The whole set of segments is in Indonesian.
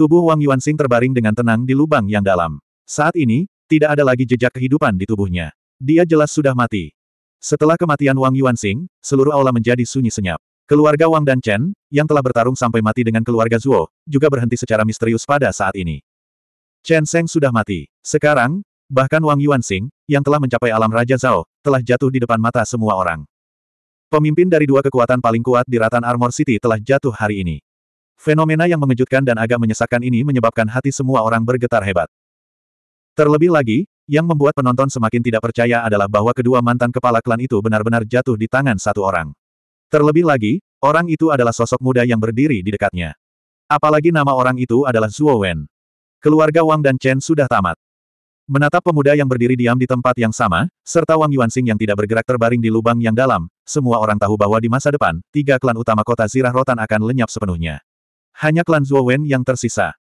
Tubuh Wang Yuanxing terbaring dengan tenang di lubang yang dalam. Saat ini, tidak ada lagi jejak kehidupan di tubuhnya. Dia jelas sudah mati. Setelah kematian Wang Yuanxing, seluruh aula menjadi sunyi senyap. Keluarga Wang dan Chen, yang telah bertarung sampai mati dengan keluarga Zuo, juga berhenti secara misterius pada saat ini. Chen Seng sudah mati. Sekarang, bahkan Wang Yuanxing, yang telah mencapai alam Raja Zhao, telah jatuh di depan mata semua orang. Pemimpin dari dua kekuatan paling kuat di Ratan Armor City telah jatuh hari ini. Fenomena yang mengejutkan dan agak menyesakkan ini menyebabkan hati semua orang bergetar hebat. Terlebih lagi, yang membuat penonton semakin tidak percaya adalah bahwa kedua mantan kepala klan itu benar-benar jatuh di tangan satu orang. Terlebih lagi, orang itu adalah sosok muda yang berdiri di dekatnya. Apalagi nama orang itu adalah Zuo Wen. Keluarga Wang dan Chen sudah tamat. Menatap pemuda yang berdiri diam di tempat yang sama, serta Wang Yuanxing yang tidak bergerak terbaring di lubang yang dalam, semua orang tahu bahwa di masa depan, tiga klan utama kota Zirah Rotan akan lenyap sepenuhnya. Hanya klan Zhuo Wen yang tersisa.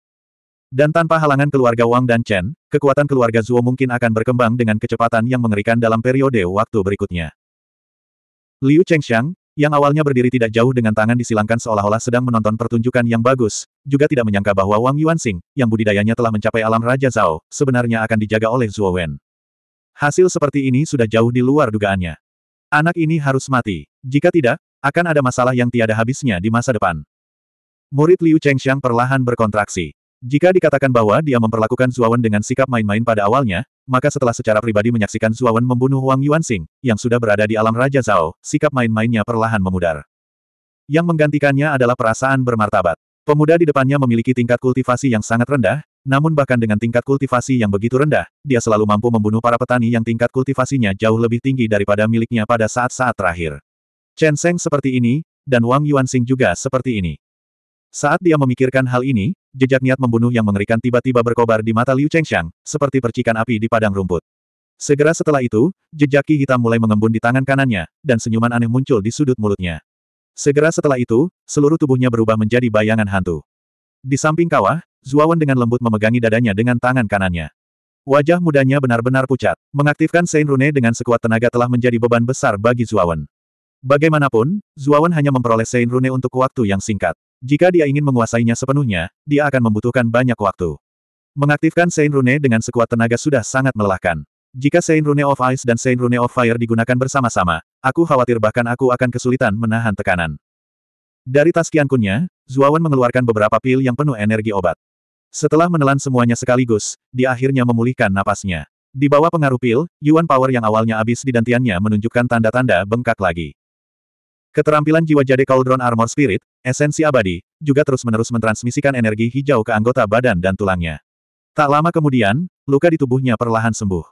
Dan tanpa halangan keluarga Wang dan Chen, kekuatan keluarga Zhuo mungkin akan berkembang dengan kecepatan yang mengerikan dalam periode waktu berikutnya. Liu Chengxiang, yang awalnya berdiri tidak jauh dengan tangan disilangkan seolah-olah sedang menonton pertunjukan yang bagus, juga tidak menyangka bahwa Wang Yuanxing, yang budidayanya telah mencapai alam Raja Zhao, sebenarnya akan dijaga oleh Zhuo Wen. Hasil seperti ini sudah jauh di luar dugaannya. Anak ini harus mati. Jika tidak, akan ada masalah yang tiada habisnya di masa depan. Murid Liu Chengxiang perlahan berkontraksi. Jika dikatakan bahwa dia memperlakukan Zuawan dengan sikap main-main pada awalnya, maka setelah secara pribadi menyaksikan Zuawan membunuh Wang Yuanxing, yang sudah berada di alam Raja Zhao, sikap main-mainnya perlahan memudar. Yang menggantikannya adalah perasaan bermartabat. Pemuda di depannya memiliki tingkat kultivasi yang sangat rendah, namun bahkan dengan tingkat kultivasi yang begitu rendah, dia selalu mampu membunuh para petani yang tingkat kultivasinya jauh lebih tinggi daripada miliknya pada saat-saat terakhir. Chen Seng seperti ini, dan Wang Yuanxing juga seperti ini. Saat dia memikirkan hal ini, jejak niat membunuh yang mengerikan tiba-tiba berkobar di mata Liu Chengxiang, seperti percikan api di padang rumput. Segera setelah itu, jejak ki hitam mulai mengembun di tangan kanannya, dan senyuman aneh muncul di sudut mulutnya. Segera setelah itu, seluruh tubuhnya berubah menjadi bayangan hantu. Di samping kawah, Zuawan dengan lembut memegangi dadanya dengan tangan kanannya. Wajah mudanya benar-benar pucat. Mengaktifkan Sein Rune dengan sekuat tenaga telah menjadi beban besar bagi Zuawan. Bagaimanapun, Zuawan hanya memperoleh Sein Rune untuk waktu yang singkat. Jika dia ingin menguasainya sepenuhnya, dia akan membutuhkan banyak waktu. Mengaktifkan Saint Rune dengan sekuat tenaga sudah sangat melelahkan. Jika Saint Rune of Ice dan Saint Rune of Fire digunakan bersama-sama, aku khawatir bahkan aku akan kesulitan menahan tekanan. Dari tas kiankunnya, Zuawan mengeluarkan beberapa pil yang penuh energi obat. Setelah menelan semuanya sekaligus, dia akhirnya memulihkan napasnya. Di bawah pengaruh pil, Yuan Power yang awalnya habis di dantiannya menunjukkan tanda-tanda bengkak lagi. Keterampilan jiwa jade Cauldron Armor Spirit, esensi abadi, juga terus-menerus mentransmisikan energi hijau ke anggota badan dan tulangnya. Tak lama kemudian, luka di tubuhnya perlahan sembuh.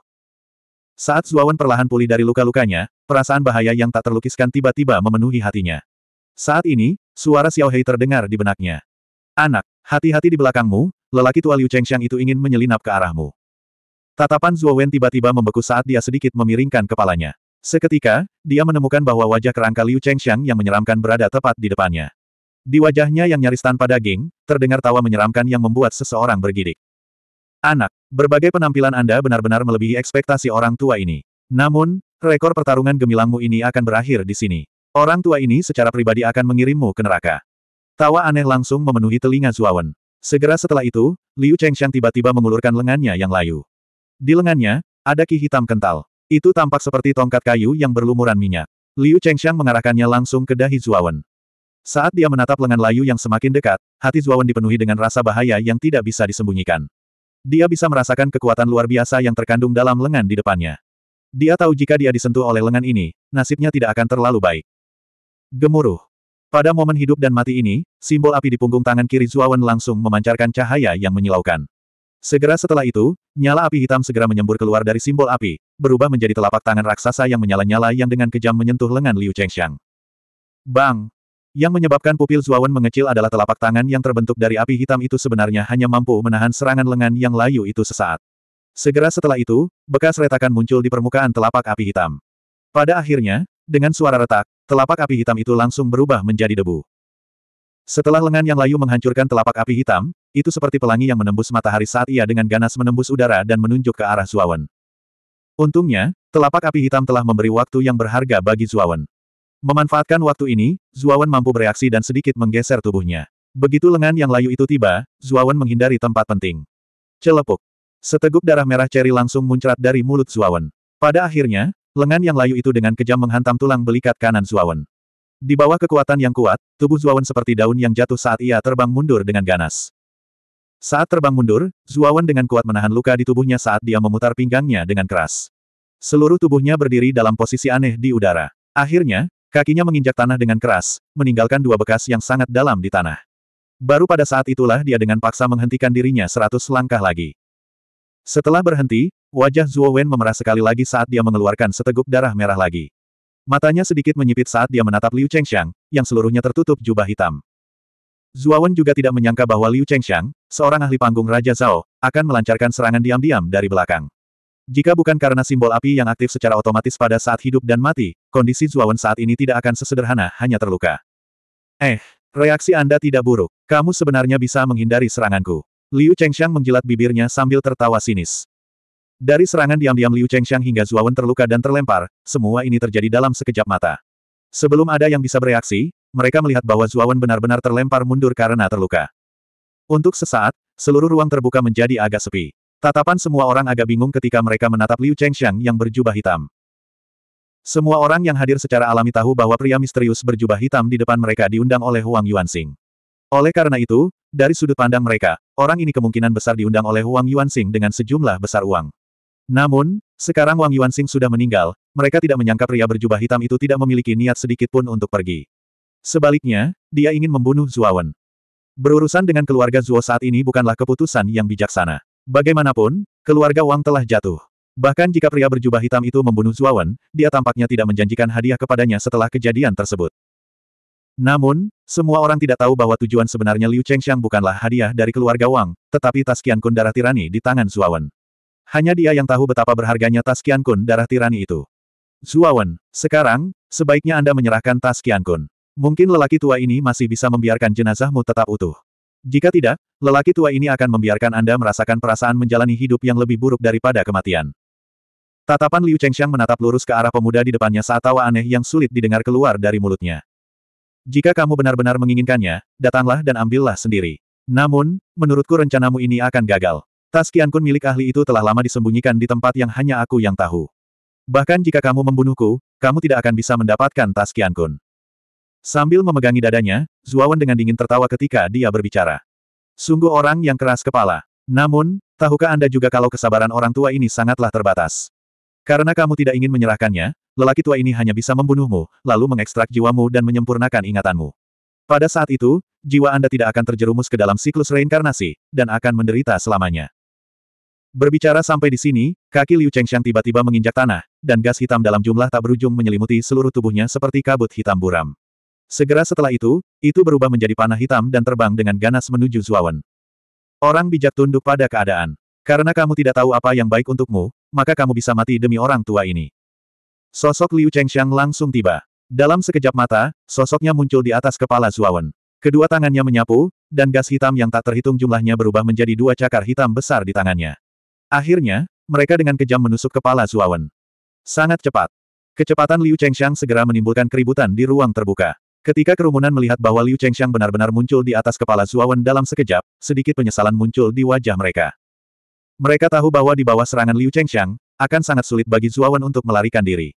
Saat Zuawan perlahan pulih dari luka-lukanya, perasaan bahaya yang tak terlukiskan tiba-tiba memenuhi hatinya. Saat ini, suara Xiao Hei terdengar di benaknya. Anak, hati-hati di belakangmu, lelaki tua Liu Chengxiang itu ingin menyelinap ke arahmu. Tatapan Zuawan tiba-tiba membeku saat dia sedikit memiringkan kepalanya. Seketika, dia menemukan bahwa wajah kerangka Liu Chengxiang yang menyeramkan berada tepat di depannya. Di wajahnya yang nyaris tanpa daging, terdengar tawa menyeramkan yang membuat seseorang bergidik. Anak, berbagai penampilan Anda benar-benar melebihi ekspektasi orang tua ini. Namun, rekor pertarungan gemilangmu ini akan berakhir di sini. Orang tua ini secara pribadi akan mengirimmu ke neraka. Tawa aneh langsung memenuhi telinga Zuawan. Segera setelah itu, Liu Chengxiang tiba-tiba mengulurkan lengannya yang layu. Di lengannya, ada ki hitam kental. Itu tampak seperti tongkat kayu yang berlumuran minyak. Liu Chengxiang mengarahkannya langsung ke dahi Zuawan. Saat dia menatap lengan layu yang semakin dekat, hati Zuawan dipenuhi dengan rasa bahaya yang tidak bisa disembunyikan. Dia bisa merasakan kekuatan luar biasa yang terkandung dalam lengan di depannya. Dia tahu jika dia disentuh oleh lengan ini, nasibnya tidak akan terlalu baik. Gemuruh. Pada momen hidup dan mati ini, simbol api di punggung tangan kiri Zuawan langsung memancarkan cahaya yang menyilaukan. Segera setelah itu, nyala api hitam segera menyembur keluar dari simbol api, berubah menjadi telapak tangan raksasa yang menyala-nyala yang dengan kejam menyentuh lengan Liu Chengxiang. Bang! Yang menyebabkan pupil Zuawan mengecil adalah telapak tangan yang terbentuk dari api hitam itu sebenarnya hanya mampu menahan serangan lengan yang layu itu sesaat. Segera setelah itu, bekas retakan muncul di permukaan telapak api hitam. Pada akhirnya, dengan suara retak, telapak api hitam itu langsung berubah menjadi debu. Setelah lengan yang layu menghancurkan telapak api hitam, itu seperti pelangi yang menembus matahari saat ia dengan ganas menembus udara dan menunjuk ke arah Zuawan. Untungnya, telapak api hitam telah memberi waktu yang berharga bagi Zuawan. Memanfaatkan waktu ini, Zuawan mampu bereaksi dan sedikit menggeser tubuhnya. Begitu lengan yang layu itu tiba, Zuawan menghindari tempat penting. Celepuk. Seteguk darah merah ceri langsung muncrat dari mulut Zuawan. Pada akhirnya, lengan yang layu itu dengan kejam menghantam tulang belikat kanan Zuawan. Di bawah kekuatan yang kuat, tubuh Zuawan seperti daun yang jatuh saat ia terbang mundur dengan ganas. Saat terbang mundur, Zuawan dengan kuat menahan luka di tubuhnya saat dia memutar pinggangnya dengan keras. Seluruh tubuhnya berdiri dalam posisi aneh di udara. Akhirnya, Kakinya menginjak tanah dengan keras, meninggalkan dua bekas yang sangat dalam di tanah. Baru pada saat itulah dia dengan paksa menghentikan dirinya seratus langkah lagi. Setelah berhenti, wajah Zuo Wen memerah sekali lagi saat dia mengeluarkan seteguk darah merah lagi. Matanya sedikit menyipit saat dia menatap Liu Chengxiang, yang seluruhnya tertutup jubah hitam. Zuo Wen juga tidak menyangka bahwa Liu Chengxiang, seorang ahli panggung Raja Zhao, akan melancarkan serangan diam-diam dari belakang. Jika bukan karena simbol api yang aktif secara otomatis pada saat hidup dan mati, kondisi Zuawan saat ini tidak akan sesederhana hanya terluka. Eh, reaksi Anda tidak buruk. Kamu sebenarnya bisa menghindari seranganku. Liu Chengxiang menjilat bibirnya sambil tertawa sinis. Dari serangan diam-diam Liu Chengxiang hingga Zuawan terluka dan terlempar, semua ini terjadi dalam sekejap mata. Sebelum ada yang bisa bereaksi, mereka melihat bahwa Zuawan benar-benar terlempar mundur karena terluka. Untuk sesaat, seluruh ruang terbuka menjadi agak sepi. Tatapan semua orang agak bingung ketika mereka menatap Liu Chengxiang yang berjubah hitam. Semua orang yang hadir secara alami tahu bahwa pria misterius berjubah hitam di depan mereka diundang oleh Huang Yuanxing. Oleh karena itu, dari sudut pandang mereka, orang ini kemungkinan besar diundang oleh Huang Yuanxing dengan sejumlah besar uang. Namun, sekarang Huang Yuanxing sudah meninggal, mereka tidak menyangka pria berjubah hitam itu tidak memiliki niat sedikit pun untuk pergi. Sebaliknya, dia ingin membunuh Zuawan. Berurusan dengan keluarga Zuo saat ini bukanlah keputusan yang bijaksana. Bagaimanapun, keluarga Wang telah jatuh. Bahkan jika pria berjubah hitam itu membunuh Zuawan, dia tampaknya tidak menjanjikan hadiah kepadanya setelah kejadian tersebut. Namun, semua orang tidak tahu bahwa tujuan sebenarnya Liu Chengxiang bukanlah hadiah dari keluarga Wang, tetapi tas Kun darah tirani di tangan Zuawan. Hanya dia yang tahu betapa berharganya tas Kun darah tirani itu. Zuawan, sekarang, sebaiknya Anda menyerahkan tas Kun. Mungkin lelaki tua ini masih bisa membiarkan jenazahmu tetap utuh. Jika tidak, lelaki tua ini akan membiarkan Anda merasakan perasaan menjalani hidup yang lebih buruk daripada kematian. Tatapan Liu Chengxiang menatap lurus ke arah pemuda di depannya saat tawa aneh yang sulit didengar keluar dari mulutnya. Jika kamu benar-benar menginginkannya, datanglah dan ambillah sendiri. Namun, menurutku rencanamu ini akan gagal. Tas Kun milik ahli itu telah lama disembunyikan di tempat yang hanya aku yang tahu. Bahkan jika kamu membunuhku, kamu tidak akan bisa mendapatkan tas Kun. Sambil memegangi dadanya, Zuawan dengan dingin tertawa ketika dia berbicara. Sungguh orang yang keras kepala. Namun, tahukah Anda juga kalau kesabaran orang tua ini sangatlah terbatas? Karena kamu tidak ingin menyerahkannya, lelaki tua ini hanya bisa membunuhmu, lalu mengekstrak jiwamu dan menyempurnakan ingatanmu. Pada saat itu, jiwa Anda tidak akan terjerumus ke dalam siklus reinkarnasi, dan akan menderita selamanya. Berbicara sampai di sini, kaki Liu Chengxiang tiba-tiba menginjak tanah, dan gas hitam dalam jumlah tak berujung menyelimuti seluruh tubuhnya seperti kabut hitam buram. Segera setelah itu, itu berubah menjadi panah hitam dan terbang dengan ganas menuju Zuawan. Orang bijak tunduk pada keadaan. Karena kamu tidak tahu apa yang baik untukmu, maka kamu bisa mati demi orang tua ini. Sosok Liu Chengxiang langsung tiba. Dalam sekejap mata, sosoknya muncul di atas kepala Zuawan. Kedua tangannya menyapu, dan gas hitam yang tak terhitung jumlahnya berubah menjadi dua cakar hitam besar di tangannya. Akhirnya, mereka dengan kejam menusuk kepala Zuawan. Sangat cepat. Kecepatan Liu Chengxiang segera menimbulkan keributan di ruang terbuka. Ketika kerumunan melihat bahwa Liu Chengxiang benar-benar muncul di atas kepala Zuawan dalam sekejap, sedikit penyesalan muncul di wajah mereka. Mereka tahu bahwa di bawah serangan Liu Chengxiang, akan sangat sulit bagi Zuawan untuk melarikan diri.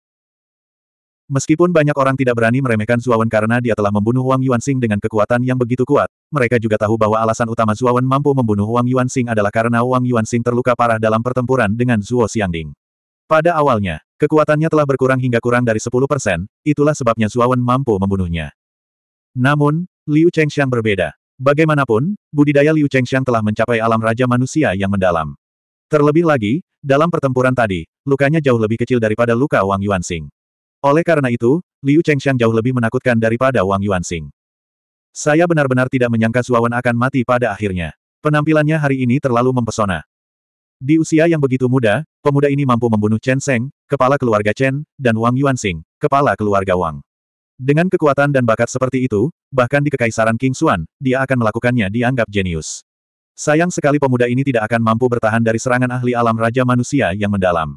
Meskipun banyak orang tidak berani meremehkan Zuawan karena dia telah membunuh Wang Yuanxing dengan kekuatan yang begitu kuat, mereka juga tahu bahwa alasan utama Zuawan mampu membunuh Wang Yuanxing adalah karena Wang Yuanxing terluka parah dalam pertempuran dengan Zuo Xiangding. Pada awalnya, kekuatannya telah berkurang hingga kurang dari 10%, itulah sebabnya Zuawan mampu membunuhnya. Namun, Liu Chengxiang berbeda. Bagaimanapun, budidaya Liu Chengxiang telah mencapai alam raja manusia yang mendalam. Terlebih lagi, dalam pertempuran tadi, lukanya jauh lebih kecil daripada luka Wang Yuanxing. Oleh karena itu, Liu Chengxiang jauh lebih menakutkan daripada Wang Yuanxing. Saya benar-benar tidak menyangka Suawan akan mati pada akhirnya. Penampilannya hari ini terlalu mempesona. Di usia yang begitu muda, pemuda ini mampu membunuh Chen Seng, kepala keluarga Chen, dan Wang Yuanxing, kepala keluarga Wang. Dengan kekuatan dan bakat seperti itu, bahkan di Kekaisaran King Xuan, dia akan melakukannya dianggap jenius. Sayang sekali pemuda ini tidak akan mampu bertahan dari serangan ahli alam Raja Manusia yang mendalam.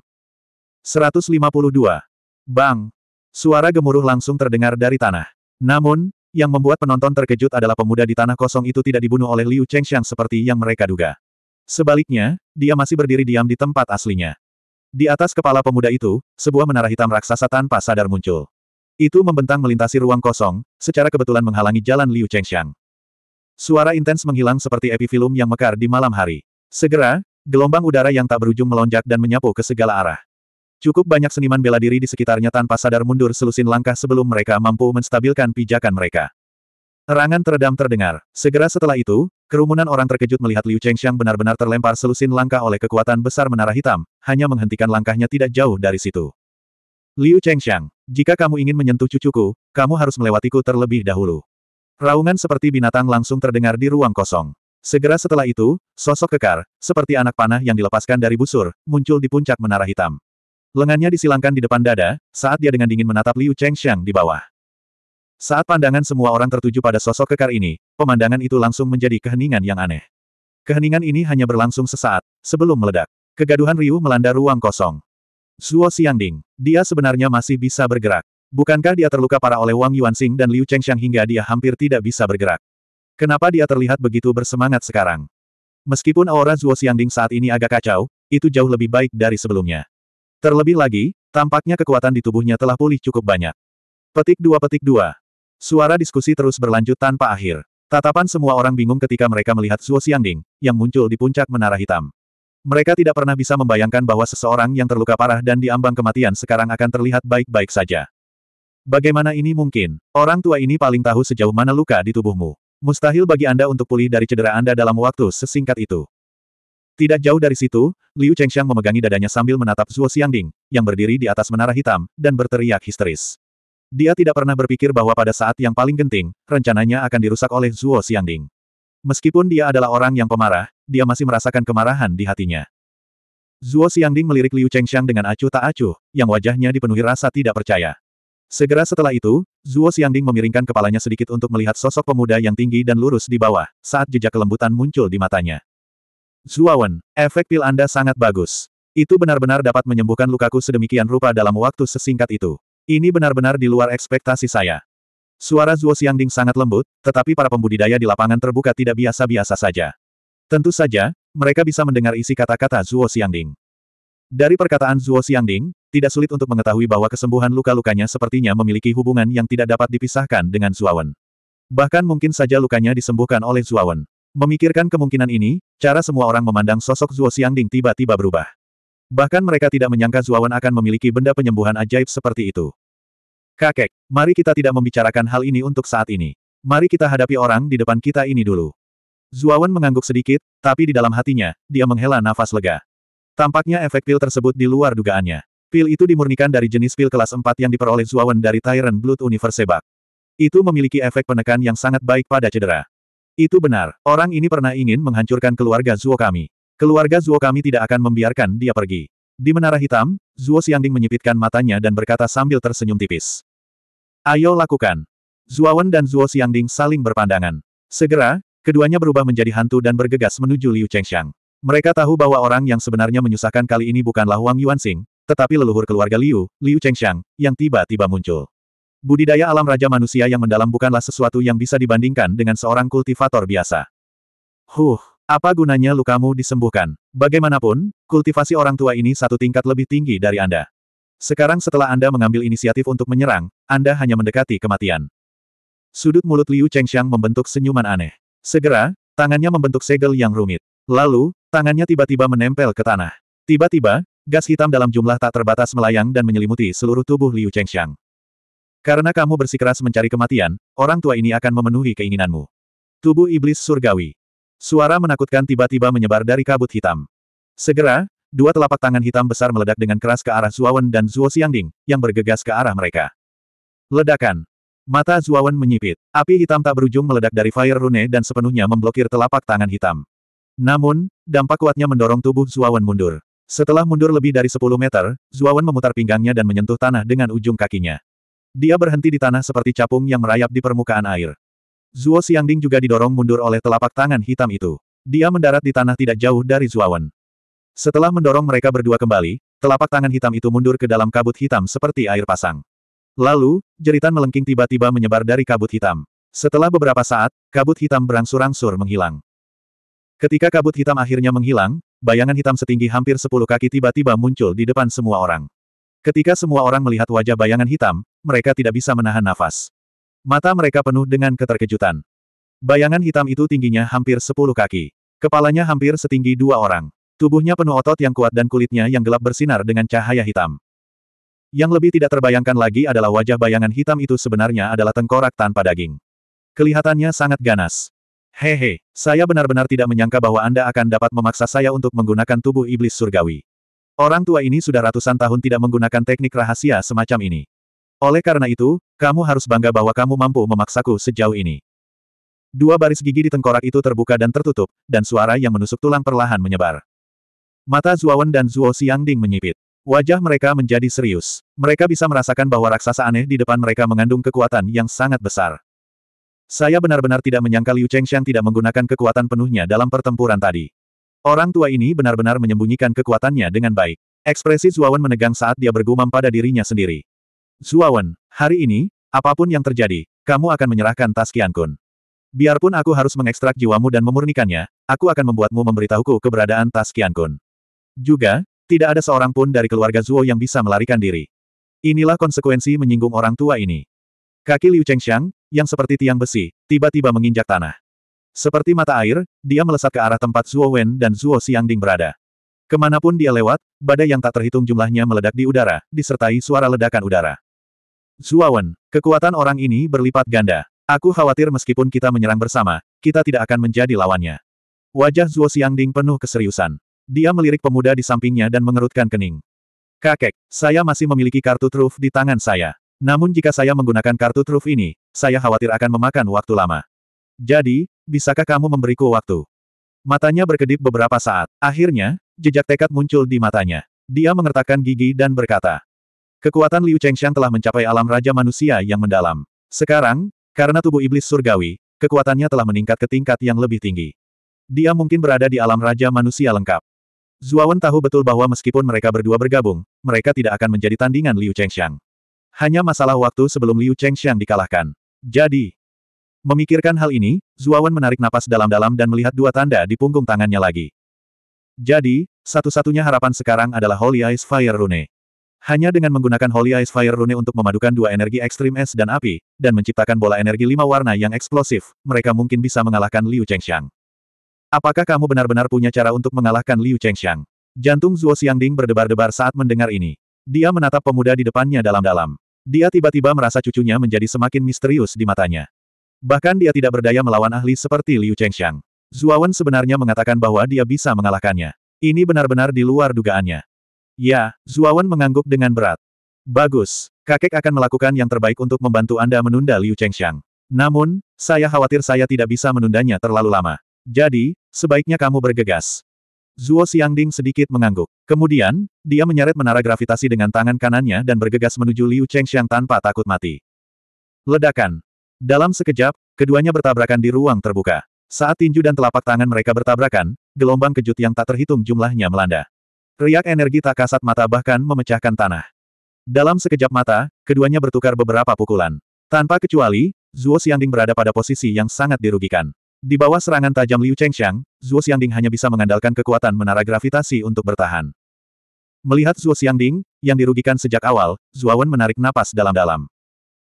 152. Bang! Suara gemuruh langsung terdengar dari tanah. Namun, yang membuat penonton terkejut adalah pemuda di tanah kosong itu tidak dibunuh oleh Liu Chengxiang seperti yang mereka duga. Sebaliknya, dia masih berdiri diam di tempat aslinya. Di atas kepala pemuda itu, sebuah menara hitam raksasa tanpa sadar muncul. Itu membentang melintasi ruang kosong, secara kebetulan menghalangi jalan Liu Chengxiang. Suara intens menghilang seperti epifilum yang mekar di malam hari. Segera, gelombang udara yang tak berujung melonjak dan menyapu ke segala arah. Cukup banyak seniman bela diri di sekitarnya tanpa sadar mundur selusin langkah sebelum mereka mampu menstabilkan pijakan mereka. Erangan teredam terdengar. Segera setelah itu, kerumunan orang terkejut melihat Liu Chengxiang benar-benar terlempar selusin langkah oleh kekuatan besar menara hitam, hanya menghentikan langkahnya tidak jauh dari situ. Liu Chengxiang, jika kamu ingin menyentuh cucuku, kamu harus melewatiku terlebih dahulu. Raungan seperti binatang langsung terdengar di ruang kosong. Segera setelah itu, sosok kekar, seperti anak panah yang dilepaskan dari busur, muncul di puncak menara hitam. Lengannya disilangkan di depan dada, saat dia dengan dingin menatap Liu Chengxiang di bawah. Saat pandangan semua orang tertuju pada sosok kekar ini, pemandangan itu langsung menjadi keheningan yang aneh. Keheningan ini hanya berlangsung sesaat, sebelum meledak. Kegaduhan riuh melanda ruang kosong. Zuo Xiangding. Dia sebenarnya masih bisa bergerak. Bukankah dia terluka parah oleh Wang Yuanxing dan Liu Chengxiang hingga dia hampir tidak bisa bergerak? Kenapa dia terlihat begitu bersemangat sekarang? Meskipun aura Zuo Xiangding saat ini agak kacau, itu jauh lebih baik dari sebelumnya. Terlebih lagi, tampaknya kekuatan di tubuhnya telah pulih cukup banyak. Petik dua petik dua. Suara diskusi terus berlanjut tanpa akhir. Tatapan semua orang bingung ketika mereka melihat Zuo Xiangding, yang muncul di puncak menara hitam. Mereka tidak pernah bisa membayangkan bahwa seseorang yang terluka parah dan diambang kematian sekarang akan terlihat baik-baik saja. Bagaimana ini mungkin? Orang tua ini paling tahu sejauh mana luka di tubuhmu. Mustahil bagi Anda untuk pulih dari cedera Anda dalam waktu sesingkat itu. Tidak jauh dari situ, Liu Chengxiang memegangi dadanya sambil menatap Zuo Xiangding, yang berdiri di atas menara hitam, dan berteriak histeris. Dia tidak pernah berpikir bahwa pada saat yang paling genting, rencananya akan dirusak oleh Zuo Xiangding. Meskipun dia adalah orang yang pemarah, dia masih merasakan kemarahan di hatinya. Zuo Xiangding melirik Liu Chengxiang dengan acuh tak acuh, yang wajahnya dipenuhi rasa tidak percaya. Segera setelah itu, Zuo Xiangding memiringkan kepalanya sedikit untuk melihat sosok pemuda yang tinggi dan lurus di bawah, saat jejak kelembutan muncul di matanya. Zuo Wen, efek pil Anda sangat bagus. Itu benar-benar dapat menyembuhkan lukaku sedemikian rupa dalam waktu sesingkat itu. Ini benar-benar di luar ekspektasi saya. Suara Zuo Xiangding sangat lembut, tetapi para pembudidaya di lapangan terbuka tidak biasa-biasa saja. Tentu saja, mereka bisa mendengar isi kata-kata Zuo Xiangding. Dari perkataan Zuo Xiangding, tidak sulit untuk mengetahui bahwa kesembuhan luka-lukanya sepertinya memiliki hubungan yang tidak dapat dipisahkan dengan Zuawan. Bahkan mungkin saja lukanya disembuhkan oleh Zuawan. Memikirkan kemungkinan ini, cara semua orang memandang sosok Zuo Xiangding tiba-tiba berubah. Bahkan mereka tidak menyangka Zuawan akan memiliki benda penyembuhan ajaib seperti itu. Kakek, mari kita tidak membicarakan hal ini untuk saat ini. Mari kita hadapi orang di depan kita ini dulu. Zuawan mengangguk sedikit, tapi di dalam hatinya, dia menghela nafas lega. Tampaknya efek pil tersebut di luar dugaannya. Pil itu dimurnikan dari jenis pil kelas 4 yang diperoleh Zuawan dari Tyrant Blood Universe Bak. Itu memiliki efek penekan yang sangat baik pada cedera. Itu benar, orang ini pernah ingin menghancurkan keluarga Zuo kami. Keluarga Zuo kami tidak akan membiarkan dia pergi. Di Menara Hitam, Zuo Xiangding menyipitkan matanya dan berkata sambil tersenyum tipis. Ayo lakukan. Zuawan dan Zuo Xiangding saling berpandangan. Segera, Keduanya berubah menjadi hantu dan bergegas menuju Liu Chengxiang. Mereka tahu bahwa orang yang sebenarnya menyusahkan kali ini bukanlah Wang Yuanxing, tetapi leluhur keluarga Liu, Liu Chengxiang, yang tiba-tiba muncul. Budidaya alam raja manusia yang mendalam bukanlah sesuatu yang bisa dibandingkan dengan seorang kultivator biasa. Huh, apa gunanya lukamu disembuhkan? Bagaimanapun, kultivasi orang tua ini satu tingkat lebih tinggi dari Anda. Sekarang setelah Anda mengambil inisiatif untuk menyerang, Anda hanya mendekati kematian. Sudut mulut Liu Chengxiang membentuk senyuman aneh. Segera, tangannya membentuk segel yang rumit. Lalu, tangannya tiba-tiba menempel ke tanah. Tiba-tiba, gas hitam dalam jumlah tak terbatas melayang dan menyelimuti seluruh tubuh Liu Chengxiang. Karena kamu bersikeras mencari kematian, orang tua ini akan memenuhi keinginanmu. Tubuh iblis surgawi. Suara menakutkan tiba-tiba menyebar dari kabut hitam. Segera, dua telapak tangan hitam besar meledak dengan keras ke arah Zuawan dan Zuo Xiangding, yang bergegas ke arah mereka. Ledakan. Mata Zuawan menyipit. Api hitam tak berujung meledak dari Fire Rune dan sepenuhnya memblokir telapak tangan hitam. Namun, dampak kuatnya mendorong tubuh Zuawan mundur. Setelah mundur lebih dari 10 meter, Zuawan memutar pinggangnya dan menyentuh tanah dengan ujung kakinya. Dia berhenti di tanah seperti capung yang merayap di permukaan air. Zuo Xiangding juga didorong mundur oleh telapak tangan hitam itu. Dia mendarat di tanah tidak jauh dari Zuawan. Setelah mendorong mereka berdua kembali, telapak tangan hitam itu mundur ke dalam kabut hitam seperti air pasang. Lalu, jeritan melengking tiba-tiba menyebar dari kabut hitam. Setelah beberapa saat, kabut hitam berangsur-angsur menghilang. Ketika kabut hitam akhirnya menghilang, bayangan hitam setinggi hampir sepuluh kaki tiba-tiba muncul di depan semua orang. Ketika semua orang melihat wajah bayangan hitam, mereka tidak bisa menahan nafas. Mata mereka penuh dengan keterkejutan. Bayangan hitam itu tingginya hampir sepuluh kaki. Kepalanya hampir setinggi dua orang. Tubuhnya penuh otot yang kuat dan kulitnya yang gelap bersinar dengan cahaya hitam. Yang lebih tidak terbayangkan lagi adalah wajah bayangan hitam itu sebenarnya adalah tengkorak tanpa daging. Kelihatannya sangat ganas. Hehe, saya benar-benar tidak menyangka bahwa Anda akan dapat memaksa saya untuk menggunakan tubuh iblis surgawi. Orang tua ini sudah ratusan tahun tidak menggunakan teknik rahasia semacam ini. Oleh karena itu, kamu harus bangga bahwa kamu mampu memaksaku sejauh ini. Dua baris gigi di tengkorak itu terbuka dan tertutup, dan suara yang menusuk tulang perlahan menyebar. Mata Zuawan dan Zuo Xiangding menyipit. Wajah mereka menjadi serius. Mereka bisa merasakan bahwa raksasa aneh di depan mereka mengandung kekuatan yang sangat besar. Saya benar-benar tidak menyangka Liu Chengxiang tidak menggunakan kekuatan penuhnya dalam pertempuran tadi. Orang tua ini benar-benar menyembunyikan kekuatannya dengan baik. Ekspresi Zuawan menegang saat dia bergumam pada dirinya sendiri. Zuawan, hari ini, apapun yang terjadi, kamu akan menyerahkan tas Kun. Biarpun aku harus mengekstrak jiwamu dan memurnikannya, aku akan membuatmu memberitahuku keberadaan tas Kun. Juga, tidak ada seorang pun dari keluarga Zuo yang bisa melarikan diri. Inilah konsekuensi menyinggung orang tua ini. Kaki Liu Chengxiang, yang seperti tiang besi, tiba-tiba menginjak tanah. Seperti mata air, dia melesat ke arah tempat Zuo Wen dan Zuo Xiangding berada. Kemanapun dia lewat, badai yang tak terhitung jumlahnya meledak di udara, disertai suara ledakan udara. Zuo Wen, kekuatan orang ini berlipat ganda. Aku khawatir meskipun kita menyerang bersama, kita tidak akan menjadi lawannya. Wajah Zuo Xiangding penuh keseriusan. Dia melirik pemuda di sampingnya dan mengerutkan kening. Kakek, saya masih memiliki kartu truf di tangan saya. Namun jika saya menggunakan kartu truf ini, saya khawatir akan memakan waktu lama. Jadi, bisakah kamu memberiku waktu? Matanya berkedip beberapa saat. Akhirnya, jejak tekad muncul di matanya. Dia mengertakkan gigi dan berkata, Kekuatan Liu Chengxiang telah mencapai alam raja manusia yang mendalam. Sekarang, karena tubuh iblis surgawi, kekuatannya telah meningkat ke tingkat yang lebih tinggi. Dia mungkin berada di alam raja manusia lengkap. Zuawan tahu betul bahwa meskipun mereka berdua bergabung, mereka tidak akan menjadi tandingan Liu Chengxiang. Hanya masalah waktu sebelum Liu Chengxiang dikalahkan. Jadi, memikirkan hal ini, Zuawan menarik napas dalam-dalam dan melihat dua tanda di punggung tangannya lagi. Jadi, satu-satunya harapan sekarang adalah Holy Ice Fire Rune. Hanya dengan menggunakan Holy Ice Fire Rune untuk memadukan dua energi ekstrim es dan api, dan menciptakan bola energi lima warna yang eksplosif, mereka mungkin bisa mengalahkan Liu Chengxiang. Apakah kamu benar-benar punya cara untuk mengalahkan Liu Chengxiang? Jantung Zuo Xiangding berdebar-debar saat mendengar ini. Dia menatap pemuda di depannya dalam-dalam. Dia tiba-tiba merasa cucunya menjadi semakin misterius di matanya. Bahkan dia tidak berdaya melawan ahli seperti Liu Chengxiang. Zuawan sebenarnya mengatakan bahwa dia bisa mengalahkannya. Ini benar-benar di luar dugaannya. Ya, Zuawan mengangguk dengan berat. Bagus, kakek akan melakukan yang terbaik untuk membantu Anda menunda Liu Chengxiang. Namun, saya khawatir saya tidak bisa menundanya terlalu lama. Jadi, sebaiknya kamu bergegas. Zuo Xiangding sedikit mengangguk. Kemudian, dia menyeret menara gravitasi dengan tangan kanannya dan bergegas menuju Liu Chengxiang tanpa takut mati. Ledakan. Dalam sekejap, keduanya bertabrakan di ruang terbuka. Saat tinju dan telapak tangan mereka bertabrakan, gelombang kejut yang tak terhitung jumlahnya melanda. Riak energi tak kasat mata bahkan memecahkan tanah. Dalam sekejap mata, keduanya bertukar beberapa pukulan. Tanpa kecuali, Zuo Xiangding berada pada posisi yang sangat dirugikan. Di bawah serangan tajam Liu Chengxiang, Zuo Xiangding hanya bisa mengandalkan kekuatan menara gravitasi untuk bertahan. Melihat Zuo Xiangding, yang dirugikan sejak awal, Zuo Wen menarik napas dalam-dalam.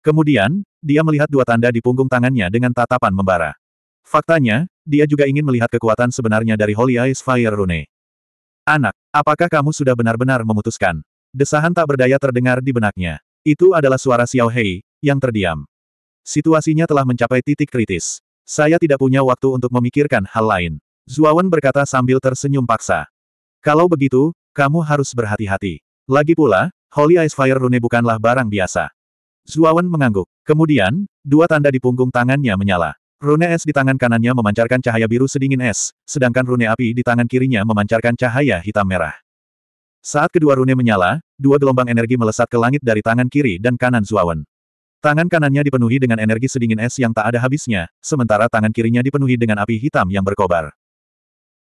Kemudian, dia melihat dua tanda di punggung tangannya dengan tatapan membara. Faktanya, dia juga ingin melihat kekuatan sebenarnya dari Holy Ice Fire Rune. Anak, apakah kamu sudah benar-benar memutuskan? Desahan tak berdaya terdengar di benaknya. Itu adalah suara Xiao Hei, yang terdiam. Situasinya telah mencapai titik kritis. Saya tidak punya waktu untuk memikirkan hal lain. Zuawan berkata sambil tersenyum paksa. Kalau begitu, kamu harus berhati-hati. Lagi pula, Holy Ice Fire Rune bukanlah barang biasa. Zuawan mengangguk. Kemudian, dua tanda di punggung tangannya menyala. Rune es di tangan kanannya memancarkan cahaya biru sedingin es, sedangkan rune api di tangan kirinya memancarkan cahaya hitam merah. Saat kedua rune menyala, dua gelombang energi melesat ke langit dari tangan kiri dan kanan Zuawan. Tangan kanannya dipenuhi dengan energi sedingin es yang tak ada habisnya, sementara tangan kirinya dipenuhi dengan api hitam yang berkobar.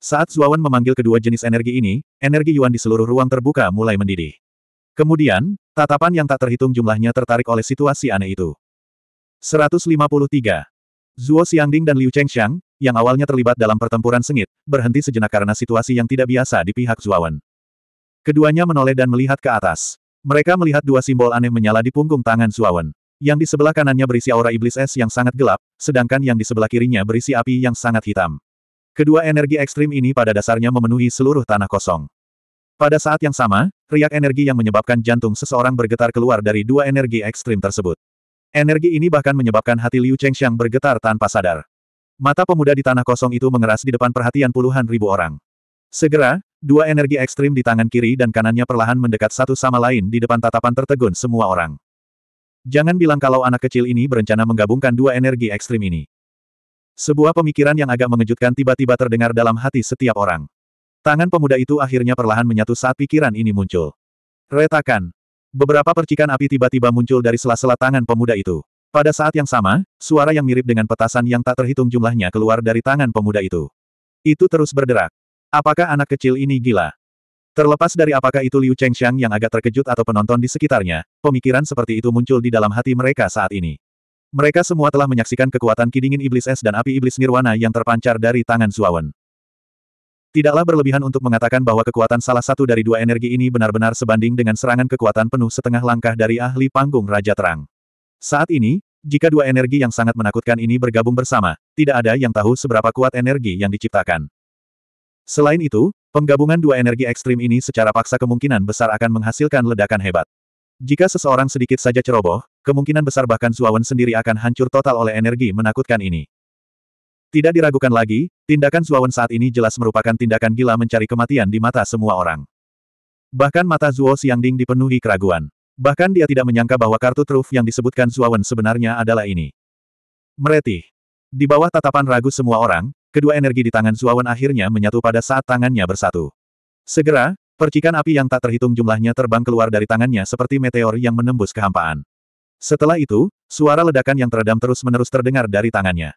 Saat Zuawan memanggil kedua jenis energi ini, energi Yuan di seluruh ruang terbuka mulai mendidih. Kemudian, tatapan yang tak terhitung jumlahnya tertarik oleh situasi aneh itu. 153. Zuo Xiangding dan Liu Chengxiang, yang awalnya terlibat dalam pertempuran sengit, berhenti sejenak karena situasi yang tidak biasa di pihak Zuawan. Keduanya menoleh dan melihat ke atas. Mereka melihat dua simbol aneh menyala di punggung tangan Zuawan. Yang di sebelah kanannya berisi aura iblis es yang sangat gelap, sedangkan yang di sebelah kirinya berisi api yang sangat hitam. Kedua energi ekstrim ini pada dasarnya memenuhi seluruh tanah kosong. Pada saat yang sama, riak energi yang menyebabkan jantung seseorang bergetar keluar dari dua energi ekstrim tersebut. Energi ini bahkan menyebabkan hati Liu Chengxiang bergetar tanpa sadar. Mata pemuda di tanah kosong itu mengeras di depan perhatian puluhan ribu orang. Segera, dua energi ekstrim di tangan kiri dan kanannya perlahan mendekat satu sama lain di depan tatapan tertegun semua orang. Jangan bilang kalau anak kecil ini berencana menggabungkan dua energi ekstrim ini. Sebuah pemikiran yang agak mengejutkan tiba-tiba terdengar dalam hati setiap orang. Tangan pemuda itu akhirnya perlahan menyatu saat pikiran ini muncul. Retakan. Beberapa percikan api tiba-tiba muncul dari sela-sela tangan pemuda itu. Pada saat yang sama, suara yang mirip dengan petasan yang tak terhitung jumlahnya keluar dari tangan pemuda itu. Itu terus berderak. Apakah anak kecil ini gila? Terlepas dari apakah itu Liu Chengxiang yang agak terkejut atau penonton di sekitarnya, pemikiran seperti itu muncul di dalam hati mereka saat ini. Mereka semua telah menyaksikan kekuatan kidingin iblis es dan api iblis nirwana yang terpancar dari tangan Zuawan. Tidaklah berlebihan untuk mengatakan bahwa kekuatan salah satu dari dua energi ini benar-benar sebanding dengan serangan kekuatan penuh setengah langkah dari ahli panggung Raja Terang. Saat ini, jika dua energi yang sangat menakutkan ini bergabung bersama, tidak ada yang tahu seberapa kuat energi yang diciptakan. Selain itu, Penggabungan dua energi ekstrim ini secara paksa kemungkinan besar akan menghasilkan ledakan hebat. Jika seseorang sedikit saja ceroboh, kemungkinan besar bahkan Zuawan sendiri akan hancur total oleh energi menakutkan ini. Tidak diragukan lagi, tindakan Zuawan saat ini jelas merupakan tindakan gila mencari kematian di mata semua orang. Bahkan mata Zuo Xiangding dipenuhi keraguan. Bahkan dia tidak menyangka bahwa kartu truf yang disebutkan Zuawan sebenarnya adalah ini. Meretih. Di bawah tatapan ragu semua orang, kedua energi di tangan Zuawan akhirnya menyatu pada saat tangannya bersatu. Segera, percikan api yang tak terhitung jumlahnya terbang keluar dari tangannya seperti meteor yang menembus kehampaan. Setelah itu, suara ledakan yang teredam terus-menerus terdengar dari tangannya.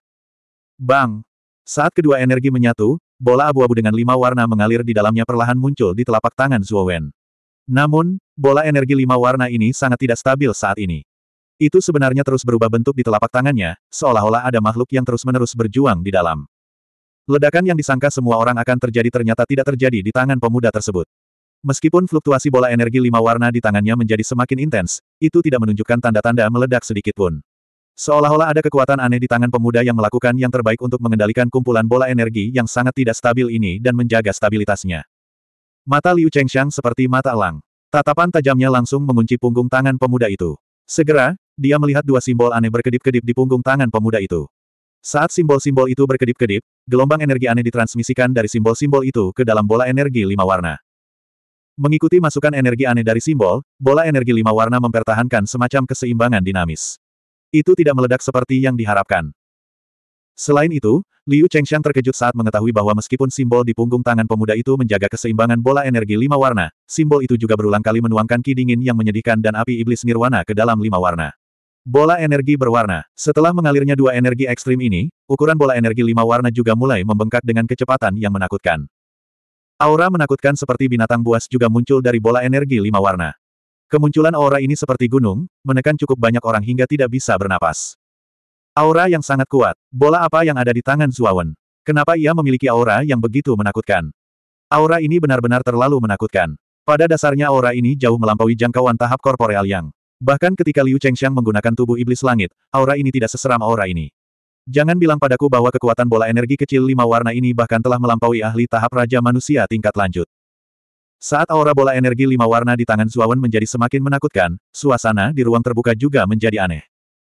Bang! Saat kedua energi menyatu, bola abu-abu dengan lima warna mengalir di dalamnya perlahan muncul di telapak tangan Zuowen. Namun, bola energi lima warna ini sangat tidak stabil saat ini. Itu sebenarnya terus berubah bentuk di telapak tangannya, seolah-olah ada makhluk yang terus-menerus berjuang di dalam. Ledakan yang disangka semua orang akan terjadi ternyata tidak terjadi di tangan pemuda tersebut. Meskipun fluktuasi bola energi lima warna di tangannya menjadi semakin intens, itu tidak menunjukkan tanda-tanda meledak sedikitpun. Seolah-olah ada kekuatan aneh di tangan pemuda yang melakukan yang terbaik untuk mengendalikan kumpulan bola energi yang sangat tidak stabil ini dan menjaga stabilitasnya. Mata Liu Chengxiang seperti mata elang. Tatapan tajamnya langsung mengunci punggung tangan pemuda itu. Segera, dia melihat dua simbol aneh berkedip-kedip di punggung tangan pemuda itu. Saat simbol-simbol itu berkedip-kedip, gelombang energi aneh ditransmisikan dari simbol-simbol itu ke dalam bola energi lima warna. Mengikuti masukan energi aneh dari simbol, bola energi lima warna mempertahankan semacam keseimbangan dinamis. Itu tidak meledak seperti yang diharapkan. Selain itu, Liu Chengxiang terkejut saat mengetahui bahwa meskipun simbol di punggung tangan pemuda itu menjaga keseimbangan bola energi lima warna, simbol itu juga berulang kali menuangkan ki dingin yang menyedihkan dan api iblis nirwana ke dalam lima warna. Bola energi berwarna. Setelah mengalirnya dua energi ekstrim ini, ukuran bola energi lima warna juga mulai membengkak dengan kecepatan yang menakutkan. Aura menakutkan seperti binatang buas juga muncul dari bola energi lima warna. Kemunculan aura ini seperti gunung, menekan cukup banyak orang hingga tidak bisa bernapas. Aura yang sangat kuat. Bola apa yang ada di tangan Zuawan? Kenapa ia memiliki aura yang begitu menakutkan? Aura ini benar-benar terlalu menakutkan. Pada dasarnya aura ini jauh melampaui jangkauan tahap korporeal yang Bahkan ketika Liu Chengxiang menggunakan tubuh iblis langit, aura ini tidak seseram aura ini. Jangan bilang padaku bahwa kekuatan bola energi kecil lima warna ini bahkan telah melampaui ahli tahap Raja Manusia tingkat lanjut. Saat aura bola energi lima warna di tangan Zuawan menjadi semakin menakutkan, suasana di ruang terbuka juga menjadi aneh.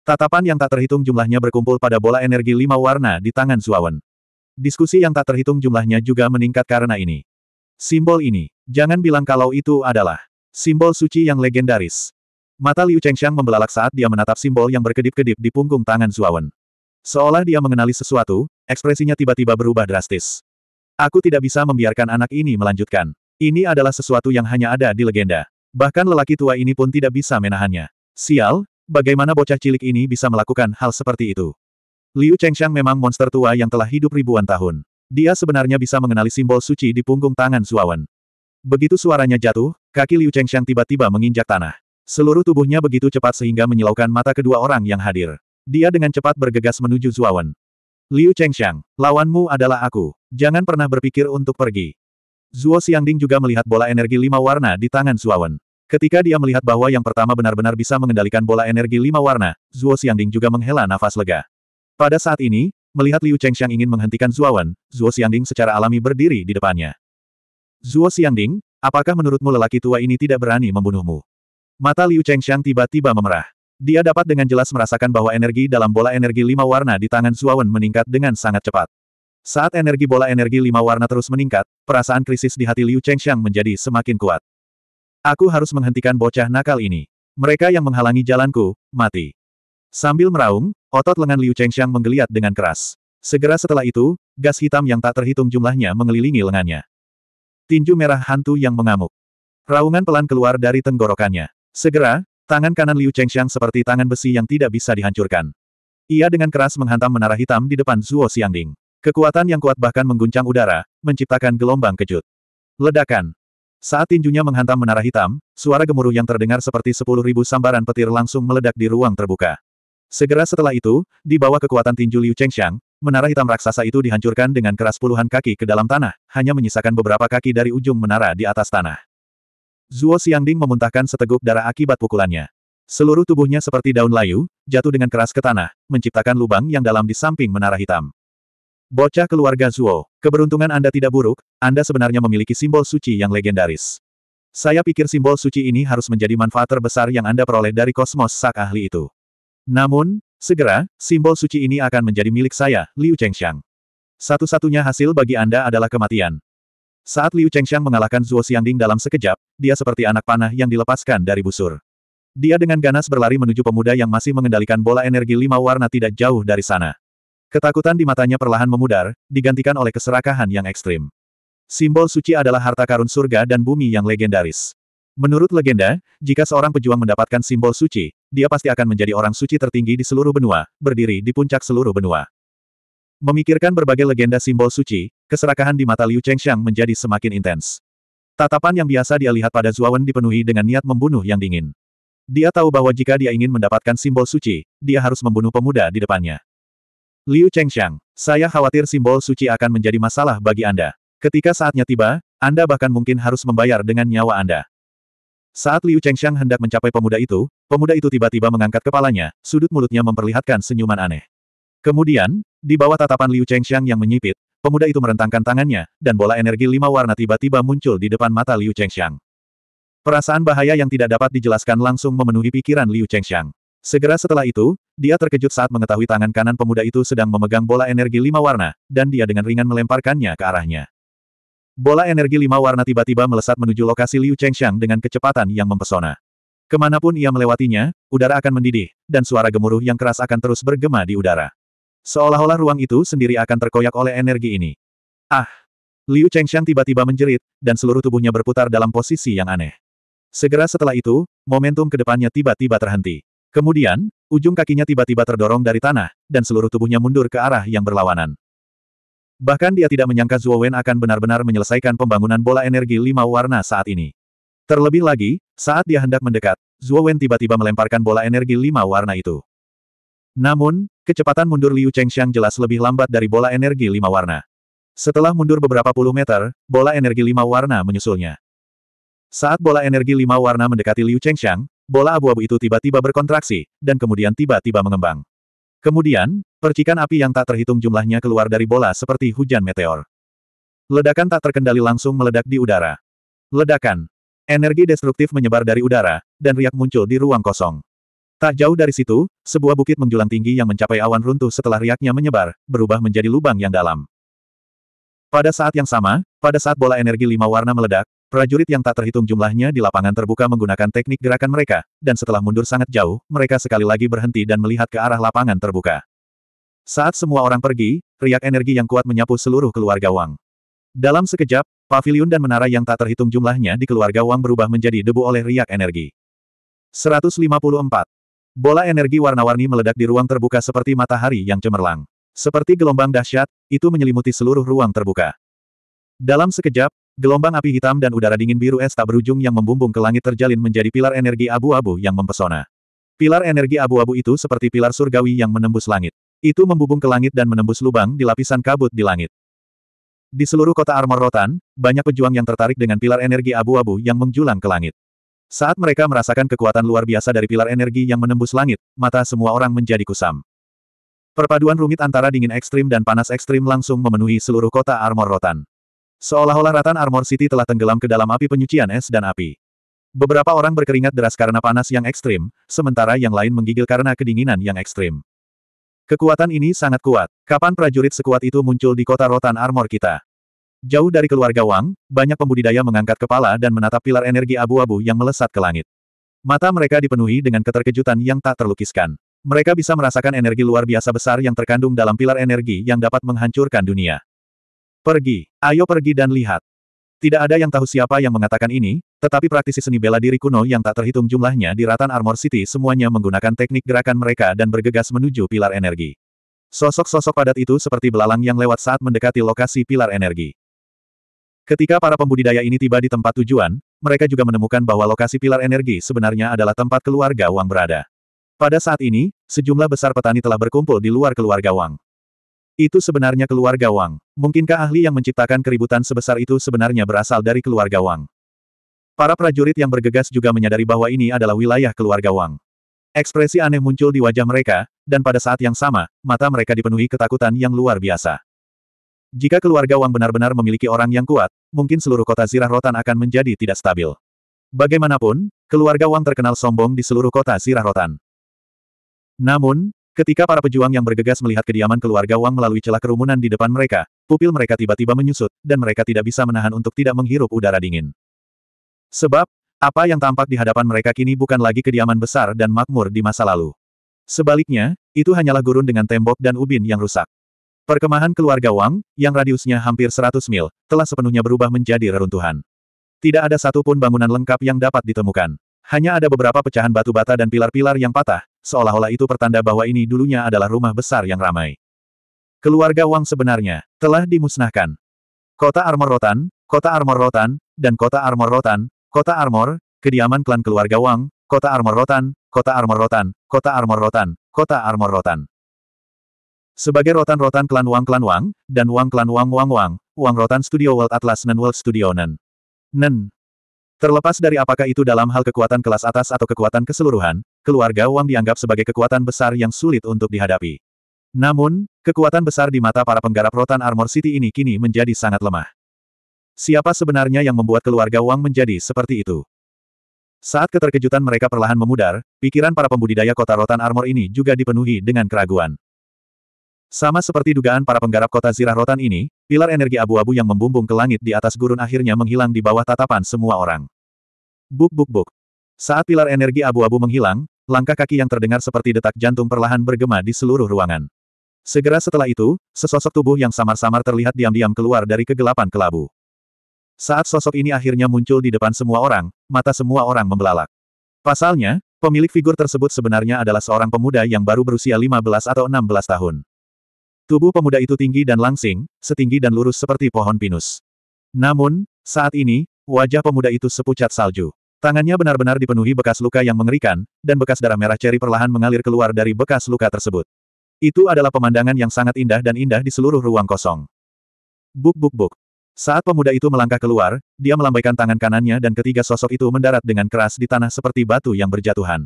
Tatapan yang tak terhitung jumlahnya berkumpul pada bola energi lima warna di tangan Zuawan. Diskusi yang tak terhitung jumlahnya juga meningkat karena ini. Simbol ini, jangan bilang kalau itu adalah simbol suci yang legendaris. Mata Liu Chengxiang membelalak saat dia menatap simbol yang berkedip-kedip di punggung tangan Zuawan. Seolah dia mengenali sesuatu, ekspresinya tiba-tiba berubah drastis. Aku tidak bisa membiarkan anak ini melanjutkan. Ini adalah sesuatu yang hanya ada di legenda. Bahkan lelaki tua ini pun tidak bisa menahannya. Sial, bagaimana bocah cilik ini bisa melakukan hal seperti itu? Liu Chengxiang memang monster tua yang telah hidup ribuan tahun. Dia sebenarnya bisa mengenali simbol suci di punggung tangan Zuawan. Begitu suaranya jatuh, kaki Liu Chengxiang tiba-tiba menginjak tanah. Seluruh tubuhnya begitu cepat sehingga menyilaukan mata kedua orang yang hadir. Dia dengan cepat bergegas menuju Zuawan. Liu Chengxiang, lawanmu adalah aku. Jangan pernah berpikir untuk pergi. Zuo Xiangding juga melihat bola energi lima warna di tangan Zuawan. Ketika dia melihat bahwa yang pertama benar-benar bisa mengendalikan bola energi lima warna, Zuo Xiangding juga menghela nafas lega. Pada saat ini, melihat Liu Chengxiang ingin menghentikan Zuawan, Zuo Xiangding secara alami berdiri di depannya. Zuo Xiangding, apakah menurutmu lelaki tua ini tidak berani membunuhmu? Mata Liu Chengxiang tiba-tiba memerah. Dia dapat dengan jelas merasakan bahwa energi dalam bola energi lima warna di tangan Zuawan meningkat dengan sangat cepat. Saat energi bola energi lima warna terus meningkat, perasaan krisis di hati Liu Chengxiang menjadi semakin kuat. Aku harus menghentikan bocah nakal ini. Mereka yang menghalangi jalanku, mati. Sambil meraung, otot lengan Liu Chengxiang menggeliat dengan keras. Segera setelah itu, gas hitam yang tak terhitung jumlahnya mengelilingi lengannya. Tinju merah hantu yang mengamuk. Raungan pelan keluar dari tenggorokannya. Segera, tangan kanan Liu Chengxiang seperti tangan besi yang tidak bisa dihancurkan. Ia dengan keras menghantam menara hitam di depan Zuo Xiangding. Kekuatan yang kuat bahkan mengguncang udara, menciptakan gelombang kejut. Ledakan. Saat tinjunya menghantam menara hitam, suara gemuruh yang terdengar seperti sepuluh ribu sambaran petir langsung meledak di ruang terbuka. Segera setelah itu, di bawah kekuatan tinju Liu Chengxiang, menara hitam raksasa itu dihancurkan dengan keras puluhan kaki ke dalam tanah, hanya menyisakan beberapa kaki dari ujung menara di atas tanah. Zuo Xiangding memuntahkan seteguk darah akibat pukulannya. Seluruh tubuhnya seperti daun layu, jatuh dengan keras ke tanah, menciptakan lubang yang dalam di samping menara hitam. Bocah keluarga Zuo, keberuntungan Anda tidak buruk, Anda sebenarnya memiliki simbol suci yang legendaris. Saya pikir simbol suci ini harus menjadi manfaat terbesar yang Anda peroleh dari kosmos sak ahli itu. Namun, segera, simbol suci ini akan menjadi milik saya, Liu Chengxiang. Satu-satunya hasil bagi Anda adalah kematian. Saat Liu Chengxiang mengalahkan Zuo Xiangding dalam sekejap, dia seperti anak panah yang dilepaskan dari busur. Dia dengan ganas berlari menuju pemuda yang masih mengendalikan bola energi lima warna tidak jauh dari sana. Ketakutan di matanya perlahan memudar, digantikan oleh keserakahan yang ekstrim. Simbol suci adalah harta karun surga dan bumi yang legendaris. Menurut legenda, jika seorang pejuang mendapatkan simbol suci, dia pasti akan menjadi orang suci tertinggi di seluruh benua, berdiri di puncak seluruh benua. Memikirkan berbagai legenda simbol suci, Keserakahan di mata Liu Chengxiang menjadi semakin intens. Tatapan yang biasa dia lihat pada Zuawan dipenuhi dengan niat membunuh yang dingin. Dia tahu bahwa jika dia ingin mendapatkan simbol suci, dia harus membunuh pemuda di depannya. Liu Chengxiang, saya khawatir simbol suci akan menjadi masalah bagi Anda. Ketika saatnya tiba, Anda bahkan mungkin harus membayar dengan nyawa Anda. Saat Liu Chengxiang hendak mencapai pemuda itu, pemuda itu tiba-tiba mengangkat kepalanya, sudut mulutnya memperlihatkan senyuman aneh. Kemudian, di bawah tatapan Liu Chengxiang yang menyipit, Pemuda itu merentangkan tangannya, dan bola energi lima warna tiba-tiba muncul di depan mata Liu Chengxiang. Perasaan bahaya yang tidak dapat dijelaskan langsung memenuhi pikiran Liu Chengxiang. Segera setelah itu, dia terkejut saat mengetahui tangan kanan pemuda itu sedang memegang bola energi lima warna, dan dia dengan ringan melemparkannya ke arahnya. Bola energi lima warna tiba-tiba melesat menuju lokasi Liu Chengxiang dengan kecepatan yang mempesona. Kemanapun ia melewatinya, udara akan mendidih, dan suara gemuruh yang keras akan terus bergema di udara. Seolah-olah ruang itu sendiri akan terkoyak oleh energi ini. Ah! Liu Chengxiang tiba-tiba menjerit, dan seluruh tubuhnya berputar dalam posisi yang aneh. Segera setelah itu, momentum kedepannya tiba-tiba terhenti. Kemudian, ujung kakinya tiba-tiba terdorong dari tanah, dan seluruh tubuhnya mundur ke arah yang berlawanan. Bahkan dia tidak menyangka Zuo Wen akan benar-benar menyelesaikan pembangunan bola energi lima warna saat ini. Terlebih lagi, saat dia hendak mendekat, Zuo Wen tiba-tiba melemparkan bola energi lima warna itu. Namun, kecepatan mundur Liu Chengxiang jelas lebih lambat dari bola energi lima warna. Setelah mundur beberapa puluh meter, bola energi lima warna menyusulnya. Saat bola energi lima warna mendekati Liu Chengxiang, bola abu-abu itu tiba-tiba berkontraksi, dan kemudian tiba-tiba mengembang. Kemudian, percikan api yang tak terhitung jumlahnya keluar dari bola seperti hujan meteor. Ledakan tak terkendali langsung meledak di udara. Ledakan. Energi destruktif menyebar dari udara, dan riak muncul di ruang kosong. Tak jauh dari situ, sebuah bukit menjulang tinggi yang mencapai awan runtuh setelah riaknya menyebar, berubah menjadi lubang yang dalam. Pada saat yang sama, pada saat bola energi lima warna meledak, prajurit yang tak terhitung jumlahnya di lapangan terbuka menggunakan teknik gerakan mereka, dan setelah mundur sangat jauh, mereka sekali lagi berhenti dan melihat ke arah lapangan terbuka. Saat semua orang pergi, riak energi yang kuat menyapu seluruh keluarga Wang. Dalam sekejap, pavilion dan menara yang tak terhitung jumlahnya di keluarga Wang berubah menjadi debu oleh riak energi. 154 Bola energi warna-warni meledak di ruang terbuka seperti matahari yang cemerlang. Seperti gelombang dahsyat, itu menyelimuti seluruh ruang terbuka. Dalam sekejap, gelombang api hitam dan udara dingin biru es tak berujung yang membumbung ke langit terjalin menjadi pilar energi abu-abu yang mempesona. Pilar energi abu-abu itu seperti pilar surgawi yang menembus langit. Itu membubung ke langit dan menembus lubang di lapisan kabut di langit. Di seluruh kota Armor Rotan, banyak pejuang yang tertarik dengan pilar energi abu-abu yang menjulang ke langit. Saat mereka merasakan kekuatan luar biasa dari pilar energi yang menembus langit, mata semua orang menjadi kusam. Perpaduan rumit antara dingin ekstrim dan panas ekstrim langsung memenuhi seluruh kota Armor Rotan. Seolah-olah Ratan Armor City telah tenggelam ke dalam api penyucian es dan api. Beberapa orang berkeringat deras karena panas yang ekstrim, sementara yang lain menggigil karena kedinginan yang ekstrim. Kekuatan ini sangat kuat. Kapan prajurit sekuat itu muncul di kota Rotan Armor kita? Jauh dari keluarga Wang, banyak pembudidaya mengangkat kepala dan menatap pilar energi abu-abu yang melesat ke langit. Mata mereka dipenuhi dengan keterkejutan yang tak terlukiskan. Mereka bisa merasakan energi luar biasa besar yang terkandung dalam pilar energi yang dapat menghancurkan dunia. Pergi, ayo pergi dan lihat. Tidak ada yang tahu siapa yang mengatakan ini, tetapi praktisi seni bela diri kuno yang tak terhitung jumlahnya di Ratan Armor City semuanya menggunakan teknik gerakan mereka dan bergegas menuju pilar energi. Sosok-sosok padat itu seperti belalang yang lewat saat mendekati lokasi pilar energi. Ketika para pembudidaya ini tiba di tempat tujuan, mereka juga menemukan bahwa lokasi pilar energi sebenarnya adalah tempat keluarga Wang berada. Pada saat ini, sejumlah besar petani telah berkumpul di luar keluarga Wang. Itu sebenarnya keluarga Wang. Mungkinkah ahli yang menciptakan keributan sebesar itu sebenarnya berasal dari keluarga Wang? Para prajurit yang bergegas juga menyadari bahwa ini adalah wilayah keluarga Wang. Ekspresi aneh muncul di wajah mereka, dan pada saat yang sama, mata mereka dipenuhi ketakutan yang luar biasa. Jika keluarga Wang benar-benar memiliki orang yang kuat, mungkin seluruh kota zirah rotan akan menjadi tidak stabil. Bagaimanapun, keluarga Wang terkenal sombong di seluruh kota zirah rotan. Namun, ketika para pejuang yang bergegas melihat kediaman keluarga Wang melalui celah kerumunan di depan mereka, pupil mereka tiba-tiba menyusut, dan mereka tidak bisa menahan untuk tidak menghirup udara dingin. Sebab, apa yang tampak di hadapan mereka kini bukan lagi kediaman besar dan makmur di masa lalu. Sebaliknya, itu hanyalah gurun dengan tembok dan ubin yang rusak. Perkemahan keluarga Wang, yang radiusnya hampir 100 mil, telah sepenuhnya berubah menjadi reruntuhan. Tidak ada satupun bangunan lengkap yang dapat ditemukan. Hanya ada beberapa pecahan batu bata dan pilar-pilar yang patah, seolah-olah itu pertanda bahwa ini dulunya adalah rumah besar yang ramai. Keluarga Wang sebenarnya telah dimusnahkan. Kota Armor Rotan, Kota Armor Rotan, dan Kota Armor Rotan, Kota Armor, kediaman klan keluarga Wang, Kota Armor Rotan, Kota Armor Rotan, Kota Armor Rotan, Kota Armor Rotan. Sebagai rotan-rotan klan Wang Klan Wang, dan Wang Klan Wang Wang Wang, Wang Rotan Studio World Atlas Nen World Studio Nen. Nen. Terlepas dari apakah itu dalam hal kekuatan kelas atas atau kekuatan keseluruhan, keluarga Wang dianggap sebagai kekuatan besar yang sulit untuk dihadapi. Namun, kekuatan besar di mata para penggarap rotan Armor City ini kini menjadi sangat lemah. Siapa sebenarnya yang membuat keluarga Wang menjadi seperti itu? Saat keterkejutan mereka perlahan memudar, pikiran para pembudidaya kota rotan armor ini juga dipenuhi dengan keraguan. Sama seperti dugaan para penggarap kota zirah rotan ini, pilar energi abu-abu yang membumbung ke langit di atas gurun akhirnya menghilang di bawah tatapan semua orang. Buk buk buk. Saat pilar energi abu-abu menghilang, langkah kaki yang terdengar seperti detak jantung perlahan bergema di seluruh ruangan. Segera setelah itu, sesosok tubuh yang samar-samar terlihat diam-diam keluar dari kegelapan kelabu. Saat sosok ini akhirnya muncul di depan semua orang, mata semua orang membelalak. Pasalnya, pemilik figur tersebut sebenarnya adalah seorang pemuda yang baru berusia 15 atau 16 tahun. Tubuh pemuda itu tinggi dan langsing, setinggi dan lurus seperti pohon pinus. Namun, saat ini, wajah pemuda itu sepucat salju. Tangannya benar-benar dipenuhi bekas luka yang mengerikan, dan bekas darah merah ceri perlahan mengalir keluar dari bekas luka tersebut. Itu adalah pemandangan yang sangat indah dan indah di seluruh ruang kosong. Buk buk buk. Saat pemuda itu melangkah keluar, dia melambaikan tangan kanannya dan ketiga sosok itu mendarat dengan keras di tanah seperti batu yang berjatuhan.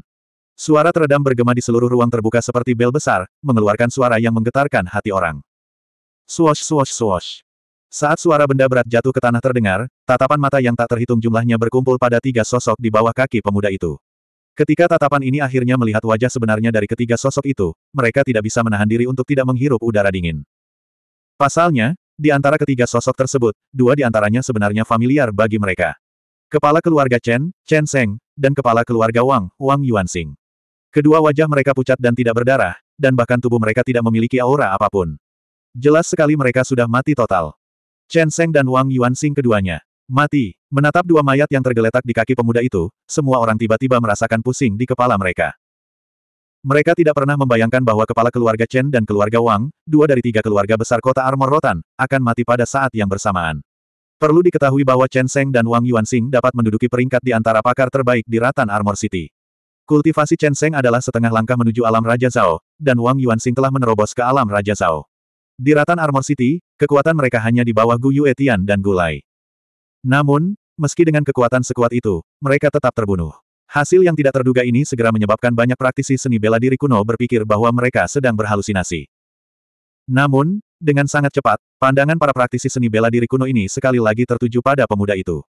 Suara teredam bergema di seluruh ruang terbuka seperti bel besar, mengeluarkan suara yang menggetarkan hati orang. Swash swash swash. Saat suara benda berat jatuh ke tanah terdengar, tatapan mata yang tak terhitung jumlahnya berkumpul pada tiga sosok di bawah kaki pemuda itu. Ketika tatapan ini akhirnya melihat wajah sebenarnya dari ketiga sosok itu, mereka tidak bisa menahan diri untuk tidak menghirup udara dingin. Pasalnya, di antara ketiga sosok tersebut, dua di antaranya sebenarnya familiar bagi mereka. Kepala keluarga Chen, Chen Seng, dan kepala keluarga Wang, Wang Yuanxing. Kedua wajah mereka pucat dan tidak berdarah, dan bahkan tubuh mereka tidak memiliki aura apapun. Jelas sekali mereka sudah mati total. Chen Seng dan Wang Yuan Yuanxing keduanya. Mati. Menatap dua mayat yang tergeletak di kaki pemuda itu, semua orang tiba-tiba merasakan pusing di kepala mereka. Mereka tidak pernah membayangkan bahwa kepala keluarga Chen dan keluarga Wang, dua dari tiga keluarga besar kota Armor Rotan, akan mati pada saat yang bersamaan. Perlu diketahui bahwa Chen Seng dan Wang Yuan Yuanxing dapat menduduki peringkat di antara pakar terbaik di Ratan Armor City. Kultivasi Chen Sheng adalah setengah langkah menuju alam Raja Zhao, dan Wang Yuanxing telah menerobos ke alam Raja Zhao. Di Ratan Armor City, kekuatan mereka hanya di bawah Gu Yuetian dan Gulai. Namun, meski dengan kekuatan sekuat itu, mereka tetap terbunuh. Hasil yang tidak terduga ini segera menyebabkan banyak praktisi seni bela diri kuno berpikir bahwa mereka sedang berhalusinasi. Namun, dengan sangat cepat, pandangan para praktisi seni bela diri kuno ini sekali lagi tertuju pada pemuda itu.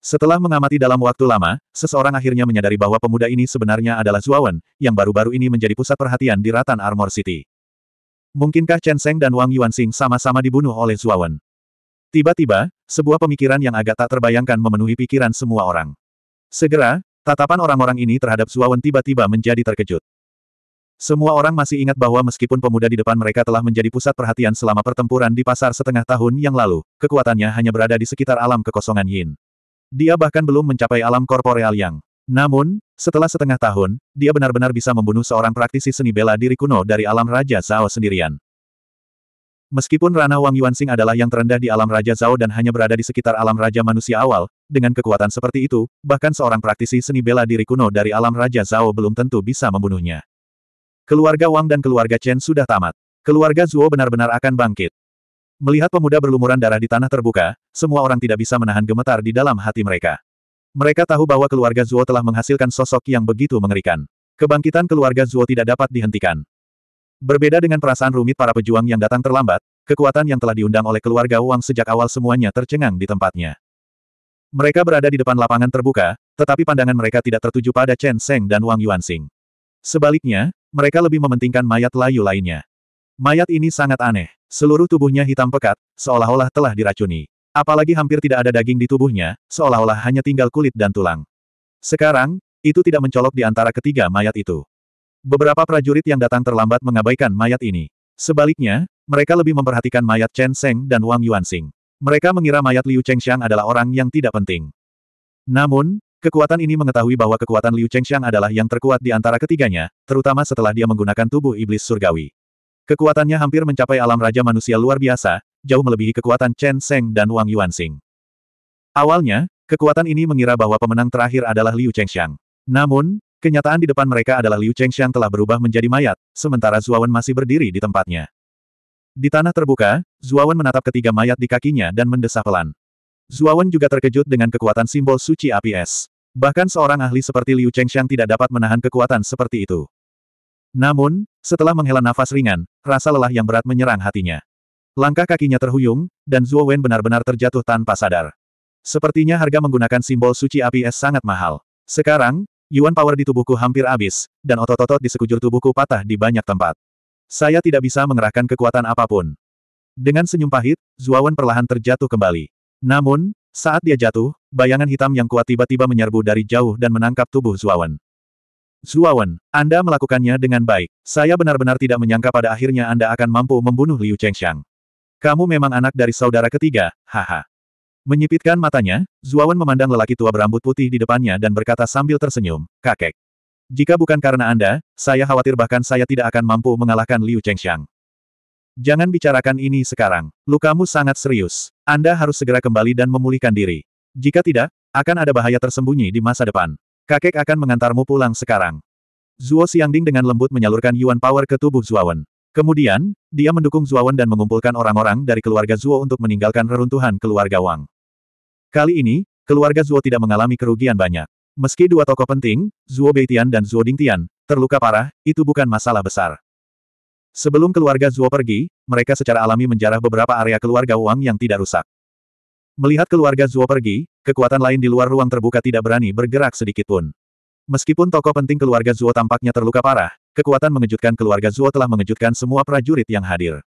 Setelah mengamati dalam waktu lama, seseorang akhirnya menyadari bahwa pemuda ini sebenarnya adalah Zuawan, yang baru-baru ini menjadi pusat perhatian di Ratan Armor City. Mungkinkah Chen Seng dan Wang Yuanxing sama-sama dibunuh oleh Zuawan? Tiba-tiba, sebuah pemikiran yang agak tak terbayangkan memenuhi pikiran semua orang. Segera, tatapan orang-orang ini terhadap Zuawan tiba-tiba menjadi terkejut. Semua orang masih ingat bahwa meskipun pemuda di depan mereka telah menjadi pusat perhatian selama pertempuran di pasar setengah tahun yang lalu, kekuatannya hanya berada di sekitar alam kekosongan Yin. Dia bahkan belum mencapai alam korporeal yang. Namun, setelah setengah tahun, dia benar-benar bisa membunuh seorang praktisi seni bela diri kuno dari alam Raja Zhao sendirian. Meskipun Rana Wang Yuanxing adalah yang terendah di alam Raja Zhao dan hanya berada di sekitar alam Raja Manusia awal, dengan kekuatan seperti itu, bahkan seorang praktisi seni bela diri kuno dari alam Raja Zhao belum tentu bisa membunuhnya. Keluarga Wang dan keluarga Chen sudah tamat. Keluarga Zuo benar-benar akan bangkit. Melihat pemuda berlumuran darah di tanah terbuka, semua orang tidak bisa menahan gemetar di dalam hati mereka. Mereka tahu bahwa keluarga Zuo telah menghasilkan sosok yang begitu mengerikan. Kebangkitan keluarga Zuo tidak dapat dihentikan. Berbeda dengan perasaan rumit para pejuang yang datang terlambat, kekuatan yang telah diundang oleh keluarga Wang sejak awal semuanya tercengang di tempatnya. Mereka berada di depan lapangan terbuka, tetapi pandangan mereka tidak tertuju pada Chen Seng dan Wang Yuanxing. Sebaliknya, mereka lebih mementingkan mayat layu lainnya. Mayat ini sangat aneh. Seluruh tubuhnya hitam pekat, seolah-olah telah diracuni. Apalagi hampir tidak ada daging di tubuhnya, seolah-olah hanya tinggal kulit dan tulang. Sekarang, itu tidak mencolok di antara ketiga mayat itu. Beberapa prajurit yang datang terlambat mengabaikan mayat ini. Sebaliknya, mereka lebih memperhatikan mayat Chen Seng dan Wang Yuanxing. Mereka mengira mayat Liu Chengxiang adalah orang yang tidak penting. Namun, kekuatan ini mengetahui bahwa kekuatan Liu Chengxiang adalah yang terkuat di antara ketiganya, terutama setelah dia menggunakan tubuh iblis surgawi. Kekuatannya hampir mencapai alam raja manusia luar biasa, jauh melebihi kekuatan Chen Seng dan Wang Yuanxing. Awalnya, kekuatan ini mengira bahwa pemenang terakhir adalah Liu Chengxiang. Namun, kenyataan di depan mereka adalah Liu Chengxiang telah berubah menjadi mayat, sementara Zuawan masih berdiri di tempatnya. Di tanah terbuka, Zuawan menatap ketiga mayat di kakinya dan mendesah pelan. Zuawan juga terkejut dengan kekuatan simbol suci api es. Bahkan seorang ahli seperti Liu Chengxiang tidak dapat menahan kekuatan seperti itu. Namun, setelah menghela nafas ringan, rasa lelah yang berat menyerang hatinya. Langkah kakinya terhuyung, dan Zuo Wen benar-benar terjatuh tanpa sadar. Sepertinya harga menggunakan simbol suci api es sangat mahal. Sekarang, Yuan power di tubuhku hampir habis, dan otot-otot di sekujur tubuhku patah di banyak tempat. Saya tidak bisa mengerahkan kekuatan apapun. Dengan senyum pahit, Wen perlahan terjatuh kembali. Namun, saat dia jatuh, bayangan hitam yang kuat tiba-tiba menyerbu dari jauh dan menangkap tubuh Wen. Zuawan, Anda melakukannya dengan baik. Saya benar-benar tidak menyangka pada akhirnya Anda akan mampu membunuh Liu Chengxiang. Kamu memang anak dari saudara ketiga, haha. Menyipitkan matanya, Zuawan memandang lelaki tua berambut putih di depannya dan berkata sambil tersenyum, kakek. Jika bukan karena Anda, saya khawatir bahkan saya tidak akan mampu mengalahkan Liu Chengxiang. Jangan bicarakan ini sekarang. Lukamu sangat serius. Anda harus segera kembali dan memulihkan diri. Jika tidak, akan ada bahaya tersembunyi di masa depan. Kakek akan mengantarmu pulang sekarang. Zuo Xiangding dengan lembut menyalurkan Yuan Power ke tubuh Zuawan. Kemudian, dia mendukung Zuawan dan mengumpulkan orang-orang dari keluarga Zuo untuk meninggalkan reruntuhan keluarga Wang. Kali ini, keluarga Zuo tidak mengalami kerugian banyak. Meski dua tokoh penting, Zuo Beitian dan Zuo Dingtian, terluka parah, itu bukan masalah besar. Sebelum keluarga Zuo pergi, mereka secara alami menjarah beberapa area keluarga Wang yang tidak rusak. Melihat keluarga Zuo pergi, Kekuatan lain di luar ruang terbuka tidak berani bergerak sedikitpun. Meskipun tokoh penting keluarga Zuo tampaknya terluka parah, kekuatan mengejutkan keluarga Zuo telah mengejutkan semua prajurit yang hadir.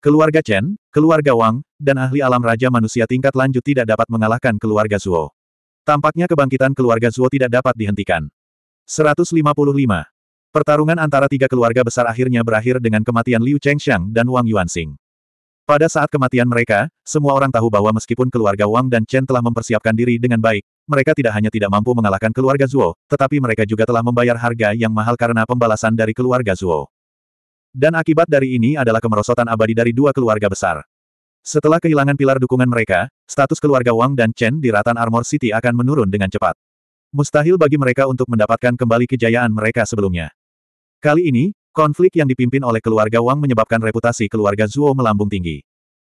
Keluarga Chen, keluarga Wang, dan ahli alam raja manusia tingkat lanjut tidak dapat mengalahkan keluarga Zuo. Tampaknya kebangkitan keluarga Zuo tidak dapat dihentikan. 155. Pertarungan antara tiga keluarga besar akhirnya berakhir dengan kematian Liu Chengxiang dan Wang Yuanxing. Pada saat kematian mereka, semua orang tahu bahwa meskipun keluarga Wang dan Chen telah mempersiapkan diri dengan baik, mereka tidak hanya tidak mampu mengalahkan keluarga Zuo, tetapi mereka juga telah membayar harga yang mahal karena pembalasan dari keluarga Zuo. Dan akibat dari ini adalah kemerosotan abadi dari dua keluarga besar. Setelah kehilangan pilar dukungan mereka, status keluarga Wang dan Chen di Ratan Armor City akan menurun dengan cepat. Mustahil bagi mereka untuk mendapatkan kembali kejayaan mereka sebelumnya. Kali ini, Konflik yang dipimpin oleh keluarga Wang menyebabkan reputasi keluarga Zuo melambung tinggi.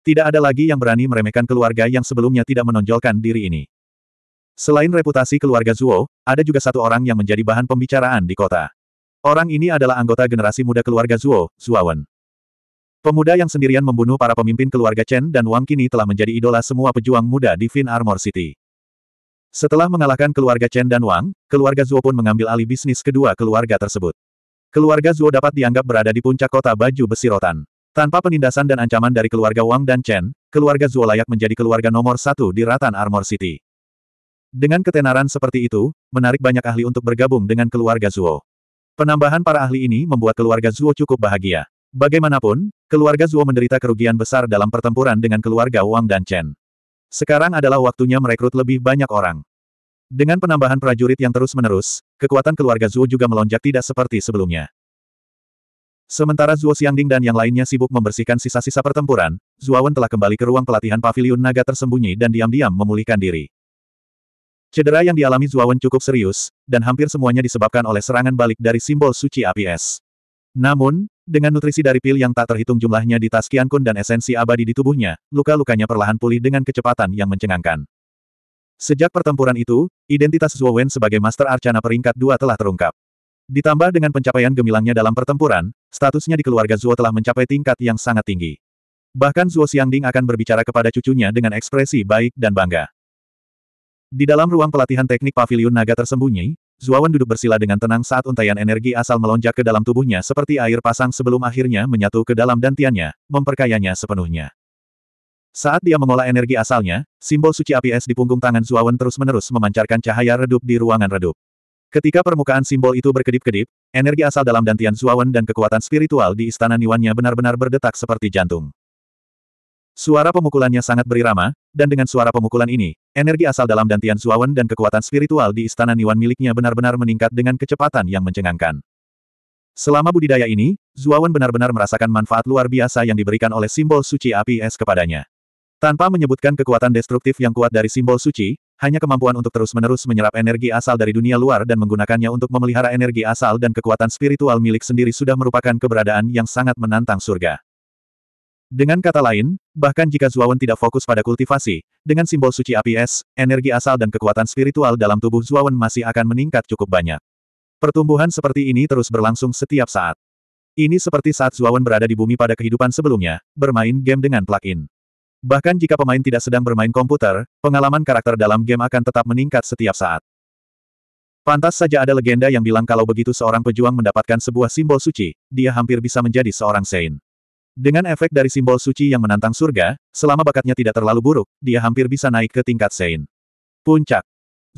Tidak ada lagi yang berani meremehkan keluarga yang sebelumnya tidak menonjolkan diri ini. Selain reputasi keluarga Zuo, ada juga satu orang yang menjadi bahan pembicaraan di kota. Orang ini adalah anggota generasi muda keluarga Zuo, Zuawan. Pemuda yang sendirian membunuh para pemimpin keluarga Chen dan Wang kini telah menjadi idola semua pejuang muda di Fin Armor City. Setelah mengalahkan keluarga Chen dan Wang, keluarga Zuo pun mengambil alih bisnis kedua keluarga tersebut. Keluarga Zuo dapat dianggap berada di puncak kota baju besi rotan. Tanpa penindasan dan ancaman dari keluarga Wang dan Chen, keluarga Zuo layak menjadi keluarga nomor satu di Ratan Armor City. Dengan ketenaran seperti itu, menarik banyak ahli untuk bergabung dengan keluarga Zuo. Penambahan para ahli ini membuat keluarga Zuo cukup bahagia. Bagaimanapun, keluarga Zuo menderita kerugian besar dalam pertempuran dengan keluarga Wang dan Chen. Sekarang adalah waktunya merekrut lebih banyak orang. Dengan penambahan prajurit yang terus-menerus, kekuatan keluarga Zuo juga melonjak tidak seperti sebelumnya. Sementara Zhuo Xiangding dan yang lainnya sibuk membersihkan sisa-sisa pertempuran, Zuawan telah kembali ke ruang pelatihan pavilion naga tersembunyi dan diam-diam memulihkan diri. Cedera yang dialami Zuawan cukup serius, dan hampir semuanya disebabkan oleh serangan balik dari simbol suci api es. Namun, dengan nutrisi dari pil yang tak terhitung jumlahnya di tas Kian dan esensi abadi di tubuhnya, luka-lukanya perlahan pulih dengan kecepatan yang mencengangkan. Sejak pertempuran itu, identitas Zhuo Wen sebagai Master Arcana peringkat dua telah terungkap. Ditambah dengan pencapaian gemilangnya dalam pertempuran, statusnya di keluarga Zhuo telah mencapai tingkat yang sangat tinggi. Bahkan Zhuo Xiangding akan berbicara kepada cucunya dengan ekspresi baik dan bangga. Di dalam ruang pelatihan teknik Pavilion naga tersembunyi, Wen duduk bersila dengan tenang saat untaian energi asal melonjak ke dalam tubuhnya seperti air pasang sebelum akhirnya menyatu ke dalam dantiannya, memperkayanya sepenuhnya. Saat dia mengolah energi asalnya, simbol suci api es di punggung tangan Zuawan terus-menerus memancarkan cahaya redup di ruangan redup. Ketika permukaan simbol itu berkedip-kedip, energi asal dalam dantian Zuawan dan kekuatan spiritual di istana Niwannya benar-benar berdetak seperti jantung. Suara pemukulannya sangat berirama, dan dengan suara pemukulan ini, energi asal dalam dantian Zuawan dan kekuatan spiritual di istana Niwan miliknya benar-benar meningkat dengan kecepatan yang mencengangkan. Selama budidaya ini, Zuawan benar-benar merasakan manfaat luar biasa yang diberikan oleh simbol suci api es kepadanya. Tanpa menyebutkan kekuatan destruktif yang kuat dari simbol suci, hanya kemampuan untuk terus-menerus menyerap energi asal dari dunia luar dan menggunakannya untuk memelihara energi asal dan kekuatan spiritual milik sendiri sudah merupakan keberadaan yang sangat menantang surga. Dengan kata lain, bahkan jika Zuawan tidak fokus pada kultivasi, dengan simbol suci api es, energi asal dan kekuatan spiritual dalam tubuh Zuawan masih akan meningkat cukup banyak. Pertumbuhan seperti ini terus berlangsung setiap saat. Ini seperti saat Zuawan berada di bumi pada kehidupan sebelumnya, bermain game dengan plug-in. Bahkan jika pemain tidak sedang bermain komputer, pengalaman karakter dalam game akan tetap meningkat setiap saat. Pantas saja ada legenda yang bilang kalau begitu seorang pejuang mendapatkan sebuah simbol suci, dia hampir bisa menjadi seorang saint. Dengan efek dari simbol suci yang menantang surga, selama bakatnya tidak terlalu buruk, dia hampir bisa naik ke tingkat saint Puncak.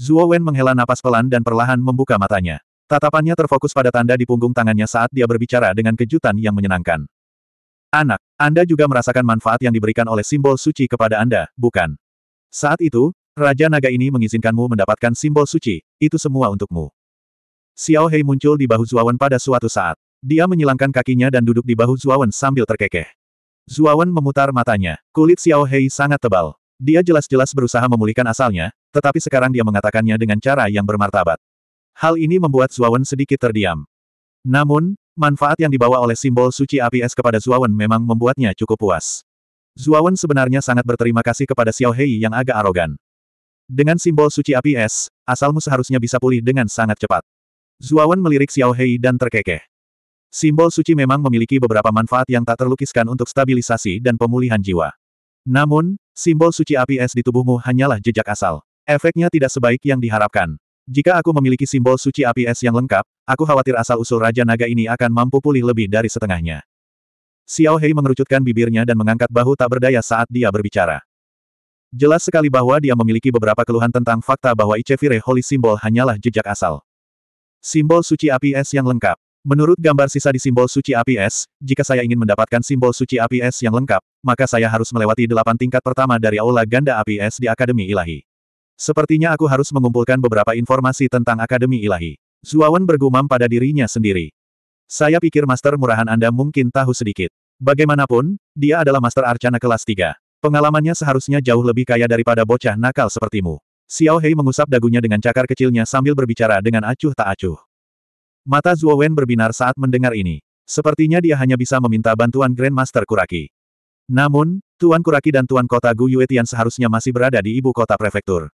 Zuo Wen menghela napas pelan dan perlahan membuka matanya. Tatapannya terfokus pada tanda di punggung tangannya saat dia berbicara dengan kejutan yang menyenangkan. Anak, Anda juga merasakan manfaat yang diberikan oleh simbol suci kepada Anda, bukan? Saat itu, Raja Naga ini mengizinkanmu mendapatkan simbol suci, itu semua untukmu. Xiao Hei muncul di bahu Zuawan pada suatu saat. Dia menyilangkan kakinya dan duduk di bahu Zuawan sambil terkekeh. Zuawan memutar matanya. Kulit Xiao Hei sangat tebal. Dia jelas-jelas berusaha memulihkan asalnya, tetapi sekarang dia mengatakannya dengan cara yang bermartabat. Hal ini membuat Zuawan sedikit terdiam. Namun, Manfaat yang dibawa oleh simbol suci api es kepada Zuawan memang membuatnya cukup puas. Zuawan sebenarnya sangat berterima kasih kepada Xiao Hei yang agak arogan. Dengan simbol suci api es, asalmu seharusnya bisa pulih dengan sangat cepat. Zuawan melirik Xiao Hei dan terkekeh. Simbol suci memang memiliki beberapa manfaat yang tak terlukiskan untuk stabilisasi dan pemulihan jiwa. Namun, simbol suci api es di tubuhmu hanyalah jejak asal. Efeknya tidak sebaik yang diharapkan. Jika aku memiliki simbol suci api es yang lengkap, aku khawatir asal-usul Raja Naga ini akan mampu pulih lebih dari setengahnya. Xiao Hei mengerucutkan bibirnya dan mengangkat bahu tak berdaya saat dia berbicara. Jelas sekali bahwa dia memiliki beberapa keluhan tentang fakta bahwa Icevire Holy Symbol hanyalah jejak asal. Simbol suci api es yang lengkap. Menurut gambar sisa di simbol suci api es, jika saya ingin mendapatkan simbol suci api es yang lengkap, maka saya harus melewati delapan tingkat pertama dari Aula Ganda Api Es di Akademi Ilahi. Sepertinya aku harus mengumpulkan beberapa informasi tentang Akademi Ilahi. Zuawan bergumam pada dirinya sendiri. Saya pikir master murahan Anda mungkin tahu sedikit. Bagaimanapun, dia adalah master arcana kelas 3. Pengalamannya seharusnya jauh lebih kaya daripada bocah nakal sepertimu. Xiao Hei mengusap dagunya dengan cakar kecilnya sambil berbicara dengan acuh tak acuh. Mata Zuo berbinar saat mendengar ini. Sepertinya dia hanya bisa meminta bantuan Grandmaster Kuraki. Namun, Tuan Kuraki dan Tuan Kota Gu Yuetian seharusnya masih berada di ibu kota prefektur.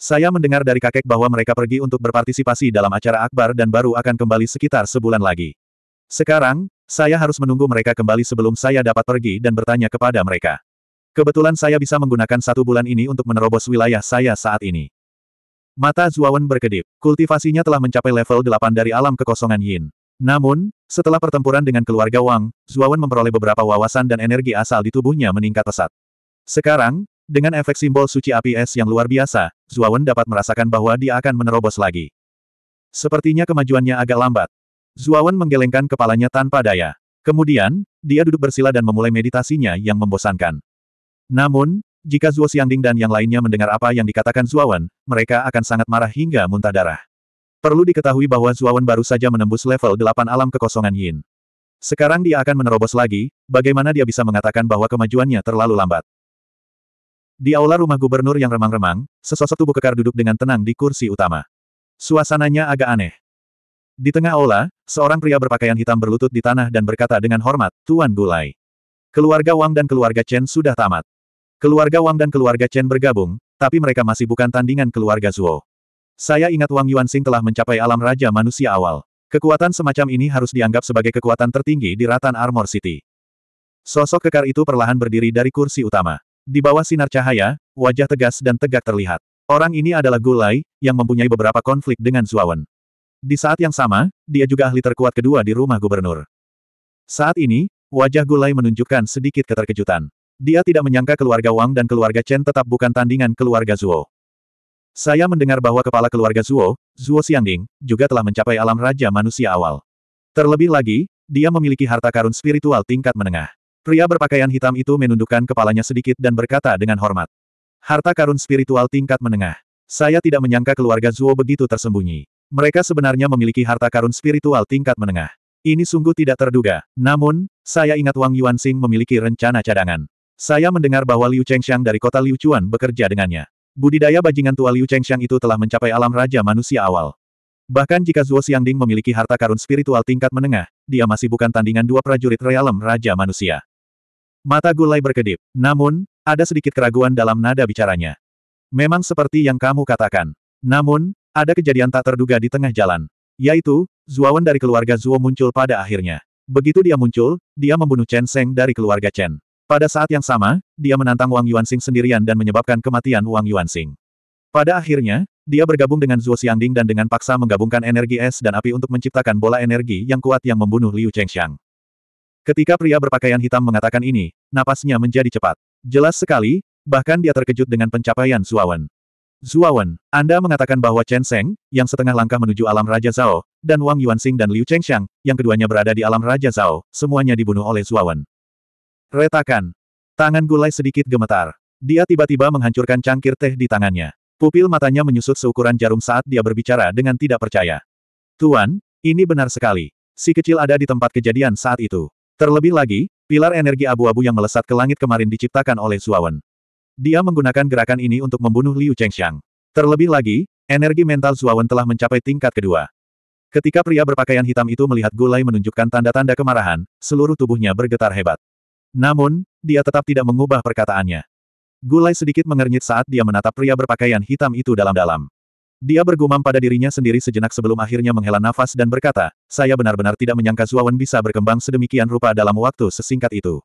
Saya mendengar dari kakek bahwa mereka pergi untuk berpartisipasi dalam acara akbar dan baru akan kembali sekitar sebulan lagi. Sekarang, saya harus menunggu mereka kembali sebelum saya dapat pergi dan bertanya kepada mereka. Kebetulan saya bisa menggunakan satu bulan ini untuk menerobos wilayah saya saat ini. Mata Zuawan berkedip. Kultivasinya telah mencapai level 8 dari alam kekosongan Yin. Namun, setelah pertempuran dengan keluarga Wang, Zuawan memperoleh beberapa wawasan dan energi asal di tubuhnya meningkat pesat. Sekarang, dengan efek simbol suci api es yang luar biasa, Zuawan dapat merasakan bahwa dia akan menerobos lagi. Sepertinya kemajuannya agak lambat. Zuawan menggelengkan kepalanya tanpa daya. Kemudian, dia duduk bersila dan memulai meditasinya yang membosankan. Namun, jika Zuo Xiangding dan yang lainnya mendengar apa yang dikatakan Zuawan, mereka akan sangat marah hingga muntah darah. Perlu diketahui bahwa Zuawan baru saja menembus level 8 alam kekosongan Yin. Sekarang dia akan menerobos lagi, bagaimana dia bisa mengatakan bahwa kemajuannya terlalu lambat. Di aula rumah gubernur yang remang-remang, sesosok tubuh kekar duduk dengan tenang di kursi utama. Suasananya agak aneh. Di tengah aula, seorang pria berpakaian hitam berlutut di tanah dan berkata dengan hormat, Tuan Gulai. Keluarga Wang dan keluarga Chen sudah tamat. Keluarga Wang dan keluarga Chen bergabung, tapi mereka masih bukan tandingan keluarga Zuo. Saya ingat Wang Yuanxing telah mencapai alam raja manusia awal. Kekuatan semacam ini harus dianggap sebagai kekuatan tertinggi di Ratan Armor City. Sosok kekar itu perlahan berdiri dari kursi utama. Di bawah sinar cahaya, wajah tegas dan tegak terlihat. Orang ini adalah Gulai, yang mempunyai beberapa konflik dengan Zuawan. Di saat yang sama, dia juga ahli terkuat kedua di rumah gubernur. Saat ini, wajah Gulai menunjukkan sedikit keterkejutan. Dia tidak menyangka keluarga Wang dan keluarga Chen tetap bukan tandingan keluarga Zuo. Saya mendengar bahwa kepala keluarga Zuo, Zuo Xiangding, juga telah mencapai alam raja manusia awal. Terlebih lagi, dia memiliki harta karun spiritual tingkat menengah. Pria berpakaian hitam itu menundukkan kepalanya sedikit dan berkata dengan hormat. Harta karun spiritual tingkat menengah. Saya tidak menyangka keluarga Zuo begitu tersembunyi. Mereka sebenarnya memiliki harta karun spiritual tingkat menengah. Ini sungguh tidak terduga. Namun, saya ingat Wang Yuanxing memiliki rencana cadangan. Saya mendengar bahwa Liu Chengxiang dari kota Liu Chuan bekerja dengannya. Budidaya bajingan tua Liu Chengxiang itu telah mencapai alam raja manusia awal. Bahkan jika Zuo Xiangding memiliki harta karun spiritual tingkat menengah, dia masih bukan tandingan dua prajurit realem raja manusia. Mata Gulai berkedip. Namun, ada sedikit keraguan dalam nada bicaranya. Memang seperti yang kamu katakan. Namun, ada kejadian tak terduga di tengah jalan. Yaitu, Zuawan dari keluarga Zuo muncul pada akhirnya. Begitu dia muncul, dia membunuh Chen Seng dari keluarga Chen. Pada saat yang sama, dia menantang Wang Yuanxing sendirian dan menyebabkan kematian Wang Yuanxing. Pada akhirnya, dia bergabung dengan Zuo Xiangding dan dengan paksa menggabungkan energi es dan api untuk menciptakan bola energi yang kuat yang membunuh Liu Chengxiang. Ketika pria berpakaian hitam mengatakan ini, napasnya menjadi cepat. Jelas sekali, bahkan dia terkejut dengan pencapaian Zuawan. Zuawan, Anda mengatakan bahwa Chen Seng, yang setengah langkah menuju alam Raja Zhao, dan Wang Yuanxing dan Liu Chengxiang, yang keduanya berada di alam Raja Zhao, semuanya dibunuh oleh Zuawan. Retakan. Tangan Gulai sedikit gemetar. Dia tiba-tiba menghancurkan cangkir teh di tangannya. Pupil matanya menyusut seukuran jarum saat dia berbicara dengan tidak percaya. Tuan, ini benar sekali. Si kecil ada di tempat kejadian saat itu. Terlebih lagi, pilar energi abu-abu yang melesat ke langit kemarin diciptakan oleh Zuawan. Dia menggunakan gerakan ini untuk membunuh Liu Chengxiang. Terlebih lagi, energi mental Zuawan telah mencapai tingkat kedua. Ketika pria berpakaian hitam itu melihat Gulai menunjukkan tanda-tanda kemarahan, seluruh tubuhnya bergetar hebat. Namun, dia tetap tidak mengubah perkataannya. Gulai sedikit mengernyit saat dia menatap pria berpakaian hitam itu dalam-dalam. Dia bergumam pada dirinya sendiri sejenak sebelum akhirnya menghela nafas dan berkata, saya benar-benar tidak menyangka Zuawan bisa berkembang sedemikian rupa dalam waktu sesingkat itu.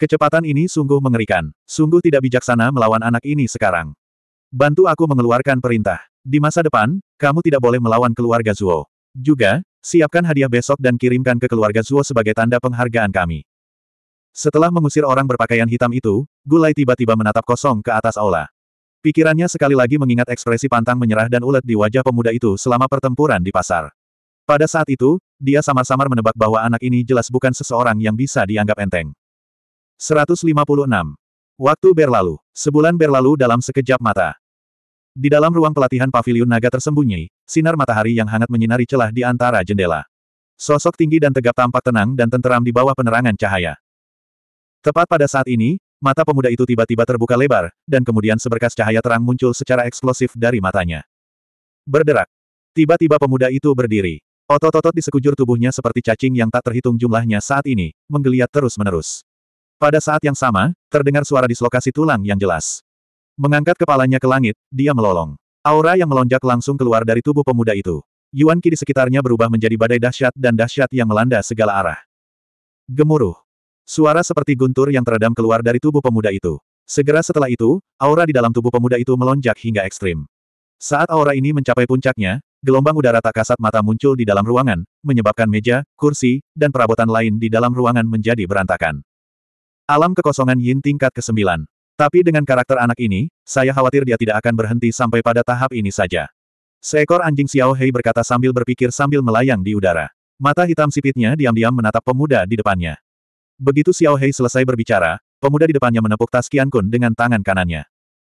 Kecepatan ini sungguh mengerikan. Sungguh tidak bijaksana melawan anak ini sekarang. Bantu aku mengeluarkan perintah. Di masa depan, kamu tidak boleh melawan keluarga Zuo. Juga, siapkan hadiah besok dan kirimkan ke keluarga Zuo sebagai tanda penghargaan kami. Setelah mengusir orang berpakaian hitam itu, Gulai tiba-tiba menatap kosong ke atas aula. Pikirannya sekali lagi mengingat ekspresi pantang menyerah dan ulet di wajah pemuda itu selama pertempuran di pasar. Pada saat itu, dia samar-samar menebak bahwa anak ini jelas bukan seseorang yang bisa dianggap enteng. 156. Waktu berlalu. Sebulan berlalu dalam sekejap mata. Di dalam ruang pelatihan pavilion naga tersembunyi, sinar matahari yang hangat menyinari celah di antara jendela. Sosok tinggi dan tegap tampak tenang dan tenteram di bawah penerangan cahaya. Tepat pada saat ini, Mata pemuda itu tiba-tiba terbuka lebar, dan kemudian seberkas cahaya terang muncul secara eksplosif dari matanya. Berderak. Tiba-tiba pemuda itu berdiri. Otot-otot di sekujur tubuhnya seperti cacing yang tak terhitung jumlahnya saat ini, menggeliat terus-menerus. Pada saat yang sama, terdengar suara dislokasi tulang yang jelas. Mengangkat kepalanya ke langit, dia melolong. Aura yang melonjak langsung keluar dari tubuh pemuda itu. Yuan Qi di sekitarnya berubah menjadi badai dahsyat dan dahsyat yang melanda segala arah. Gemuruh. Suara seperti guntur yang teredam keluar dari tubuh pemuda itu. Segera setelah itu, aura di dalam tubuh pemuda itu melonjak hingga ekstrim. Saat aura ini mencapai puncaknya, gelombang udara tak kasat mata muncul di dalam ruangan, menyebabkan meja, kursi, dan perabotan lain di dalam ruangan menjadi berantakan. Alam kekosongan Yin tingkat ke-9. Tapi dengan karakter anak ini, saya khawatir dia tidak akan berhenti sampai pada tahap ini saja. Seekor anjing Xiao Hei berkata sambil berpikir sambil melayang di udara. Mata hitam sipitnya diam-diam menatap pemuda di depannya. Begitu Xiao Hei selesai berbicara, pemuda di depannya menepuk tas Qian Kun dengan tangan kanannya.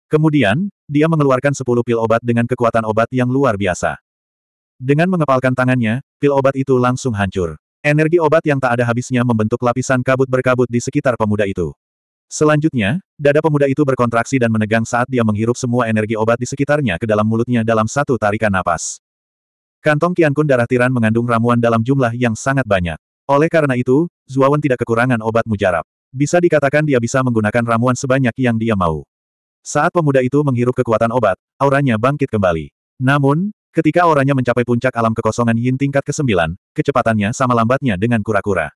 Kemudian, dia mengeluarkan sepuluh pil obat dengan kekuatan obat yang luar biasa. Dengan mengepalkan tangannya, pil obat itu langsung hancur. Energi obat yang tak ada habisnya membentuk lapisan kabut berkabut di sekitar pemuda itu. Selanjutnya, dada pemuda itu berkontraksi dan menegang saat dia menghirup semua energi obat di sekitarnya ke dalam mulutnya dalam satu tarikan napas. Kantong Qian Kun darah tiran mengandung ramuan dalam jumlah yang sangat banyak. Oleh karena itu, Zuawan tidak kekurangan obat mujarab. Bisa dikatakan dia bisa menggunakan ramuan sebanyak yang dia mau. Saat pemuda itu menghirup kekuatan obat, auranya bangkit kembali. Namun, ketika auranya mencapai puncak alam kekosongan yin tingkat ke-9, kecepatannya sama lambatnya dengan kura-kura.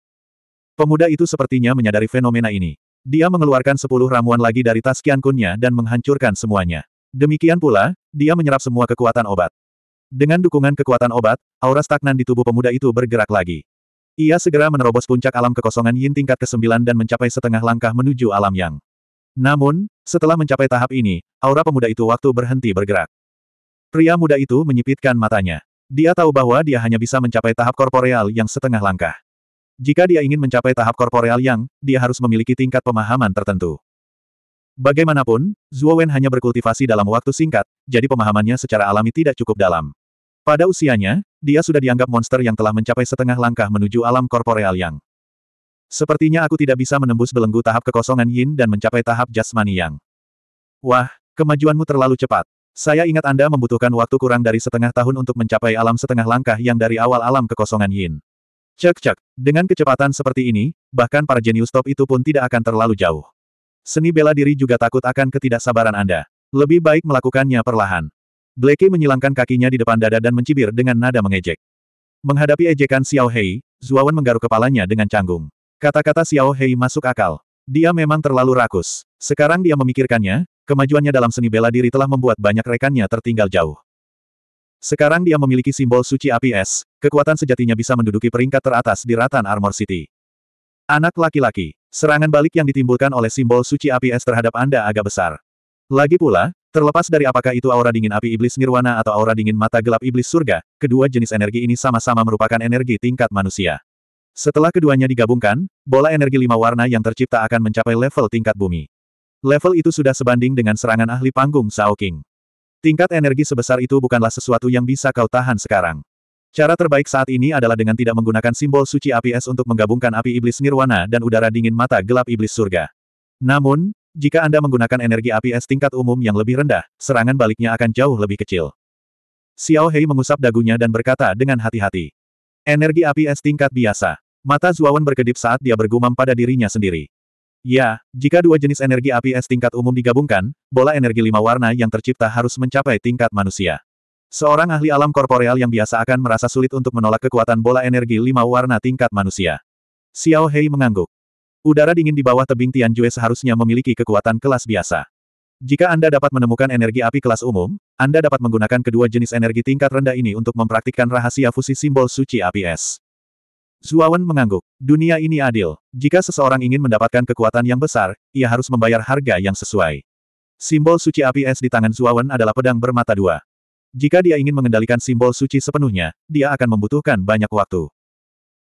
Pemuda itu sepertinya menyadari fenomena ini. Dia mengeluarkan sepuluh ramuan lagi dari tas kiankunnya dan menghancurkan semuanya. Demikian pula, dia menyerap semua kekuatan obat. Dengan dukungan kekuatan obat, aura stagnan di tubuh pemuda itu bergerak lagi. Ia segera menerobos puncak alam kekosongan yin tingkat ke-9 dan mencapai setengah langkah menuju alam yang. Namun, setelah mencapai tahap ini, aura pemuda itu waktu berhenti bergerak. Pria muda itu menyipitkan matanya. Dia tahu bahwa dia hanya bisa mencapai tahap korporeal yang setengah langkah. Jika dia ingin mencapai tahap korporeal yang, dia harus memiliki tingkat pemahaman tertentu. Bagaimanapun, Wen hanya berkultivasi dalam waktu singkat, jadi pemahamannya secara alami tidak cukup dalam. Pada usianya, dia sudah dianggap monster yang telah mencapai setengah langkah menuju alam korporeal yang. Sepertinya aku tidak bisa menembus belenggu tahap kekosongan yin dan mencapai tahap jasmani yang. Wah, kemajuanmu terlalu cepat. Saya ingat Anda membutuhkan waktu kurang dari setengah tahun untuk mencapai alam setengah langkah yang dari awal alam kekosongan yin. Cek-cek, dengan kecepatan seperti ini, bahkan para jenius top itu pun tidak akan terlalu jauh. Seni bela diri juga takut akan ketidaksabaran Anda. Lebih baik melakukannya perlahan. Blackie menyilangkan kakinya di depan dada dan mencibir dengan nada mengejek. Menghadapi ejekan Xiao Hei, Zuawan menggaruk kepalanya dengan canggung. Kata-kata Xiao Hei masuk akal. Dia memang terlalu rakus. Sekarang dia memikirkannya, kemajuannya dalam seni bela diri telah membuat banyak rekannya tertinggal jauh. Sekarang dia memiliki simbol suci api es, kekuatan sejatinya bisa menduduki peringkat teratas di Ratan Armor City. Anak laki-laki, serangan balik yang ditimbulkan oleh simbol suci api es terhadap Anda agak besar. Lagi pula, Terlepas dari apakah itu aura dingin api iblis nirwana atau aura dingin mata gelap iblis surga, kedua jenis energi ini sama-sama merupakan energi tingkat manusia. Setelah keduanya digabungkan, bola energi lima warna yang tercipta akan mencapai level tingkat bumi. Level itu sudah sebanding dengan serangan ahli panggung Shao King. Tingkat energi sebesar itu bukanlah sesuatu yang bisa kau tahan sekarang. Cara terbaik saat ini adalah dengan tidak menggunakan simbol suci api es untuk menggabungkan api iblis nirwana dan udara dingin mata gelap iblis surga. Namun, jika Anda menggunakan energi api es tingkat umum yang lebih rendah, serangan baliknya akan jauh lebih kecil. Xiao Hei mengusap dagunya dan berkata dengan hati-hati. Energi api es tingkat biasa. Mata Zuawan berkedip saat dia bergumam pada dirinya sendiri. Ya, jika dua jenis energi api es tingkat umum digabungkan, bola energi lima warna yang tercipta harus mencapai tingkat manusia. Seorang ahli alam korporeal yang biasa akan merasa sulit untuk menolak kekuatan bola energi lima warna tingkat manusia. Xiao Hei mengangguk. Udara dingin di bawah tebing Tianjue seharusnya memiliki kekuatan kelas biasa. Jika Anda dapat menemukan energi api kelas umum, Anda dapat menggunakan kedua jenis energi tingkat rendah ini untuk mempraktikkan rahasia fusi simbol suci api es. Zuawan mengangguk. Dunia ini adil. Jika seseorang ingin mendapatkan kekuatan yang besar, ia harus membayar harga yang sesuai. Simbol suci api es di tangan Zuawan adalah pedang bermata dua. Jika dia ingin mengendalikan simbol suci sepenuhnya, dia akan membutuhkan banyak waktu.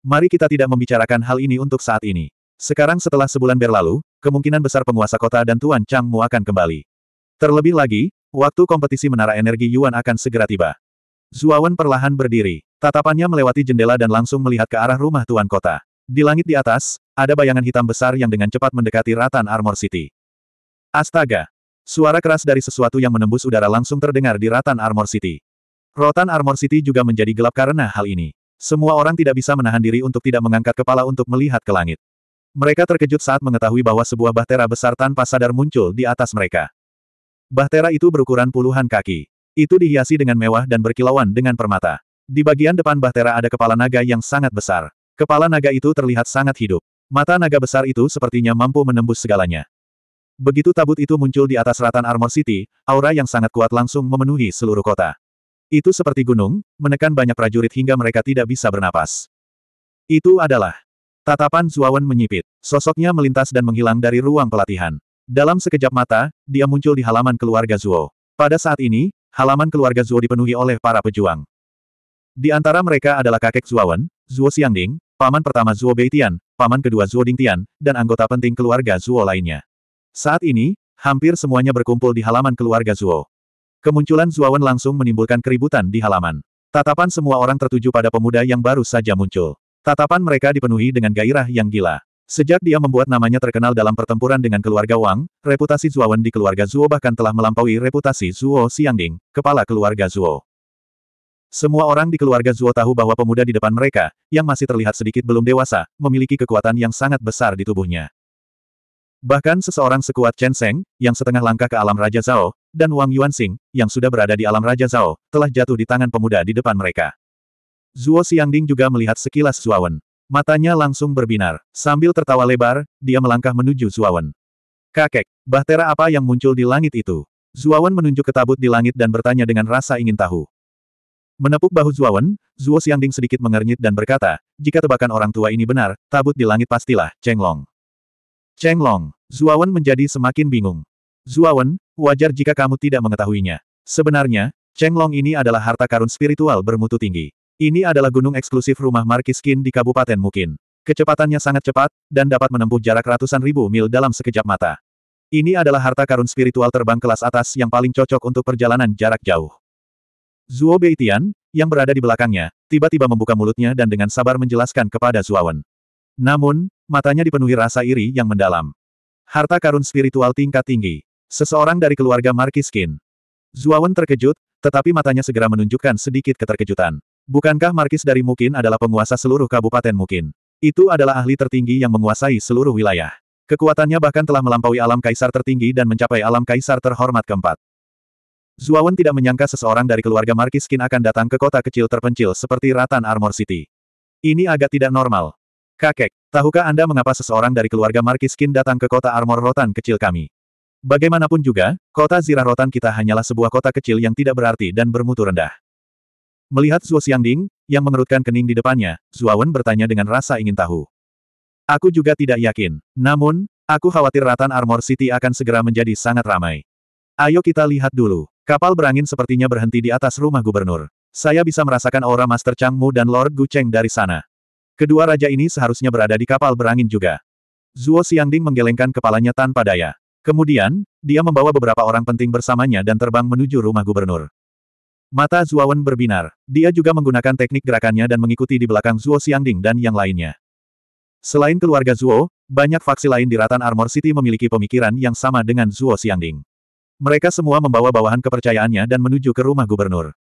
Mari kita tidak membicarakan hal ini untuk saat ini. Sekarang setelah sebulan berlalu, kemungkinan besar penguasa kota dan Tuan Chang Mu akan kembali. Terlebih lagi, waktu kompetisi menara energi Yuan akan segera tiba. Zuawan perlahan berdiri. Tatapannya melewati jendela dan langsung melihat ke arah rumah Tuan Kota. Di langit di atas, ada bayangan hitam besar yang dengan cepat mendekati Ratan Armor City. Astaga! Suara keras dari sesuatu yang menembus udara langsung terdengar di Ratan Armor City. Rotan Armor City juga menjadi gelap karena hal ini. Semua orang tidak bisa menahan diri untuk tidak mengangkat kepala untuk melihat ke langit. Mereka terkejut saat mengetahui bahwa sebuah bahtera besar tanpa sadar muncul di atas mereka. Bahtera itu berukuran puluhan kaki. Itu dihiasi dengan mewah dan berkilauan dengan permata. Di bagian depan bahtera ada kepala naga yang sangat besar. Kepala naga itu terlihat sangat hidup. Mata naga besar itu sepertinya mampu menembus segalanya. Begitu tabut itu muncul di atas ratan Armor City, aura yang sangat kuat langsung memenuhi seluruh kota. Itu seperti gunung, menekan banyak prajurit hingga mereka tidak bisa bernapas. Itu adalah Tatapan Zuawan menyipit. Sosoknya melintas dan menghilang dari ruang pelatihan. Dalam sekejap mata, dia muncul di halaman keluarga Zuo. Pada saat ini, halaman keluarga Zuo dipenuhi oleh para pejuang. Di antara mereka adalah kakek Zuawan, Zuo Xiangding, paman pertama Zuo Beitian, paman kedua Zuo Dingtian, dan anggota penting keluarga Zuo lainnya. Saat ini, hampir semuanya berkumpul di halaman keluarga Zuo. Kemunculan Zuawan langsung menimbulkan keributan di halaman. Tatapan semua orang tertuju pada pemuda yang baru saja muncul. Tatapan mereka dipenuhi dengan gairah yang gila. Sejak dia membuat namanya terkenal dalam pertempuran dengan keluarga Wang, reputasi Wen di keluarga Zuo bahkan telah melampaui reputasi Zuo Xiangding, kepala keluarga Zuo. Semua orang di keluarga Zuo tahu bahwa pemuda di depan mereka, yang masih terlihat sedikit belum dewasa, memiliki kekuatan yang sangat besar di tubuhnya. Bahkan seseorang sekuat Chen Seng, yang setengah langkah ke alam Raja Zhao, dan Wang Yuanxing, yang sudah berada di alam Raja Zhao, telah jatuh di tangan pemuda di depan mereka. Zuo Xiangding juga melihat sekilas Zuawan. Matanya langsung berbinar. Sambil tertawa lebar, dia melangkah menuju Zuawan. Kakek, bahtera apa yang muncul di langit itu? Zuawan menunjuk ke tabut di langit dan bertanya dengan rasa ingin tahu. Menepuk bahu Zuawan, Zuo Xiangding sedikit mengernyit dan berkata, jika tebakan orang tua ini benar, tabut di langit pastilah, Chenglong. Chenglong, Zuawan menjadi semakin bingung. Zuawan, wajar jika kamu tidak mengetahuinya. Sebenarnya, Chenglong ini adalah harta karun spiritual bermutu tinggi. Ini adalah gunung eksklusif rumah Kin di Kabupaten Mukin. Kecepatannya sangat cepat, dan dapat menempuh jarak ratusan ribu mil dalam sekejap mata. Ini adalah harta karun spiritual terbang kelas atas yang paling cocok untuk perjalanan jarak jauh. Zuo Beitian, yang berada di belakangnya, tiba-tiba membuka mulutnya dan dengan sabar menjelaskan kepada Zuawan. Namun, matanya dipenuhi rasa iri yang mendalam. Harta karun spiritual tingkat tinggi. Seseorang dari keluarga Markiskin. Zuawan terkejut, tetapi matanya segera menunjukkan sedikit keterkejutan. Bukankah Markis dari Mukin adalah penguasa seluruh Kabupaten Mukin? Itu adalah ahli tertinggi yang menguasai seluruh wilayah. Kekuatannya bahkan telah melampaui alam kaisar tertinggi dan mencapai alam kaisar terhormat keempat. Zuawan tidak menyangka seseorang dari keluarga Markis Kin akan datang ke kota kecil terpencil seperti Ratan Armor City. Ini agak tidak normal. Kakek, tahukah Anda mengapa seseorang dari keluarga Markis Kin datang ke kota Armor Rotan kecil kami? Bagaimanapun juga, kota Zirah Rotan kita hanyalah sebuah kota kecil yang tidak berarti dan bermutu rendah. Melihat Zhuo Xiangding, yang mengerutkan kening di depannya, Zuawan bertanya dengan rasa ingin tahu. Aku juga tidak yakin. Namun, aku khawatir Ratan Armor City akan segera menjadi sangat ramai. Ayo kita lihat dulu. Kapal berangin sepertinya berhenti di atas rumah gubernur. Saya bisa merasakan aura Master Changmu dan Lord Gu Cheng dari sana. Kedua raja ini seharusnya berada di kapal berangin juga. Zuo Xiangding menggelengkan kepalanya tanpa daya. Kemudian, dia membawa beberapa orang penting bersamanya dan terbang menuju rumah gubernur. Mata Zuawan berbinar. Dia juga menggunakan teknik gerakannya dan mengikuti di belakang Zuo Xiangding dan yang lainnya. Selain keluarga Zuo, banyak faksi lain di Ratan Armor City memiliki pemikiran yang sama dengan Zuo Xiangding. Mereka semua membawa bawahan kepercayaannya dan menuju ke rumah gubernur.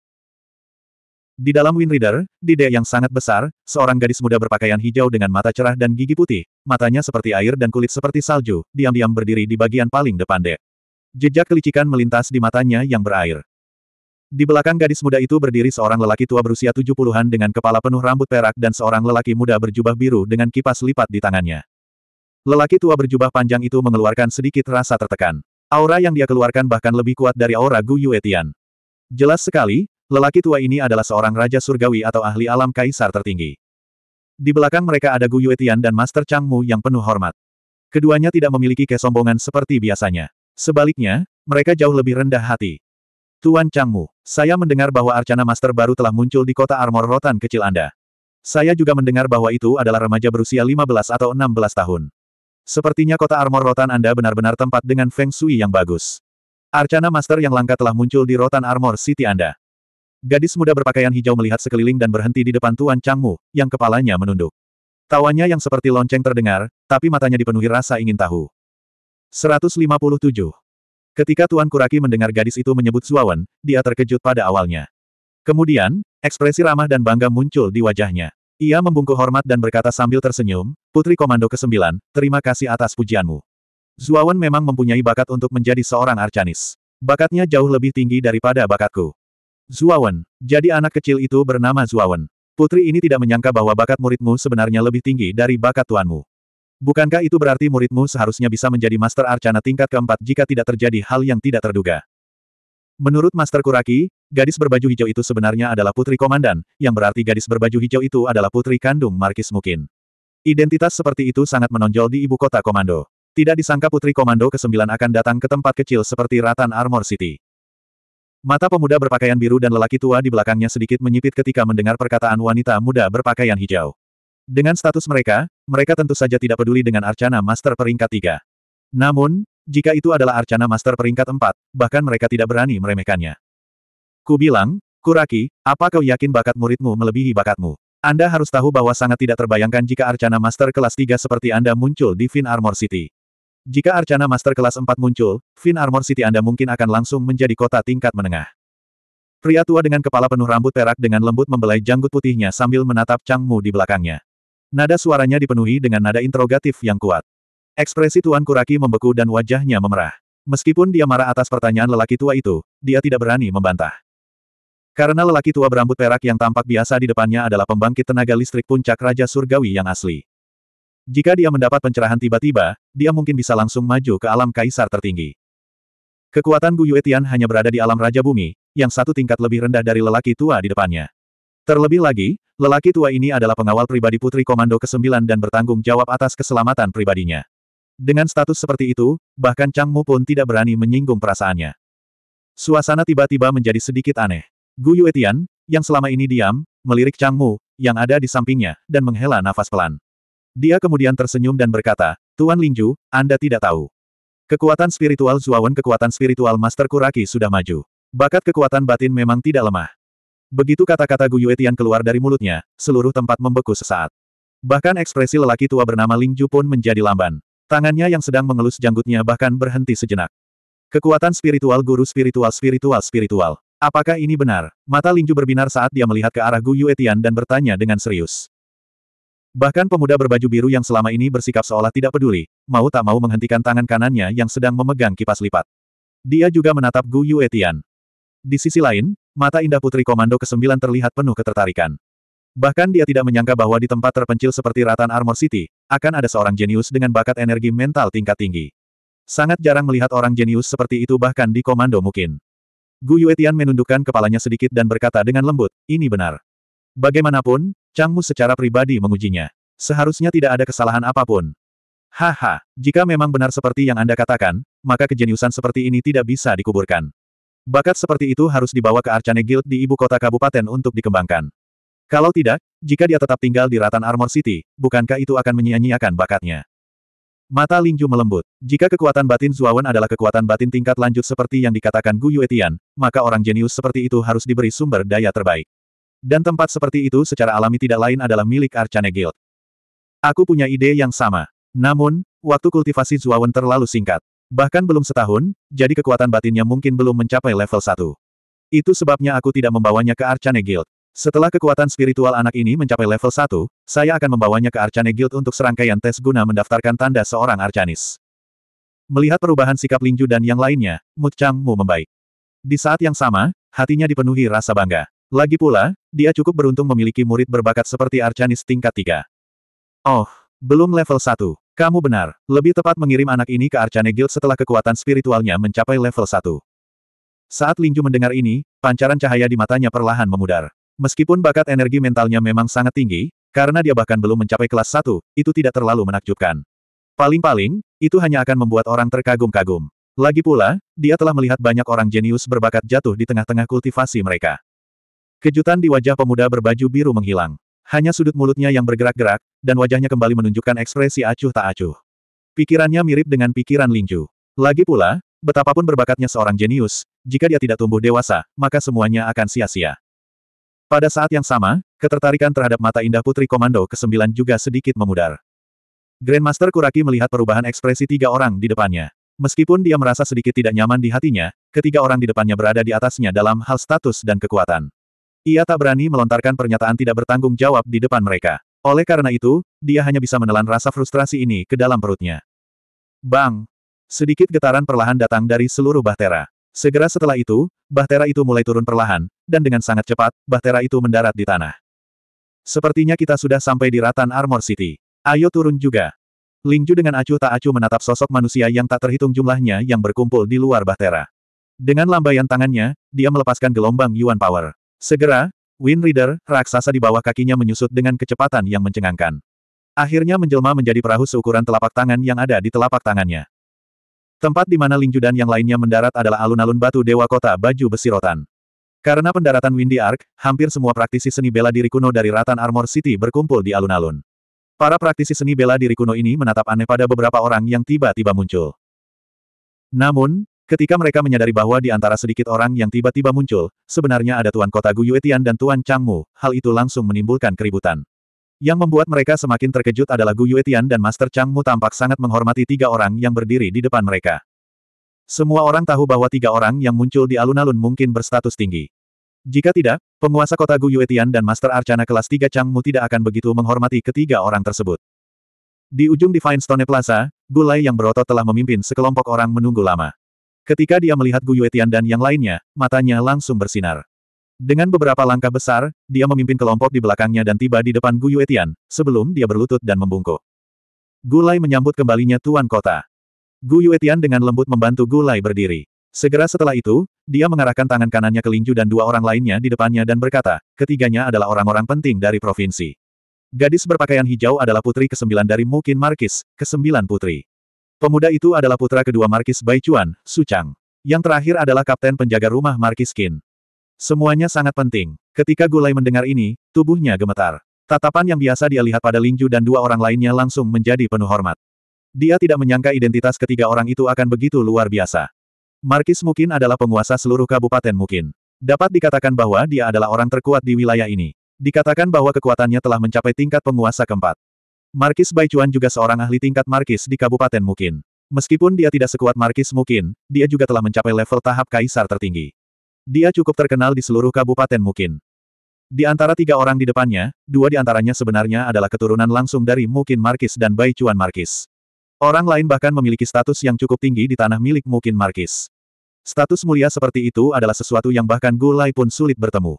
Di dalam Windreader, di dek yang sangat besar, seorang gadis muda berpakaian hijau dengan mata cerah dan gigi putih, matanya seperti air dan kulit seperti salju, diam-diam berdiri di bagian paling depan dek. Jejak kelicikan melintas di matanya yang berair. Di belakang gadis muda itu berdiri seorang lelaki tua berusia 70-an dengan kepala penuh rambut perak dan seorang lelaki muda berjubah biru dengan kipas lipat di tangannya. Lelaki tua berjubah panjang itu mengeluarkan sedikit rasa tertekan. Aura yang dia keluarkan bahkan lebih kuat dari aura Gu Yuetian. Jelas sekali, lelaki tua ini adalah seorang raja surgawi atau ahli alam kaisar tertinggi. Di belakang mereka ada Gu Yuetian dan Master Chang Mu yang penuh hormat. Keduanya tidak memiliki kesombongan seperti biasanya. Sebaliknya, mereka jauh lebih rendah hati. Tuan Changmu, saya mendengar bahwa Arcana Master baru telah muncul di kota Armor Rotan kecil Anda. Saya juga mendengar bahwa itu adalah remaja berusia 15 atau 16 tahun. Sepertinya kota Armor Rotan Anda benar-benar tempat dengan Feng Shui yang bagus. Arcana Master yang langka telah muncul di Rotan Armor City Anda. Gadis muda berpakaian hijau melihat sekeliling dan berhenti di depan Tuan Changmu, yang kepalanya menunduk. Tawanya yang seperti lonceng terdengar, tapi matanya dipenuhi rasa ingin tahu. 157. Ketika Tuan Kuraki mendengar gadis itu menyebut Zuawan, dia terkejut pada awalnya. Kemudian, ekspresi ramah dan bangga muncul di wajahnya. Ia membungkuk hormat dan berkata sambil tersenyum, Putri Komando ke-9, terima kasih atas pujianmu. Zuawan memang mempunyai bakat untuk menjadi seorang arcanis. Bakatnya jauh lebih tinggi daripada bakatku. Zuawan, jadi anak kecil itu bernama Zuawan. Putri ini tidak menyangka bahwa bakat muridmu sebenarnya lebih tinggi dari bakat tuanmu. Bukankah itu berarti muridmu seharusnya bisa menjadi Master Arcana tingkat keempat jika tidak terjadi hal yang tidak terduga? Menurut Master Kuraki, gadis berbaju hijau itu sebenarnya adalah putri komandan, yang berarti gadis berbaju hijau itu adalah putri kandung Markis Mukin. Identitas seperti itu sangat menonjol di ibu kota komando. Tidak disangka putri komando ke-9 akan datang ke tempat kecil seperti Ratan Armor City. Mata pemuda berpakaian biru dan lelaki tua di belakangnya sedikit menyipit ketika mendengar perkataan wanita muda berpakaian hijau. Dengan status mereka, mereka tentu saja tidak peduli dengan Arcana Master peringkat 3. Namun, jika itu adalah Arcana Master peringkat 4, bahkan mereka tidak berani meremehkannya. Ku bilang, Kuraki, apa kau yakin bakat muridmu melebihi bakatmu? Anda harus tahu bahwa sangat tidak terbayangkan jika Arcana Master kelas 3 seperti Anda muncul di Fin Armor City. Jika Arcana Master kelas 4 muncul, Fin Armor City Anda mungkin akan langsung menjadi kota tingkat menengah. Pria tua dengan kepala penuh rambut perak dengan lembut membelai janggut putihnya sambil menatap Changmu di belakangnya. Nada suaranya dipenuhi dengan nada interrogatif yang kuat. Ekspresi Tuan Kuraki membeku dan wajahnya memerah. Meskipun dia marah atas pertanyaan lelaki tua itu, dia tidak berani membantah. Karena lelaki tua berambut perak yang tampak biasa di depannya adalah pembangkit tenaga listrik puncak Raja Surgawi yang asli. Jika dia mendapat pencerahan tiba-tiba, dia mungkin bisa langsung maju ke alam kaisar tertinggi. Kekuatan Gu Yuetian hanya berada di alam Raja Bumi, yang satu tingkat lebih rendah dari lelaki tua di depannya. Terlebih lagi, lelaki tua ini adalah pengawal pribadi Putri Komando ke-9 dan bertanggung jawab atas keselamatan pribadinya. Dengan status seperti itu, bahkan Chang Mu pun tidak berani menyinggung perasaannya. Suasana tiba-tiba menjadi sedikit aneh. Gu Yuetian, yang selama ini diam, melirik Chang Mu, yang ada di sampingnya, dan menghela nafas pelan. Dia kemudian tersenyum dan berkata, Tuan Lingju, Anda tidak tahu. Kekuatan spiritual Zuawan kekuatan spiritual Master Kuraki sudah maju. Bakat kekuatan batin memang tidak lemah. Begitu kata-kata Gu Yuetian keluar dari mulutnya, seluruh tempat membeku sesaat. Bahkan ekspresi lelaki tua bernama Ling Ju pun menjadi lamban. Tangannya yang sedang mengelus janggutnya bahkan berhenti sejenak. Kekuatan spiritual guru spiritual spiritual spiritual. Apakah ini benar? Mata Ling Ju berbinar saat dia melihat ke arah Gu Yuetian dan bertanya dengan serius. Bahkan pemuda berbaju biru yang selama ini bersikap seolah tidak peduli, mau tak mau menghentikan tangan kanannya yang sedang memegang kipas lipat. Dia juga menatap Gu Yuetian. Di sisi lain, mata indah Putri Komando ke-9 terlihat penuh ketertarikan. Bahkan dia tidak menyangka bahwa di tempat terpencil seperti Ratan Armor City, akan ada seorang jenius dengan bakat energi mental tingkat tinggi. Sangat jarang melihat orang jenius seperti itu bahkan di komando mungkin. Gu Yuetian menundukkan kepalanya sedikit dan berkata dengan lembut, ini benar. Bagaimanapun, Changmu secara pribadi mengujinya. Seharusnya tidak ada kesalahan apapun. Haha, jika memang benar seperti yang Anda katakan, maka kejeniusan seperti ini tidak bisa dikuburkan. Bakat seperti itu harus dibawa ke Arcane Guild di ibu kota kabupaten untuk dikembangkan. Kalau tidak, jika dia tetap tinggal di Ratan Armor City, bukankah itu akan menyia-nyiakan bakatnya? Mata Lingju melembut. Jika kekuatan batin Zuawan adalah kekuatan batin tingkat lanjut seperti yang dikatakan Gu Yuetian, maka orang jenius seperti itu harus diberi sumber daya terbaik. Dan tempat seperti itu secara alami tidak lain adalah milik Arcane Guild. Aku punya ide yang sama. Namun, waktu kultivasi Zuawan terlalu singkat. Bahkan belum setahun, jadi kekuatan batinnya mungkin belum mencapai level 1. Itu sebabnya aku tidak membawanya ke Arcane Guild. Setelah kekuatan spiritual anak ini mencapai level 1, saya akan membawanya ke Arcane Guild untuk serangkaian tes guna mendaftarkan tanda seorang Arcanis. Melihat perubahan sikap Lingju dan yang lainnya, Mut Chang Mu membaik. Di saat yang sama, hatinya dipenuhi rasa bangga. Lagi pula, dia cukup beruntung memiliki murid berbakat seperti Arcanis tingkat 3. Oh, belum level 1. Kamu benar, lebih tepat mengirim anak ini ke Arcane Guild setelah kekuatan spiritualnya mencapai level 1. Saat Lingju mendengar ini, pancaran cahaya di matanya perlahan memudar. Meskipun bakat energi mentalnya memang sangat tinggi, karena dia bahkan belum mencapai kelas 1, itu tidak terlalu menakjubkan. Paling-paling, itu hanya akan membuat orang terkagum-kagum. Lagi pula, dia telah melihat banyak orang jenius berbakat jatuh di tengah-tengah kultivasi mereka. Kejutan di wajah pemuda berbaju biru menghilang. Hanya sudut mulutnya yang bergerak-gerak, dan wajahnya kembali menunjukkan ekspresi acuh tak acuh. Pikirannya mirip dengan pikiran Lingju. Lagi pula, betapapun berbakatnya seorang jenius, jika dia tidak tumbuh dewasa, maka semuanya akan sia-sia. Pada saat yang sama, ketertarikan terhadap mata indah Putri Komando ke-9 juga sedikit memudar. Grandmaster Kuraki melihat perubahan ekspresi tiga orang di depannya. Meskipun dia merasa sedikit tidak nyaman di hatinya, ketiga orang di depannya berada di atasnya dalam hal status dan kekuatan. Ia tak berani melontarkan pernyataan tidak bertanggung jawab di depan mereka. Oleh karena itu, dia hanya bisa menelan rasa frustrasi ini ke dalam perutnya. Bang! Sedikit getaran perlahan datang dari seluruh bahtera. Segera setelah itu, bahtera itu mulai turun perlahan, dan dengan sangat cepat, bahtera itu mendarat di tanah. Sepertinya kita sudah sampai di Ratan Armor City. Ayo turun juga. Lingju dengan acuh tak acuh menatap sosok manusia yang tak terhitung jumlahnya yang berkumpul di luar bahtera. Dengan lambaian tangannya, dia melepaskan gelombang Yuan Power. Segera, Wind Reader, raksasa di bawah kakinya menyusut dengan kecepatan yang mencengangkan. Akhirnya menjelma menjadi perahu seukuran telapak tangan yang ada di telapak tangannya. Tempat di mana Lingju yang lainnya mendarat adalah alun-alun batu dewa kota baju besi rotan. Karena pendaratan Windy Ark, hampir semua praktisi seni bela diri kuno dari Ratan Armor City berkumpul di alun-alun. Para praktisi seni bela diri kuno ini menatap aneh pada beberapa orang yang tiba-tiba muncul. Namun, Ketika mereka menyadari bahwa di antara sedikit orang yang tiba-tiba muncul, sebenarnya ada Tuan Kota Guyuetian dan Tuan Changmu, hal itu langsung menimbulkan keributan. Yang membuat mereka semakin terkejut adalah Guyuetian dan Master Changmu tampak sangat menghormati tiga orang yang berdiri di depan mereka. Semua orang tahu bahwa tiga orang yang muncul di alun-alun mungkin berstatus tinggi. Jika tidak, penguasa kota Guyuetian dan Master Arcana kelas 3 Changmu tidak akan begitu menghormati ketiga orang tersebut. Di ujung Divine Stone Plaza, Gulai yang berotot telah memimpin sekelompok orang menunggu lama. Ketika dia melihat Gu Yuetian dan yang lainnya, matanya langsung bersinar. Dengan beberapa langkah besar, dia memimpin kelompok di belakangnya dan tiba di depan Gu Yuetian, sebelum dia berlutut dan membungkuk. Gulai menyambut kembalinya Tuan Kota. Gu Yuetian dengan lembut membantu Gulai berdiri. Segera setelah itu, dia mengarahkan tangan kanannya ke Linju dan dua orang lainnya di depannya dan berkata, ketiganya adalah orang-orang penting dari provinsi. Gadis berpakaian hijau adalah putri kesembilan dari Mukin Markis, kesembilan putri. Pemuda itu adalah putra kedua Markis Bai Chuan, Su Chang. Yang terakhir adalah kapten penjaga rumah Markis Qin. Semuanya sangat penting. Ketika Gulai mendengar ini, tubuhnya gemetar. Tatapan yang biasa dia lihat pada Lingju dan dua orang lainnya langsung menjadi penuh hormat. Dia tidak menyangka identitas ketiga orang itu akan begitu luar biasa. Markis mungkin adalah penguasa seluruh kabupaten mungkin. Dapat dikatakan bahwa dia adalah orang terkuat di wilayah ini. Dikatakan bahwa kekuatannya telah mencapai tingkat penguasa keempat. Markis Baichuan juga seorang ahli tingkat Markis di Kabupaten Mukin. Meskipun dia tidak sekuat Markis Mukin, dia juga telah mencapai level tahap kaisar tertinggi. Dia cukup terkenal di seluruh Kabupaten Mukin. Di antara tiga orang di depannya, dua di antaranya sebenarnya adalah keturunan langsung dari Mukin Markis dan Bai Markis. Orang lain bahkan memiliki status yang cukup tinggi di tanah milik Mukin Markis. Status mulia seperti itu adalah sesuatu yang bahkan Gulai pun sulit bertemu.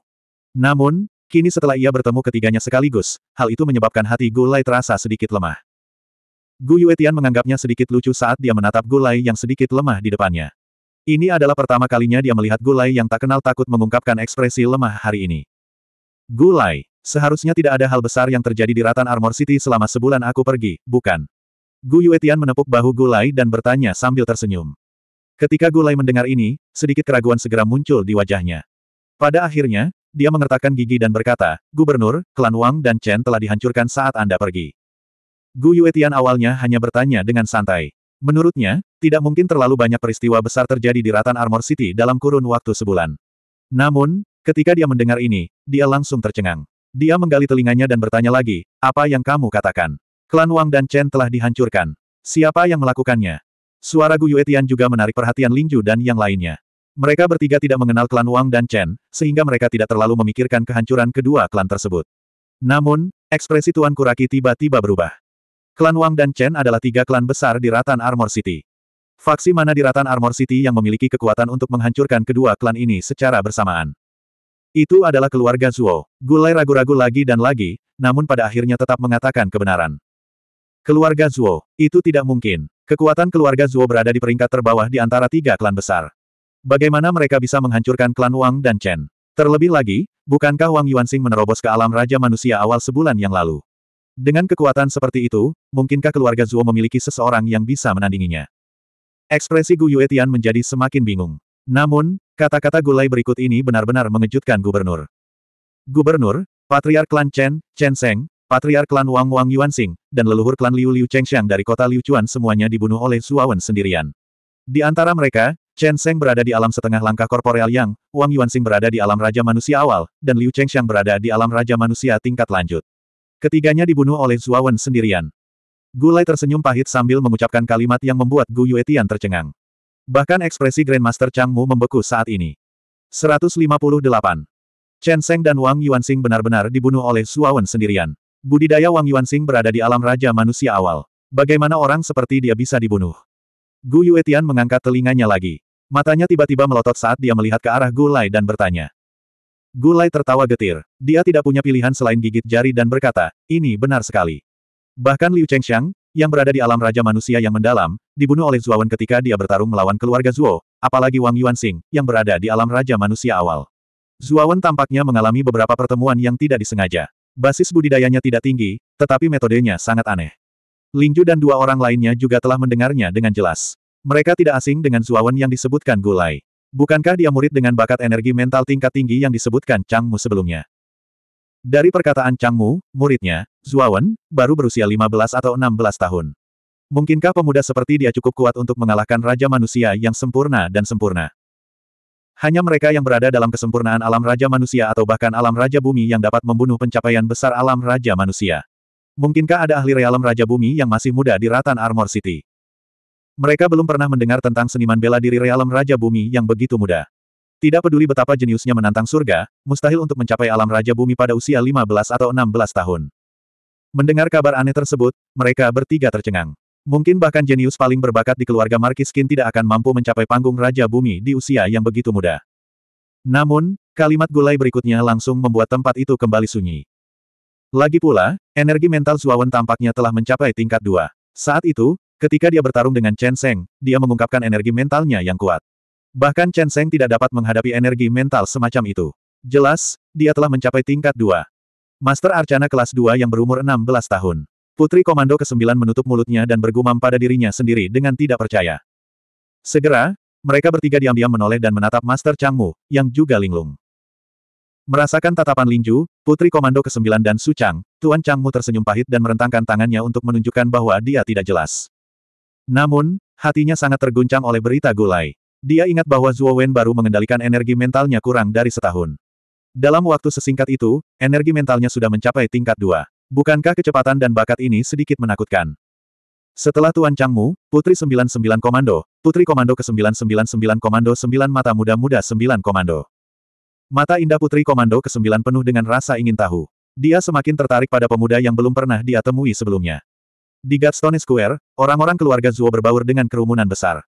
Namun, Kini setelah ia bertemu ketiganya sekaligus, hal itu menyebabkan hati Gulai terasa sedikit lemah. Gu Yuetian menganggapnya sedikit lucu saat dia menatap Gulai yang sedikit lemah di depannya. Ini adalah pertama kalinya dia melihat Gulai yang tak kenal takut mengungkapkan ekspresi lemah hari ini. Gulai, seharusnya tidak ada hal besar yang terjadi di Ratan Armor City selama sebulan aku pergi, bukan? Gu Yuetian menepuk bahu Gulai dan bertanya sambil tersenyum. Ketika Gulai mendengar ini, sedikit keraguan segera muncul di wajahnya. Pada akhirnya, dia mengertakkan gigi dan berkata, Gubernur, klan Wang dan Chen telah dihancurkan saat Anda pergi. Gu Yuetian awalnya hanya bertanya dengan santai. Menurutnya, tidak mungkin terlalu banyak peristiwa besar terjadi di Ratan Armor City dalam kurun waktu sebulan. Namun, ketika dia mendengar ini, dia langsung tercengang. Dia menggali telinganya dan bertanya lagi, apa yang kamu katakan? Klan Wang dan Chen telah dihancurkan. Siapa yang melakukannya? Suara Gu Yuetian juga menarik perhatian Lingju dan yang lainnya. Mereka bertiga tidak mengenal klan Wang dan Chen, sehingga mereka tidak terlalu memikirkan kehancuran kedua klan tersebut. Namun, ekspresi Tuan Kuraki tiba-tiba berubah. Klan Wang dan Chen adalah tiga klan besar di Ratan Armor City. Faksi mana di Ratan Armor City yang memiliki kekuatan untuk menghancurkan kedua klan ini secara bersamaan. Itu adalah keluarga Zuo. Gulai ragu-ragu lagi dan lagi, namun pada akhirnya tetap mengatakan kebenaran. Keluarga Zuo, itu tidak mungkin. Kekuatan keluarga Zuo berada di peringkat terbawah di antara tiga klan besar. Bagaimana mereka bisa menghancurkan klan Wang dan Chen? Terlebih lagi, bukankah Wang Yuanxing menerobos ke alam Raja Manusia awal sebulan yang lalu? Dengan kekuatan seperti itu, mungkinkah keluarga Zuo memiliki seseorang yang bisa menandinginya? Ekspresi Gu Yuetian menjadi semakin bingung. Namun, kata-kata gulai berikut ini benar-benar mengejutkan gubernur. Gubernur, Patriark Klan Chen, Chen Seng, Patriark Klan Wang Wang Yuanxing, dan leluhur Klan Liu Liu Cheng Chengxiang dari kota Liu Chuan semuanya dibunuh oleh Wen sendirian. Di antara mereka, Chen Sheng berada di alam setengah langkah korporeal yang, Wang Yuanxing berada di alam raja manusia awal, dan Liu Chengxiang berada di alam raja manusia tingkat lanjut. Ketiganya dibunuh oleh Wen sendirian. Gulai tersenyum pahit sambil mengucapkan kalimat yang membuat Gu Yuetian tercengang. Bahkan ekspresi Grandmaster Chang Mu membeku saat ini. 158. Chen Sheng dan Wang Yuanxing benar-benar dibunuh oleh Wen sendirian. Budidaya Wang Yuanxing berada di alam raja manusia awal. Bagaimana orang seperti dia bisa dibunuh? Gu Yuetian mengangkat telinganya lagi. Matanya tiba-tiba melotot saat dia melihat ke arah Gulai dan bertanya. Gulai tertawa getir. Dia tidak punya pilihan selain gigit jari dan berkata, ini benar sekali. Bahkan Liu Chengxiang, yang berada di alam Raja Manusia yang mendalam, dibunuh oleh Zuawan ketika dia bertarung melawan keluarga Zuo, apalagi Wang Yuanxing, yang berada di alam Raja Manusia awal. Zuawan tampaknya mengalami beberapa pertemuan yang tidak disengaja. Basis budidayanya tidak tinggi, tetapi metodenya sangat aneh. Lingju dan dua orang lainnya juga telah mendengarnya dengan jelas. Mereka tidak asing dengan Zuawan yang disebutkan Gulai. Bukankah dia murid dengan bakat energi mental tingkat tinggi yang disebutkan Changmu sebelumnya? Dari perkataan Changmu, muridnya, Zuawan, baru berusia 15 atau 16 tahun. Mungkinkah pemuda seperti dia cukup kuat untuk mengalahkan Raja Manusia yang sempurna dan sempurna? Hanya mereka yang berada dalam kesempurnaan alam Raja Manusia atau bahkan alam Raja Bumi yang dapat membunuh pencapaian besar alam Raja Manusia. Mungkinkah ada ahli realem Raja Bumi yang masih muda di Ratan Armor City? Mereka belum pernah mendengar tentang seniman bela diri realem Raja Bumi yang begitu muda. Tidak peduli betapa jeniusnya menantang surga, mustahil untuk mencapai alam Raja Bumi pada usia 15 atau 16 tahun. Mendengar kabar aneh tersebut, mereka bertiga tercengang. Mungkin bahkan jenius paling berbakat di keluarga Markiskin tidak akan mampu mencapai panggung Raja Bumi di usia yang begitu muda. Namun, kalimat gulai berikutnya langsung membuat tempat itu kembali sunyi. Lagi pula, energi mental Zuawan tampaknya telah mencapai tingkat dua. Saat itu, Ketika dia bertarung dengan Chen Seng, dia mengungkapkan energi mentalnya yang kuat. Bahkan Chen Seng tidak dapat menghadapi energi mental semacam itu. Jelas, dia telah mencapai tingkat 2. Master Arcana kelas 2 yang berumur 16 tahun. Putri Komando ke-9 menutup mulutnya dan bergumam pada dirinya sendiri dengan tidak percaya. Segera, mereka bertiga diam-diam menoleh dan menatap Master Changmu, yang juga linglung. Merasakan tatapan Linju, Putri Komando ke-9 dan Su Chang, Tuan Changmu tersenyum pahit dan merentangkan tangannya untuk menunjukkan bahwa dia tidak jelas. Namun, hatinya sangat terguncang oleh berita Gulai. Dia ingat bahwa Zuo Wen baru mengendalikan energi mentalnya kurang dari setahun. Dalam waktu sesingkat itu, energi mentalnya sudah mencapai tingkat dua. Bukankah kecepatan dan bakat ini sedikit menakutkan? Setelah Tuan Changmu, Putri 99 Komando, Putri Komando ke-999 Komando 9 Mata Muda Muda 9 Komando. Mata indah Putri Komando ke-9 penuh dengan rasa ingin tahu. Dia semakin tertarik pada pemuda yang belum pernah dia temui sebelumnya. Di Godstone Square, orang-orang keluarga Zuo berbaur dengan kerumunan besar.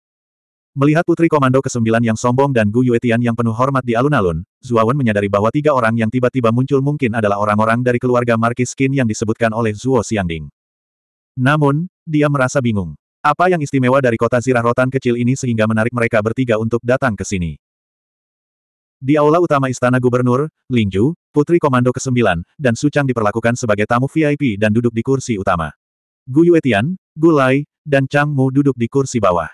Melihat putri komando ke-9 yang sombong dan Gu Yuetian yang penuh hormat di alun-alun, Wen menyadari bahwa tiga orang yang tiba-tiba muncul mungkin adalah orang-orang dari keluarga Marquis Qin yang disebutkan oleh Zuo Xiangding. Namun, dia merasa bingung. Apa yang istimewa dari kota zirah rotan kecil ini sehingga menarik mereka bertiga untuk datang ke sini? Di aula utama istana gubernur, Lingju, putri komando ke-9, dan Su diperlakukan sebagai tamu VIP dan duduk di kursi utama. Gu Yuetian, Gu Lai, dan Chang Mu duduk di kursi bawah.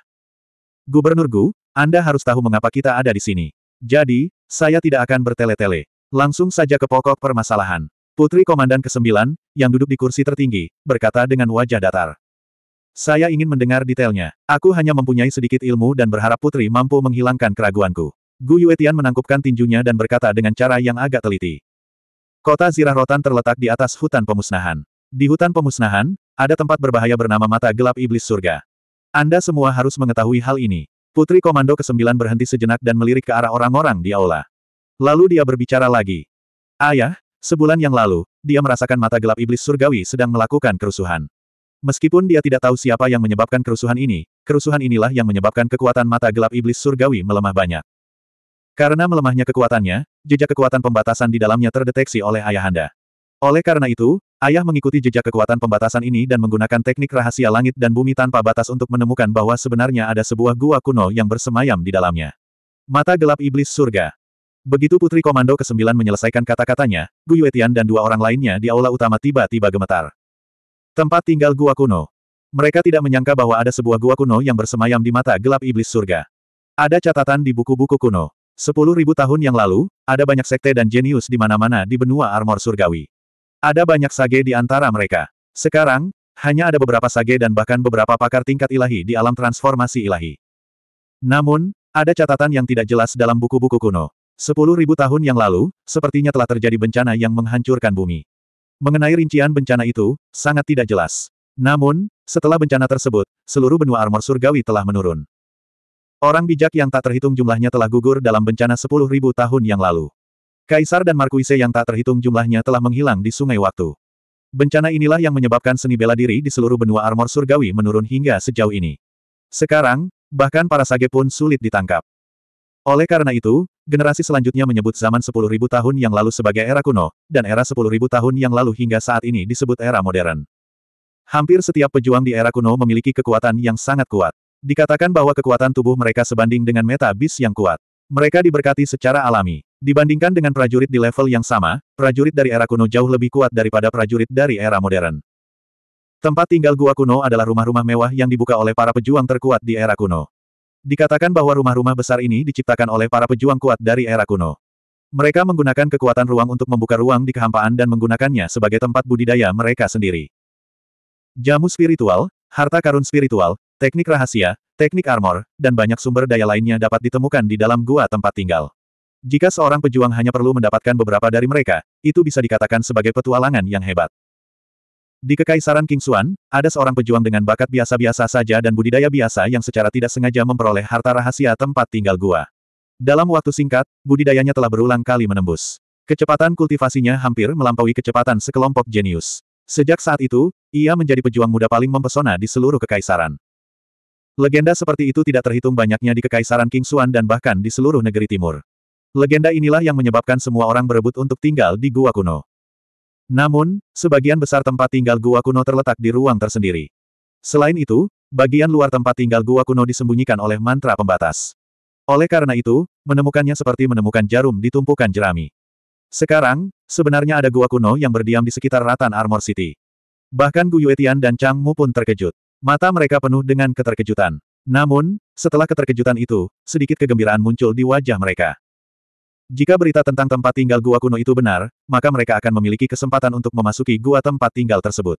Gubernur Gu, Anda harus tahu mengapa kita ada di sini. Jadi, saya tidak akan bertele-tele. Langsung saja ke pokok permasalahan. Putri Komandan ke-9, yang duduk di kursi tertinggi, berkata dengan wajah datar. Saya ingin mendengar detailnya. Aku hanya mempunyai sedikit ilmu dan berharap Putri mampu menghilangkan keraguanku. Gu Yuetian menangkupkan tinjunya dan berkata dengan cara yang agak teliti. Kota Zirah Rotan terletak di atas hutan pemusnahan. Di hutan pemusnahan, ada tempat berbahaya bernama Mata Gelap Iblis Surga. Anda semua harus mengetahui hal ini. Putri Komando ke-9 berhenti sejenak dan melirik ke arah orang-orang di aula. Lalu dia berbicara lagi. Ayah, sebulan yang lalu, dia merasakan Mata Gelap Iblis Surgawi sedang melakukan kerusuhan. Meskipun dia tidak tahu siapa yang menyebabkan kerusuhan ini, kerusuhan inilah yang menyebabkan kekuatan mata gelap iblis surgawi melemah banyak. Karena melemahnya kekuatannya, jejak kekuatan pembatasan di dalamnya terdeteksi oleh ayahanda. Oleh karena itu, ayah mengikuti jejak kekuatan pembatasan ini dan menggunakan teknik rahasia langit dan bumi tanpa batas untuk menemukan bahwa sebenarnya ada sebuah gua kuno yang bersemayam di dalamnya. Mata gelap iblis surga. Begitu Putri Komando ke-9 menyelesaikan kata-katanya, Gu Yuetian dan dua orang lainnya di aula utama tiba-tiba gemetar. Tempat tinggal gua kuno. Mereka tidak menyangka bahwa ada sebuah gua kuno yang bersemayam di mata gelap iblis surga. Ada catatan di buku-buku kuno. Sepuluh ribu tahun yang lalu, ada banyak sekte dan jenius di mana-mana di benua armor surgawi. Ada banyak sage di antara mereka. Sekarang, hanya ada beberapa sage dan bahkan beberapa pakar tingkat ilahi di alam transformasi ilahi. Namun, ada catatan yang tidak jelas dalam buku-buku kuno. Sepuluh ribu tahun yang lalu, sepertinya telah terjadi bencana yang menghancurkan bumi. Mengenai rincian bencana itu, sangat tidak jelas. Namun, setelah bencana tersebut, seluruh benua armor surgawi telah menurun. Orang bijak yang tak terhitung jumlahnya telah gugur dalam bencana sepuluh ribu tahun yang lalu. Kaisar dan Markuise yang tak terhitung jumlahnya telah menghilang di sungai waktu. Bencana inilah yang menyebabkan seni bela diri di seluruh benua armor surgawi menurun hingga sejauh ini. Sekarang, bahkan para sage pun sulit ditangkap. Oleh karena itu, generasi selanjutnya menyebut zaman 10.000 tahun yang lalu sebagai era kuno, dan era 10.000 tahun yang lalu hingga saat ini disebut era modern. Hampir setiap pejuang di era kuno memiliki kekuatan yang sangat kuat. Dikatakan bahwa kekuatan tubuh mereka sebanding dengan meta bis yang kuat. Mereka diberkati secara alami. Dibandingkan dengan prajurit di level yang sama, prajurit dari era kuno jauh lebih kuat daripada prajurit dari era modern. Tempat tinggal gua kuno adalah rumah-rumah mewah yang dibuka oleh para pejuang terkuat di era kuno. Dikatakan bahwa rumah-rumah besar ini diciptakan oleh para pejuang kuat dari era kuno. Mereka menggunakan kekuatan ruang untuk membuka ruang di kehampaan dan menggunakannya sebagai tempat budidaya mereka sendiri. Jamu spiritual, harta karun spiritual, teknik rahasia, teknik armor, dan banyak sumber daya lainnya dapat ditemukan di dalam gua tempat tinggal. Jika seorang pejuang hanya perlu mendapatkan beberapa dari mereka, itu bisa dikatakan sebagai petualangan yang hebat. Di Kekaisaran King Xuan, ada seorang pejuang dengan bakat biasa-biasa saja dan budidaya biasa yang secara tidak sengaja memperoleh harta rahasia tempat tinggal gua. Dalam waktu singkat, budidayanya telah berulang kali menembus. Kecepatan kultivasinya hampir melampaui kecepatan sekelompok jenius. Sejak saat itu, ia menjadi pejuang muda paling mempesona di seluruh kekaisaran. Legenda seperti itu tidak terhitung banyaknya di Kekaisaran King Xuan dan bahkan di seluruh negeri timur. Legenda inilah yang menyebabkan semua orang berebut untuk tinggal di gua kuno. Namun, sebagian besar tempat tinggal gua kuno terletak di ruang tersendiri. Selain itu, bagian luar tempat tinggal gua kuno disembunyikan oleh mantra pembatas. Oleh karena itu, menemukannya seperti menemukan jarum di tumpukan jerami. Sekarang, sebenarnya ada gua kuno yang berdiam di sekitar Ratan Armor City. Bahkan Gu Yuetian dan Chang Mu pun terkejut. Mata mereka penuh dengan keterkejutan. Namun, setelah keterkejutan itu, sedikit kegembiraan muncul di wajah mereka. Jika berita tentang tempat tinggal gua kuno itu benar, maka mereka akan memiliki kesempatan untuk memasuki gua tempat tinggal tersebut.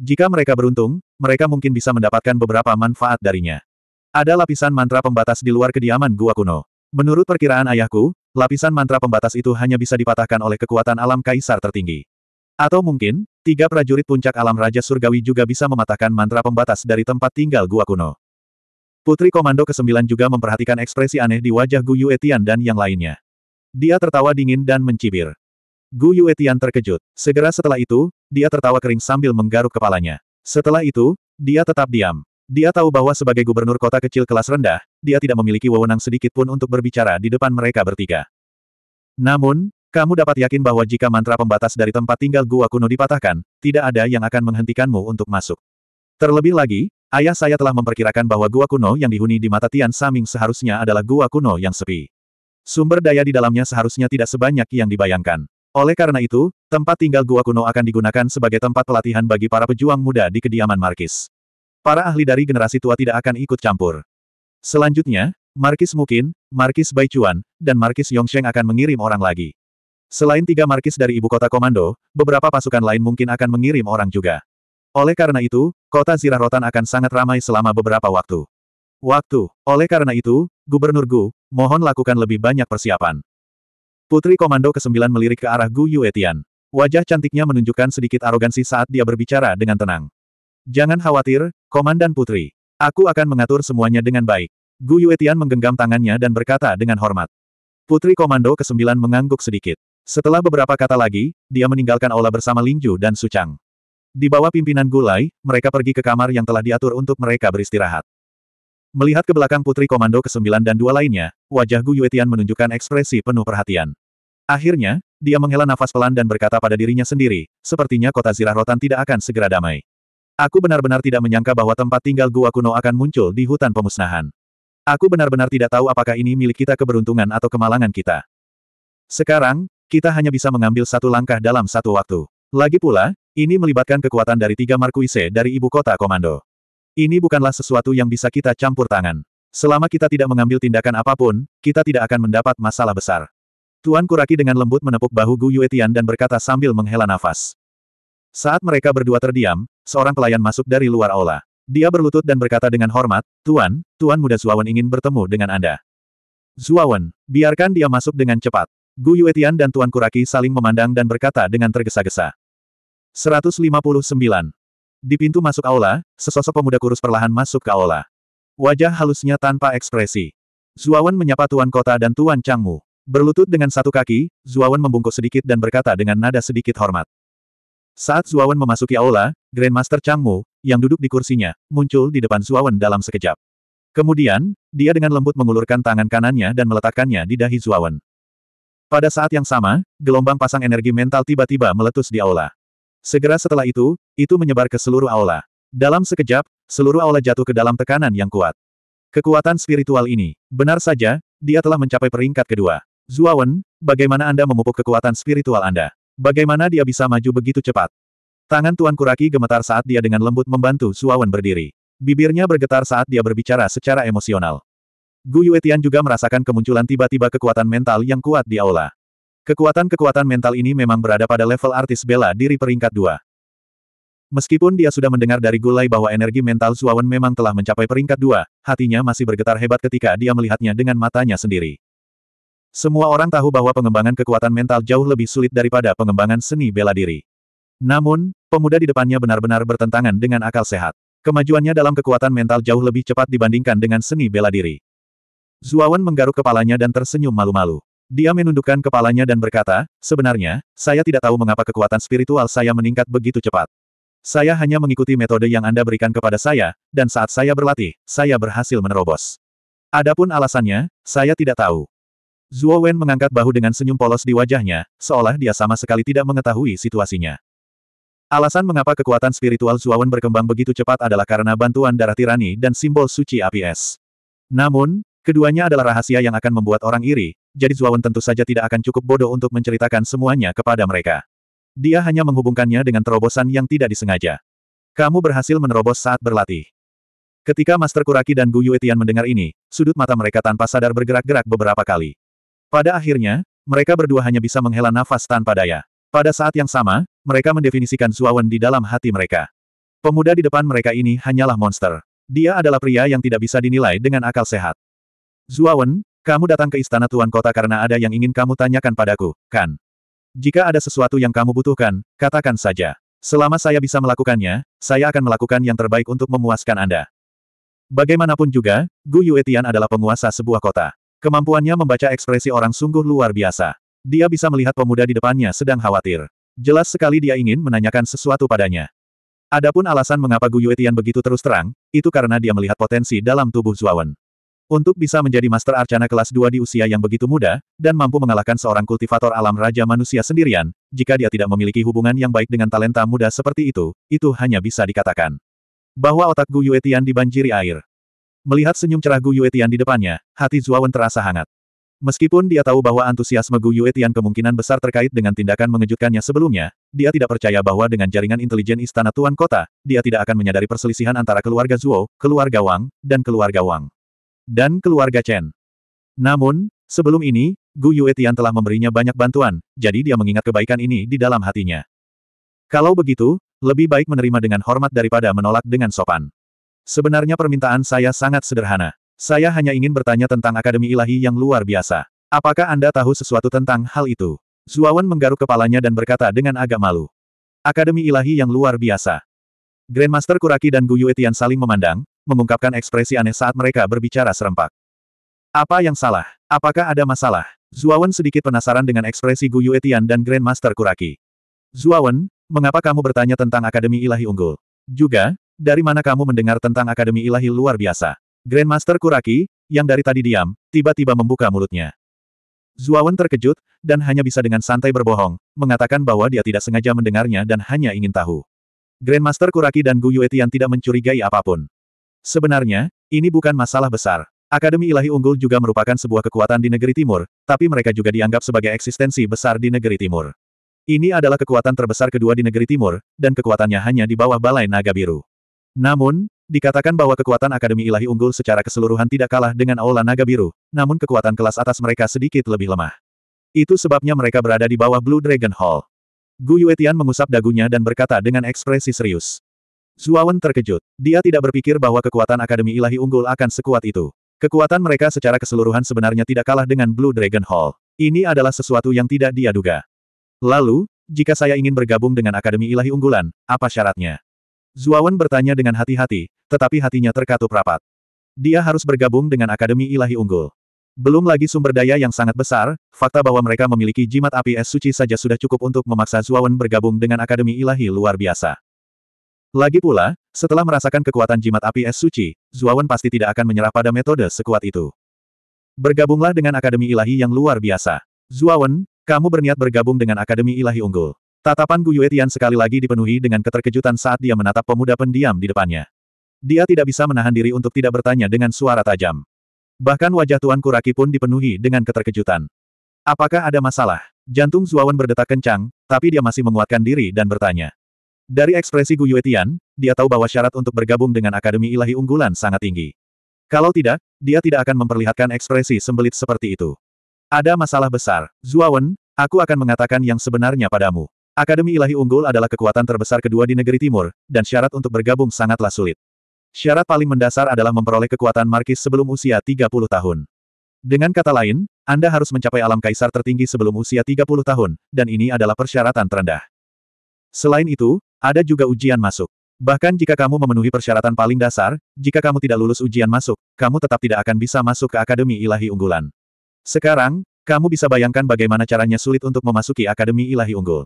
Jika mereka beruntung, mereka mungkin bisa mendapatkan beberapa manfaat darinya. Ada lapisan mantra pembatas di luar kediaman gua kuno. Menurut perkiraan ayahku, lapisan mantra pembatas itu hanya bisa dipatahkan oleh kekuatan alam kaisar tertinggi. Atau mungkin, tiga prajurit puncak alam Raja Surgawi juga bisa mematahkan mantra pembatas dari tempat tinggal gua kuno. Putri Komando ke-9 juga memperhatikan ekspresi aneh di wajah Gu Yuetian dan yang lainnya. Dia tertawa dingin dan mencibir. Gu Yuetian terkejut. Segera setelah itu, dia tertawa kering sambil menggaruk kepalanya. Setelah itu, dia tetap diam. Dia tahu bahwa sebagai gubernur kota kecil kelas rendah, dia tidak memiliki wewenang sedikit pun untuk berbicara di depan mereka bertiga. Namun, kamu dapat yakin bahwa jika mantra pembatas dari tempat tinggal gua kuno dipatahkan, tidak ada yang akan menghentikanmu untuk masuk. Terlebih lagi, ayah saya telah memperkirakan bahwa gua kuno yang dihuni di mata Tian Saming seharusnya adalah gua kuno yang sepi. Sumber daya di dalamnya seharusnya tidak sebanyak yang dibayangkan. Oleh karena itu, tempat tinggal gua kuno akan digunakan sebagai tempat pelatihan bagi para pejuang muda di kediaman Markis. Para ahli dari generasi tua tidak akan ikut campur. Selanjutnya, Markis Mukin, Markis Baichuan, dan Markis Yongsheng akan mengirim orang lagi. Selain tiga markis dari ibu kota komando, beberapa pasukan lain mungkin akan mengirim orang juga. Oleh karena itu, kota Zirah Rotan akan sangat ramai selama beberapa waktu. Waktu. Oleh karena itu, Gubernur Gu, mohon lakukan lebih banyak persiapan. Putri Komando ke-9 melirik ke arah Gu Yuetian. Wajah cantiknya menunjukkan sedikit arogansi saat dia berbicara dengan tenang. Jangan khawatir, Komandan Putri. Aku akan mengatur semuanya dengan baik. Gu Yuetian menggenggam tangannya dan berkata dengan hormat. Putri Komando ke-9 mengangguk sedikit. Setelah beberapa kata lagi, dia meninggalkan aula bersama Lingju dan Sucang. Di bawah pimpinan Gulai, mereka pergi ke kamar yang telah diatur untuk mereka beristirahat. Melihat ke belakang putri komando ke-9 dan dua lainnya, wajah Gu Yuetian menunjukkan ekspresi penuh perhatian. Akhirnya, dia menghela nafas pelan dan berkata pada dirinya sendiri, sepertinya kota zirah rotan tidak akan segera damai. Aku benar-benar tidak menyangka bahwa tempat tinggal gua kuno akan muncul di hutan pemusnahan. Aku benar-benar tidak tahu apakah ini milik kita keberuntungan atau kemalangan kita. Sekarang, kita hanya bisa mengambil satu langkah dalam satu waktu. Lagi pula, ini melibatkan kekuatan dari tiga Markuise dari ibu kota komando. Ini bukanlah sesuatu yang bisa kita campur tangan. Selama kita tidak mengambil tindakan apapun, kita tidak akan mendapat masalah besar. Tuan Kuraki dengan lembut menepuk bahu Gu Yuetian dan berkata sambil menghela nafas. Saat mereka berdua terdiam, seorang pelayan masuk dari luar aula. Dia berlutut dan berkata dengan hormat, Tuan, Tuan muda Zuawan ingin bertemu dengan Anda. Zuawan, biarkan dia masuk dengan cepat. Gu Yuetian dan Tuan Kuraki saling memandang dan berkata dengan tergesa-gesa. 159. Di pintu masuk aula, sesosok pemuda kurus perlahan masuk ke aula. Wajah halusnya tanpa ekspresi. Zuawan menyapa Tuan Kota dan Tuan Changmu. Berlutut dengan satu kaki, Zuawan membungkuk sedikit dan berkata dengan nada sedikit hormat. Saat Zuawan memasuki aula, Grandmaster Changmu, yang duduk di kursinya, muncul di depan Zuawan dalam sekejap. Kemudian, dia dengan lembut mengulurkan tangan kanannya dan meletakkannya di dahi Zuawan. Pada saat yang sama, gelombang pasang energi mental tiba-tiba meletus di aula. Segera setelah itu, itu menyebar ke seluruh aula. Dalam sekejap, seluruh aula jatuh ke dalam tekanan yang kuat. Kekuatan spiritual ini, benar saja, dia telah mencapai peringkat kedua. Zuawan, bagaimana Anda memupuk kekuatan spiritual Anda? Bagaimana dia bisa maju begitu cepat? Tangan Tuan Kuraki gemetar saat dia dengan lembut membantu Zuawan berdiri. Bibirnya bergetar saat dia berbicara secara emosional. Gu Yuetian juga merasakan kemunculan tiba-tiba kekuatan mental yang kuat di aula. Kekuatan-kekuatan mental ini memang berada pada level artis bela diri peringkat dua. Meskipun dia sudah mendengar dari Gulai bahwa energi mental Suawan memang telah mencapai peringkat dua, hatinya masih bergetar hebat ketika dia melihatnya dengan matanya sendiri. Semua orang tahu bahwa pengembangan kekuatan mental jauh lebih sulit daripada pengembangan seni bela diri. Namun, pemuda di depannya benar-benar bertentangan dengan akal sehat. Kemajuannya dalam kekuatan mental jauh lebih cepat dibandingkan dengan seni bela diri. Zuawan menggaruk kepalanya dan tersenyum malu-malu. Dia menundukkan kepalanya dan berkata, sebenarnya, saya tidak tahu mengapa kekuatan spiritual saya meningkat begitu cepat. Saya hanya mengikuti metode yang Anda berikan kepada saya, dan saat saya berlatih, saya berhasil menerobos. Adapun alasannya, saya tidak tahu. Zuo Wen mengangkat bahu dengan senyum polos di wajahnya, seolah dia sama sekali tidak mengetahui situasinya. Alasan mengapa kekuatan spiritual Zuo Wen berkembang begitu cepat adalah karena bantuan darah tirani dan simbol suci api es. Namun, Keduanya adalah rahasia yang akan membuat orang iri, jadi Zuawan tentu saja tidak akan cukup bodoh untuk menceritakan semuanya kepada mereka. Dia hanya menghubungkannya dengan terobosan yang tidak disengaja. Kamu berhasil menerobos saat berlatih. Ketika Master Kuraki dan Gu Yuetian mendengar ini, sudut mata mereka tanpa sadar bergerak-gerak beberapa kali. Pada akhirnya, mereka berdua hanya bisa menghela nafas tanpa daya. Pada saat yang sama, mereka mendefinisikan Zuawan di dalam hati mereka. Pemuda di depan mereka ini hanyalah monster. Dia adalah pria yang tidak bisa dinilai dengan akal sehat. Zuawan, kamu datang ke istana Tuan Kota karena ada yang ingin kamu tanyakan padaku, kan? Jika ada sesuatu yang kamu butuhkan, katakan saja. Selama saya bisa melakukannya, saya akan melakukan yang terbaik untuk memuaskan Anda. Bagaimanapun juga, Gu Yuetian adalah penguasa sebuah kota. Kemampuannya membaca ekspresi orang sungguh luar biasa. Dia bisa melihat pemuda di depannya sedang khawatir. Jelas sekali dia ingin menanyakan sesuatu padanya. Adapun alasan mengapa Gu Yuetian begitu terus terang, itu karena dia melihat potensi dalam tubuh Zuawan. Untuk bisa menjadi Master Arcana kelas 2 di usia yang begitu muda, dan mampu mengalahkan seorang kultivator alam raja manusia sendirian, jika dia tidak memiliki hubungan yang baik dengan talenta muda seperti itu, itu hanya bisa dikatakan. Bahwa otak Gu Yuetian dibanjiri air. Melihat senyum cerah Gu Yuetian di depannya, hati Zuawan terasa hangat. Meskipun dia tahu bahwa antusiasme Gu Yuetian kemungkinan besar terkait dengan tindakan mengejutkannya sebelumnya, dia tidak percaya bahwa dengan jaringan intelijen Istana Tuan Kota, dia tidak akan menyadari perselisihan antara keluarga Zuo, keluarga Wang, dan keluarga Wang dan keluarga Chen. Namun, sebelum ini, Gu Yuetian telah memberinya banyak bantuan, jadi dia mengingat kebaikan ini di dalam hatinya. Kalau begitu, lebih baik menerima dengan hormat daripada menolak dengan sopan. Sebenarnya permintaan saya sangat sederhana. Saya hanya ingin bertanya tentang Akademi Ilahi yang luar biasa. Apakah Anda tahu sesuatu tentang hal itu? Zuawan menggaruk kepalanya dan berkata dengan agak malu. Akademi Ilahi yang luar biasa. Grandmaster Kuraki dan Gu Yuetian saling memandang, mengungkapkan ekspresi aneh saat mereka berbicara serempak. Apa yang salah? Apakah ada masalah? Zuawan sedikit penasaran dengan ekspresi Gu Yuetian dan Grandmaster Kuraki. Zuawan, mengapa kamu bertanya tentang Akademi Ilahi Unggul? Juga, dari mana kamu mendengar tentang Akademi Ilahi luar biasa? Grandmaster Kuraki, yang dari tadi diam, tiba-tiba membuka mulutnya. Zuawan terkejut, dan hanya bisa dengan santai berbohong, mengatakan bahwa dia tidak sengaja mendengarnya dan hanya ingin tahu. Grandmaster Kuraki dan Gu Yuetian tidak mencurigai apapun. Sebenarnya, ini bukan masalah besar. Akademi Ilahi Unggul juga merupakan sebuah kekuatan di negeri timur, tapi mereka juga dianggap sebagai eksistensi besar di negeri timur. Ini adalah kekuatan terbesar kedua di negeri timur, dan kekuatannya hanya di bawah Balai Naga Biru. Namun, dikatakan bahwa kekuatan Akademi Ilahi Unggul secara keseluruhan tidak kalah dengan Aula Naga Biru, namun kekuatan kelas atas mereka sedikit lebih lemah. Itu sebabnya mereka berada di bawah Blue Dragon Hall. Gu Yuetian mengusap dagunya dan berkata dengan ekspresi serius. Zuawan terkejut. Dia tidak berpikir bahwa kekuatan Akademi Ilahi Unggul akan sekuat itu. Kekuatan mereka secara keseluruhan sebenarnya tidak kalah dengan Blue Dragon Hall. Ini adalah sesuatu yang tidak dia duga. Lalu, jika saya ingin bergabung dengan Akademi Ilahi Unggulan, apa syaratnya? Zuawan bertanya dengan hati-hati, tetapi hatinya terkatup rapat. Dia harus bergabung dengan Akademi Ilahi Unggul. Belum lagi sumber daya yang sangat besar, fakta bahwa mereka memiliki jimat api es suci saja sudah cukup untuk memaksa Zuawan bergabung dengan Akademi Ilahi luar biasa. Lagi pula, setelah merasakan kekuatan jimat api es suci, Zuawan pasti tidak akan menyerah pada metode sekuat itu. Bergabunglah dengan Akademi Ilahi yang luar biasa. Zuawan, kamu berniat bergabung dengan Akademi Ilahi Unggul. Tatapan Gu Yuetian sekali lagi dipenuhi dengan keterkejutan saat dia menatap pemuda pendiam di depannya. Dia tidak bisa menahan diri untuk tidak bertanya dengan suara tajam. Bahkan wajah Tuan Kuraki pun dipenuhi dengan keterkejutan. Apakah ada masalah? Jantung Zuawan berdetak kencang, tapi dia masih menguatkan diri dan bertanya. Dari ekspresi Gu Yuetian, dia tahu bahwa syarat untuk bergabung dengan Akademi Ilahi Unggulan sangat tinggi. Kalau tidak, dia tidak akan memperlihatkan ekspresi sembelit seperti itu. Ada masalah besar. Zuawan, aku akan mengatakan yang sebenarnya padamu. Akademi Ilahi Unggul adalah kekuatan terbesar kedua di negeri timur, dan syarat untuk bergabung sangatlah sulit. Syarat paling mendasar adalah memperoleh kekuatan markis sebelum usia 30 tahun. Dengan kata lain, Anda harus mencapai alam kaisar tertinggi sebelum usia 30 tahun, dan ini adalah persyaratan terendah. Selain itu, ada juga ujian masuk. Bahkan jika kamu memenuhi persyaratan paling dasar, jika kamu tidak lulus ujian masuk, kamu tetap tidak akan bisa masuk ke Akademi Ilahi Unggulan. Sekarang, kamu bisa bayangkan bagaimana caranya sulit untuk memasuki Akademi Ilahi Unggul.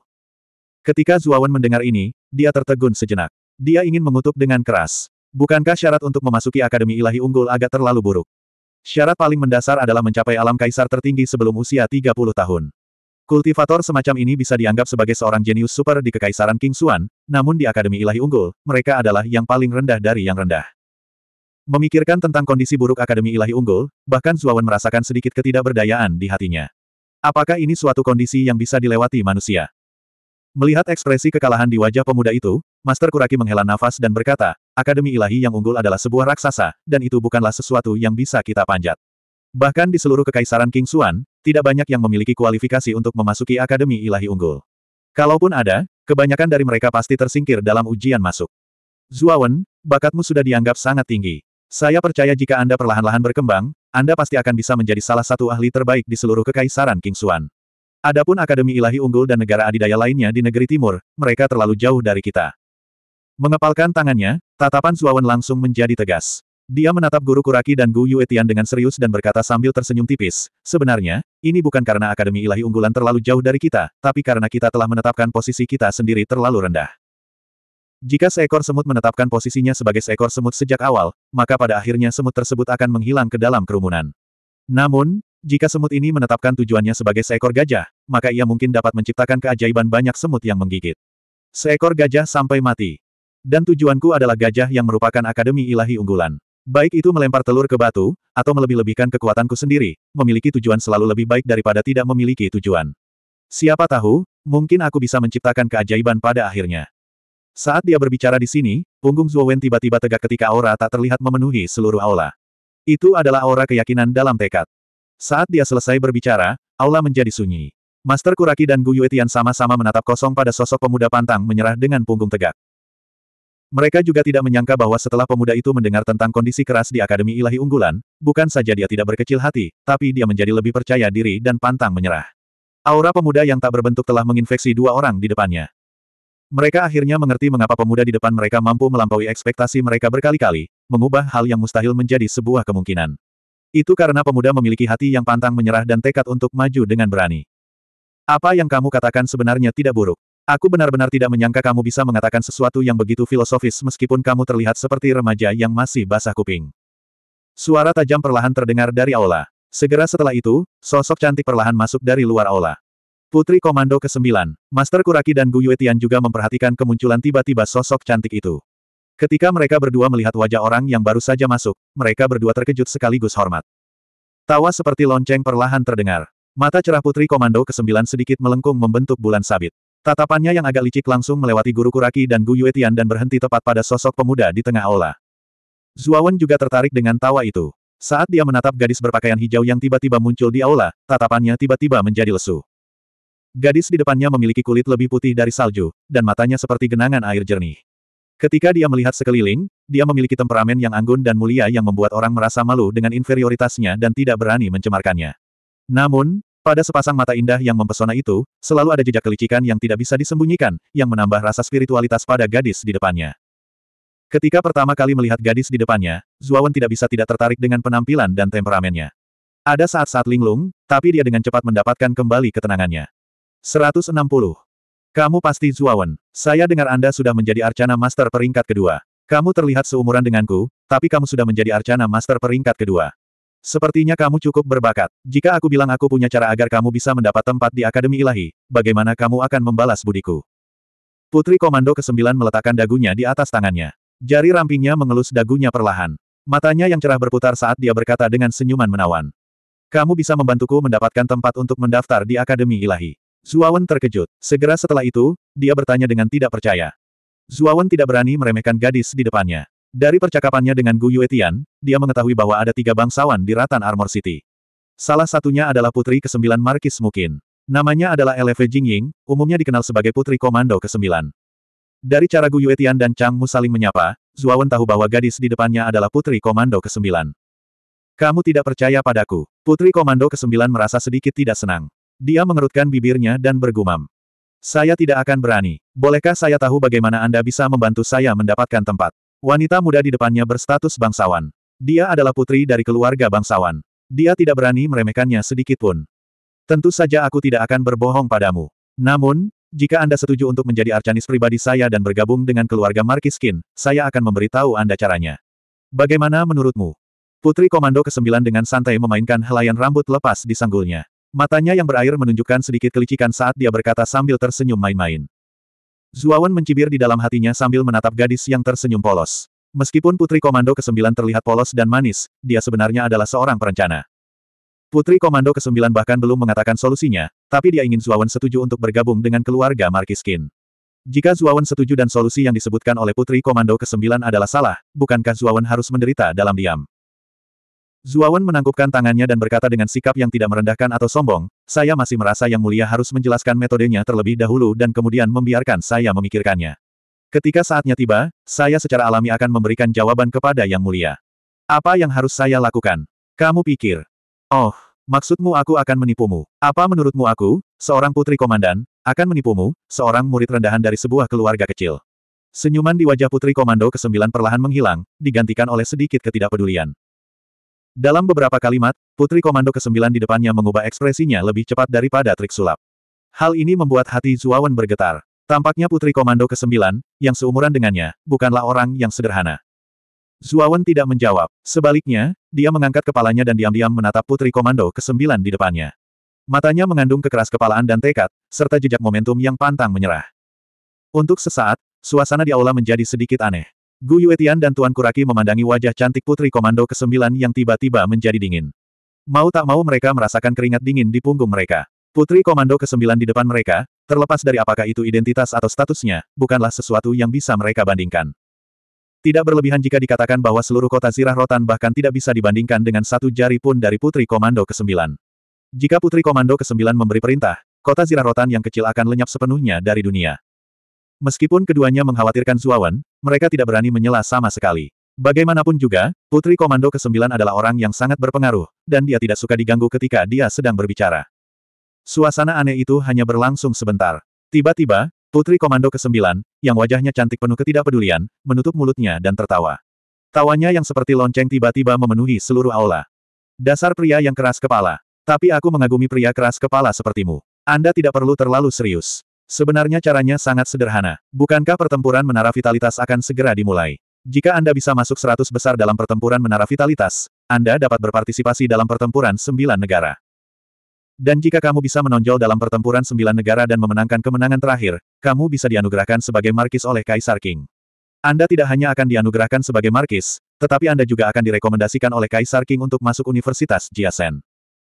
Ketika Zuawan mendengar ini, dia tertegun sejenak. Dia ingin mengutuk dengan keras. Bukankah syarat untuk memasuki Akademi Ilahi Unggul agak terlalu buruk? Syarat paling mendasar adalah mencapai alam kaisar tertinggi sebelum usia 30 tahun. Kultivator semacam ini bisa dianggap sebagai seorang jenius super di Kekaisaran King Xuan, namun di Akademi Ilahi Unggul, mereka adalah yang paling rendah dari yang rendah. Memikirkan tentang kondisi buruk Akademi Ilahi Unggul, bahkan Zuawan merasakan sedikit ketidakberdayaan di hatinya. Apakah ini suatu kondisi yang bisa dilewati manusia? Melihat ekspresi kekalahan di wajah pemuda itu, Master Kuraki menghela nafas dan berkata, Akademi Ilahi yang unggul adalah sebuah raksasa, dan itu bukanlah sesuatu yang bisa kita panjat. Bahkan di seluruh Kekaisaran King Xuan, tidak banyak yang memiliki kualifikasi untuk memasuki Akademi Ilahi Unggul. Kalaupun ada, kebanyakan dari mereka pasti tersingkir dalam ujian masuk. Zuawan, bakatmu sudah dianggap sangat tinggi. Saya percaya jika Anda perlahan-lahan berkembang, Anda pasti akan bisa menjadi salah satu ahli terbaik di seluruh kekaisaran King Kingsuan. Adapun Akademi Ilahi Unggul dan negara adidaya lainnya di negeri timur, mereka terlalu jauh dari kita. Mengepalkan tangannya, tatapan Zuawan langsung menjadi tegas. Dia menatap guru Kuraki dan Gu Yuetian dengan serius dan berkata sambil tersenyum tipis, sebenarnya, ini bukan karena Akademi Ilahi Unggulan terlalu jauh dari kita, tapi karena kita telah menetapkan posisi kita sendiri terlalu rendah. Jika seekor semut menetapkan posisinya sebagai seekor semut sejak awal, maka pada akhirnya semut tersebut akan menghilang ke dalam kerumunan. Namun, jika semut ini menetapkan tujuannya sebagai seekor gajah, maka ia mungkin dapat menciptakan keajaiban banyak semut yang menggigit. Seekor gajah sampai mati. Dan tujuanku adalah gajah yang merupakan akademi ilahi unggulan. Baik itu melempar telur ke batu, atau melebih-lebihkan kekuatanku sendiri, memiliki tujuan selalu lebih baik daripada tidak memiliki tujuan. Siapa tahu, mungkin aku bisa menciptakan keajaiban pada akhirnya. Saat dia berbicara di sini, punggung Zuowen tiba-tiba tegak ketika aura tak terlihat memenuhi seluruh aula. Itu adalah aura keyakinan dalam tekad. Saat dia selesai berbicara, aula menjadi sunyi. Master Kuraki dan Gu Yuetian sama-sama menatap kosong pada sosok pemuda pantang menyerah dengan punggung tegak. Mereka juga tidak menyangka bahwa setelah pemuda itu mendengar tentang kondisi keras di Akademi Ilahi Unggulan, bukan saja dia tidak berkecil hati, tapi dia menjadi lebih percaya diri dan pantang menyerah. Aura pemuda yang tak berbentuk telah menginfeksi dua orang di depannya. Mereka akhirnya mengerti mengapa pemuda di depan mereka mampu melampaui ekspektasi mereka berkali-kali, mengubah hal yang mustahil menjadi sebuah kemungkinan. Itu karena pemuda memiliki hati yang pantang menyerah dan tekad untuk maju dengan berani. Apa yang kamu katakan sebenarnya tidak buruk. Aku benar-benar tidak menyangka kamu bisa mengatakan sesuatu yang begitu filosofis meskipun kamu terlihat seperti remaja yang masih basah kuping. Suara tajam perlahan terdengar dari aula. Segera setelah itu, sosok cantik perlahan masuk dari luar aula. Putri Komando ke-9, Master Kuraki dan Gu Tian juga memperhatikan kemunculan tiba-tiba sosok cantik itu. Ketika mereka berdua melihat wajah orang yang baru saja masuk, mereka berdua terkejut sekaligus hormat. Tawa seperti lonceng perlahan terdengar. Mata cerah Putri Komando ke-9 sedikit melengkung membentuk bulan sabit. Tatapannya yang agak licik langsung melewati guru Kuraki dan Gu Yuetian dan berhenti tepat pada sosok pemuda di tengah aula. Zuawan juga tertarik dengan tawa itu. Saat dia menatap gadis berpakaian hijau yang tiba-tiba muncul di aula, tatapannya tiba-tiba menjadi lesu. Gadis di depannya memiliki kulit lebih putih dari salju, dan matanya seperti genangan air jernih. Ketika dia melihat sekeliling, dia memiliki temperamen yang anggun dan mulia yang membuat orang merasa malu dengan inferioritasnya dan tidak berani mencemarkannya. Namun, pada sepasang mata indah yang mempesona itu, selalu ada jejak kelicikan yang tidak bisa disembunyikan, yang menambah rasa spiritualitas pada gadis di depannya. Ketika pertama kali melihat gadis di depannya, Zuawan tidak bisa tidak tertarik dengan penampilan dan temperamennya. Ada saat-saat linglung, tapi dia dengan cepat mendapatkan kembali ketenangannya. 160. Kamu pasti Zuawan. Saya dengar Anda sudah menjadi Arcana Master peringkat kedua. Kamu terlihat seumuran denganku, tapi kamu sudah menjadi Arcana Master peringkat kedua. Sepertinya kamu cukup berbakat. Jika aku bilang aku punya cara agar kamu bisa mendapat tempat di Akademi Ilahi, bagaimana kamu akan membalas budiku? Putri Komando ke-9 meletakkan dagunya di atas tangannya. Jari rampingnya mengelus dagunya perlahan. Matanya yang cerah berputar saat dia berkata dengan senyuman menawan. Kamu bisa membantuku mendapatkan tempat untuk mendaftar di Akademi Ilahi. Zuawan terkejut. Segera setelah itu, dia bertanya dengan tidak percaya. Zuawan tidak berani meremehkan gadis di depannya. Dari percakapannya dengan Gu Yuetian, dia mengetahui bahwa ada tiga bangsawan di Ratan Armor City. Salah satunya adalah putri ke-9 Markis Mukin. Namanya adalah Eleve Jingying, umumnya dikenal sebagai putri komando ke-9. Dari cara Gu Yuetian dan Chang Mu saling menyapa, Zuawan tahu bahwa gadis di depannya adalah putri komando ke-9. Kamu tidak percaya padaku. Putri komando ke-9 merasa sedikit tidak senang. Dia mengerutkan bibirnya dan bergumam. Saya tidak akan berani. Bolehkah saya tahu bagaimana Anda bisa membantu saya mendapatkan tempat? Wanita muda di depannya berstatus bangsawan. Dia adalah putri dari keluarga bangsawan. Dia tidak berani meremehkannya sedikitpun. Tentu saja aku tidak akan berbohong padamu. Namun, jika Anda setuju untuk menjadi arcanis pribadi saya dan bergabung dengan keluarga Markiskin, saya akan memberitahu Anda caranya. Bagaimana menurutmu? Putri Komando ke-9 dengan santai memainkan helaian rambut lepas di sanggulnya. Matanya yang berair menunjukkan sedikit kelicikan saat dia berkata sambil tersenyum main-main. Zuawan mencibir di dalam hatinya sambil menatap gadis yang tersenyum polos. Meskipun Putri Komando ke-9 terlihat polos dan manis, dia sebenarnya adalah seorang perencana. Putri Komando ke-9 bahkan belum mengatakan solusinya, tapi dia ingin Zuawan setuju untuk bergabung dengan keluarga Markiskin. Jika Zuawan setuju dan solusi yang disebutkan oleh Putri Komando ke-9 adalah salah, bukankah Zuawan harus menderita dalam diam? Zuawan menangkupkan tangannya dan berkata dengan sikap yang tidak merendahkan atau sombong, saya masih merasa yang mulia harus menjelaskan metodenya terlebih dahulu dan kemudian membiarkan saya memikirkannya. Ketika saatnya tiba, saya secara alami akan memberikan jawaban kepada yang mulia. Apa yang harus saya lakukan? Kamu pikir? Oh, maksudmu aku akan menipumu. Apa menurutmu aku, seorang putri komandan, akan menipumu, seorang murid rendahan dari sebuah keluarga kecil? Senyuman di wajah putri komando ke-9 perlahan menghilang, digantikan oleh sedikit ketidakpedulian. Dalam beberapa kalimat, Putri Komando ke-9 di depannya mengubah ekspresinya lebih cepat daripada trik sulap. Hal ini membuat hati Zuawan bergetar. Tampaknya Putri Komando ke-9, yang seumuran dengannya, bukanlah orang yang sederhana. Zuawan tidak menjawab. Sebaliknya, dia mengangkat kepalanya dan diam-diam menatap Putri Komando ke-9 di depannya. Matanya mengandung kekeras kepalaan dan tekad, serta jejak momentum yang pantang menyerah. Untuk sesaat, suasana di aula menjadi sedikit aneh. Gu Yuetian dan Tuan Kuraki memandangi wajah cantik putri komando ke-9 yang tiba-tiba menjadi dingin. Mau tak mau mereka merasakan keringat dingin di punggung mereka. Putri komando ke-9 di depan mereka, terlepas dari apakah itu identitas atau statusnya, bukanlah sesuatu yang bisa mereka bandingkan. Tidak berlebihan jika dikatakan bahwa seluruh kota zirah rotan bahkan tidak bisa dibandingkan dengan satu jari pun dari putri komando ke-9. Jika putri komando ke-9 memberi perintah, kota zirah rotan yang kecil akan lenyap sepenuhnya dari dunia. Meskipun keduanya mengkhawatirkan Zuawan, mereka tidak berani menyela sama sekali. Bagaimanapun juga, Putri Komando ke-9 adalah orang yang sangat berpengaruh, dan dia tidak suka diganggu ketika dia sedang berbicara. Suasana aneh itu hanya berlangsung sebentar. Tiba-tiba, Putri Komando ke-9, yang wajahnya cantik penuh ketidakpedulian, menutup mulutnya dan tertawa. Tawanya yang seperti lonceng tiba-tiba memenuhi seluruh aula. Dasar pria yang keras kepala. Tapi aku mengagumi pria keras kepala sepertimu. Anda tidak perlu terlalu serius. Sebenarnya caranya sangat sederhana. Bukankah pertempuran menara vitalitas akan segera dimulai? Jika Anda bisa masuk seratus besar dalam pertempuran menara vitalitas, Anda dapat berpartisipasi dalam pertempuran sembilan negara. Dan jika kamu bisa menonjol dalam pertempuran sembilan negara dan memenangkan kemenangan terakhir, kamu bisa dianugerahkan sebagai markis oleh Kaisar King. Anda tidak hanya akan dianugerahkan sebagai markis, tetapi Anda juga akan direkomendasikan oleh Kaisar King untuk masuk Universitas Jiasen.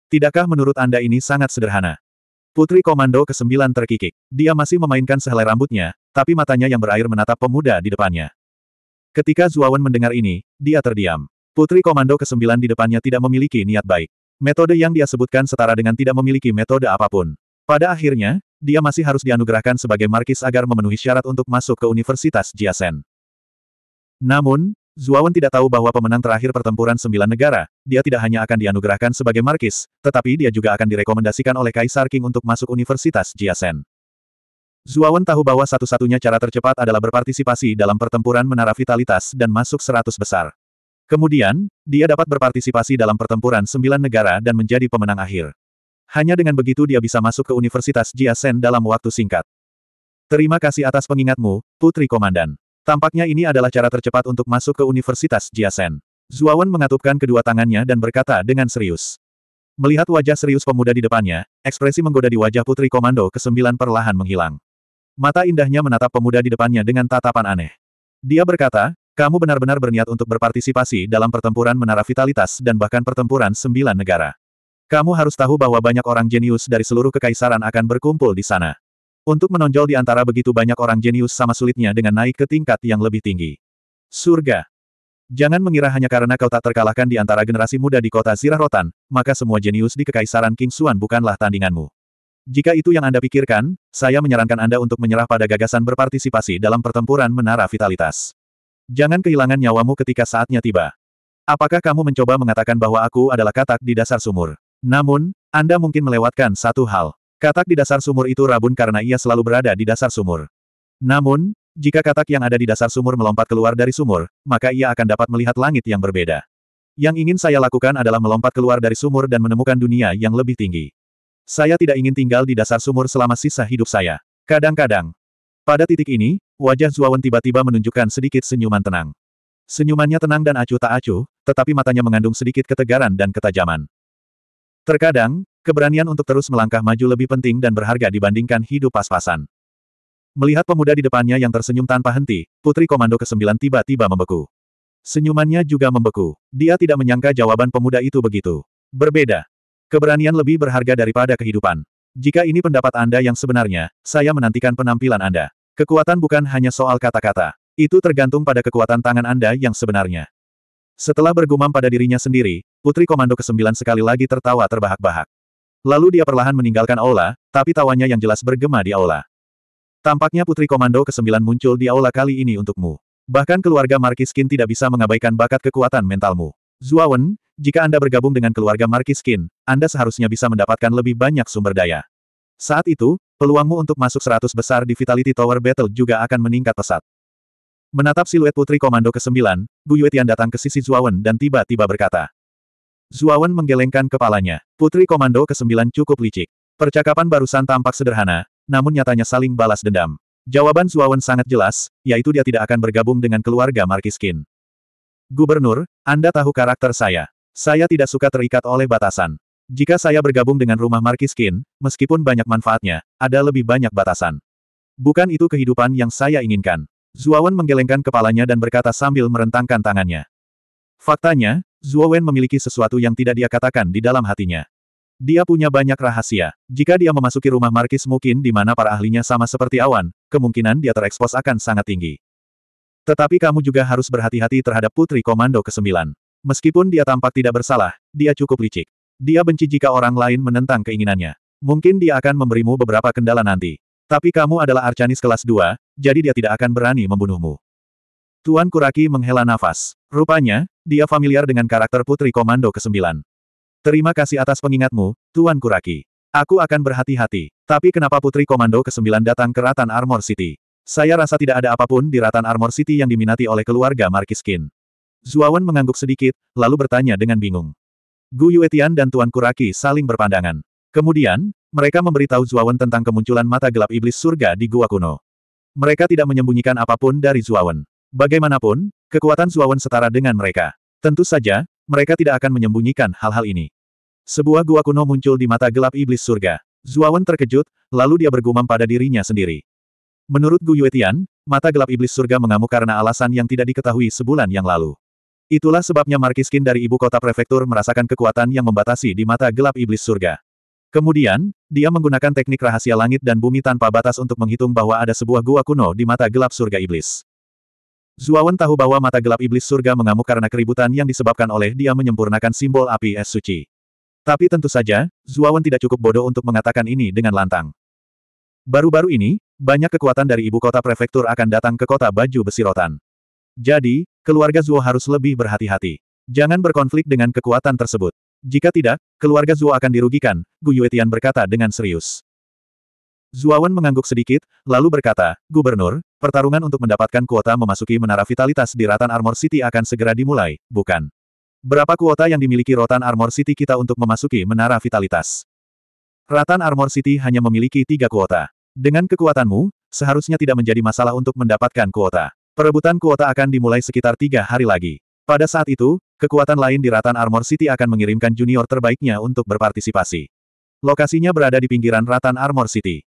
Tidakkah menurut Anda ini sangat sederhana? Putri Komando ke-9 terkikik. Dia masih memainkan sehelai rambutnya, tapi matanya yang berair menatap pemuda di depannya. Ketika Zuawan mendengar ini, dia terdiam. Putri Komando ke-9 di depannya tidak memiliki niat baik. Metode yang dia sebutkan setara dengan tidak memiliki metode apapun. Pada akhirnya, dia masih harus dianugerahkan sebagai markis agar memenuhi syarat untuk masuk ke Universitas Jiasen. Namun, Zuawan tidak tahu bahwa pemenang terakhir pertempuran sembilan negara, dia tidak hanya akan dianugerahkan sebagai markis, tetapi dia juga akan direkomendasikan oleh Kaisar King untuk masuk Universitas Jiasen. Zuawan tahu bahwa satu-satunya cara tercepat adalah berpartisipasi dalam pertempuran menara vitalitas dan masuk seratus besar. Kemudian, dia dapat berpartisipasi dalam pertempuran sembilan negara dan menjadi pemenang akhir. Hanya dengan begitu dia bisa masuk ke Universitas Jiasen dalam waktu singkat. Terima kasih atas pengingatmu, Putri Komandan. Tampaknya ini adalah cara tercepat untuk masuk ke Universitas Jiasen. Zuawan mengatupkan kedua tangannya dan berkata dengan serius. Melihat wajah serius pemuda di depannya, ekspresi menggoda di wajah putri komando ke-9 perlahan menghilang. Mata indahnya menatap pemuda di depannya dengan tatapan aneh. Dia berkata, kamu benar-benar berniat untuk berpartisipasi dalam pertempuran menara vitalitas dan bahkan pertempuran sembilan negara. Kamu harus tahu bahwa banyak orang jenius dari seluruh kekaisaran akan berkumpul di sana. Untuk menonjol di antara begitu banyak orang jenius sama sulitnya dengan naik ke tingkat yang lebih tinggi. Surga. Jangan mengira hanya karena kau tak terkalahkan di antara generasi muda di kota Zirah Rotan, maka semua jenius di Kekaisaran King Suan bukanlah tandinganmu. Jika itu yang Anda pikirkan, saya menyarankan Anda untuk menyerah pada gagasan berpartisipasi dalam pertempuran menara vitalitas. Jangan kehilangan nyawamu ketika saatnya tiba. Apakah kamu mencoba mengatakan bahwa aku adalah katak di dasar sumur? Namun, Anda mungkin melewatkan satu hal. Katak di dasar sumur itu rabun karena ia selalu berada di dasar sumur. Namun, jika katak yang ada di dasar sumur melompat keluar dari sumur, maka ia akan dapat melihat langit yang berbeda. Yang ingin saya lakukan adalah melompat keluar dari sumur dan menemukan dunia yang lebih tinggi. Saya tidak ingin tinggal di dasar sumur selama sisa hidup saya. Kadang-kadang. Pada titik ini, wajah Zuawan tiba-tiba menunjukkan sedikit senyuman tenang. Senyumannya tenang dan acuh tak acuh, tetapi matanya mengandung sedikit ketegaran dan ketajaman. Terkadang, Keberanian untuk terus melangkah maju lebih penting dan berharga dibandingkan hidup pas-pasan. Melihat pemuda di depannya yang tersenyum tanpa henti, Putri Komando ke-9 tiba-tiba membeku. Senyumannya juga membeku. Dia tidak menyangka jawaban pemuda itu begitu. Berbeda. Keberanian lebih berharga daripada kehidupan. Jika ini pendapat Anda yang sebenarnya, saya menantikan penampilan Anda. Kekuatan bukan hanya soal kata-kata. Itu tergantung pada kekuatan tangan Anda yang sebenarnya. Setelah bergumam pada dirinya sendiri, Putri Komando ke-9 sekali lagi tertawa terbahak-bahak. Lalu dia perlahan meninggalkan aula, tapi tawanya yang jelas bergema di aula. Tampaknya putri komando ke-9 muncul di aula kali ini untukmu. Bahkan keluarga Markiskin tidak bisa mengabaikan bakat kekuatan mentalmu. Zuawan, jika Anda bergabung dengan keluarga Markiskin, Anda seharusnya bisa mendapatkan lebih banyak sumber daya. Saat itu, peluangmu untuk masuk seratus besar di Vitality Tower Battle juga akan meningkat pesat. Menatap siluet putri komando ke-9, Gu Yuetian datang ke sisi Zuawan dan tiba-tiba berkata, Zuawan menggelengkan kepalanya. Putri Komando ke-9 cukup licik. Percakapan barusan tampak sederhana, namun nyatanya saling balas dendam. Jawaban Zuawan sangat jelas, yaitu dia tidak akan bergabung dengan keluarga Markiskin. Gubernur, Anda tahu karakter saya. Saya tidak suka terikat oleh batasan. Jika saya bergabung dengan rumah Markiskin, meskipun banyak manfaatnya, ada lebih banyak batasan. Bukan itu kehidupan yang saya inginkan. Zuawan menggelengkan kepalanya dan berkata sambil merentangkan tangannya. Faktanya, Zuo Wen memiliki sesuatu yang tidak dia katakan di dalam hatinya. Dia punya banyak rahasia. Jika dia memasuki rumah Markis mungkin di mana para ahlinya sama seperti awan, kemungkinan dia terekspos akan sangat tinggi. Tetapi kamu juga harus berhati-hati terhadap Putri Komando ke-9. Meskipun dia tampak tidak bersalah, dia cukup licik. Dia benci jika orang lain menentang keinginannya. Mungkin dia akan memberimu beberapa kendala nanti. Tapi kamu adalah Arcanis kelas 2, jadi dia tidak akan berani membunuhmu. Tuan Kuraki menghela nafas. Rupanya, dia familiar dengan karakter Putri Komando ke-9. Terima kasih atas pengingatmu, Tuan Kuraki. Aku akan berhati-hati. Tapi kenapa Putri Komando ke-9 datang ke Ratan Armor City? Saya rasa tidak ada apapun di Ratan Armor City yang diminati oleh keluarga Markiskin. Zuawan mengangguk sedikit, lalu bertanya dengan bingung. Gu Yuetian dan Tuan Kuraki saling berpandangan. Kemudian, mereka memberitahu Zuawan tentang kemunculan mata gelap iblis surga di gua kuno. Mereka tidak menyembunyikan apapun dari Zuawan. Bagaimanapun, kekuatan Zuawan setara dengan mereka. Tentu saja, mereka tidak akan menyembunyikan hal-hal ini. Sebuah gua kuno muncul di mata gelap iblis surga. Zuawan terkejut, lalu dia bergumam pada dirinya sendiri. Menurut Gu Yuetian, mata gelap iblis surga mengamuk karena alasan yang tidak diketahui sebulan yang lalu. Itulah sebabnya Markiskin dari ibu kota prefektur merasakan kekuatan yang membatasi di mata gelap iblis surga. Kemudian, dia menggunakan teknik rahasia langit dan bumi tanpa batas untuk menghitung bahwa ada sebuah gua kuno di mata gelap surga iblis. Zuawan tahu bahwa mata gelap iblis surga mengamuk karena keributan yang disebabkan oleh dia menyempurnakan simbol api es suci. Tapi tentu saja, Zuawan tidak cukup bodoh untuk mengatakan ini dengan lantang. Baru-baru ini, banyak kekuatan dari ibu kota prefektur akan datang ke kota baju besi rotan. Jadi, keluarga Zuo harus lebih berhati-hati. Jangan berkonflik dengan kekuatan tersebut. Jika tidak, keluarga Zuo akan dirugikan, Gu Yuetian berkata dengan serius. Zuawan mengangguk sedikit, lalu berkata, Gubernur, pertarungan untuk mendapatkan kuota memasuki menara vitalitas di Ratan Armor City akan segera dimulai, bukan? Berapa kuota yang dimiliki Rotan Armor City kita untuk memasuki menara vitalitas? Ratan Armor City hanya memiliki tiga kuota. Dengan kekuatanmu, seharusnya tidak menjadi masalah untuk mendapatkan kuota. Perebutan kuota akan dimulai sekitar tiga hari lagi. Pada saat itu, kekuatan lain di Ratan Armor City akan mengirimkan junior terbaiknya untuk berpartisipasi. Lokasinya berada di pinggiran Ratan Armor City.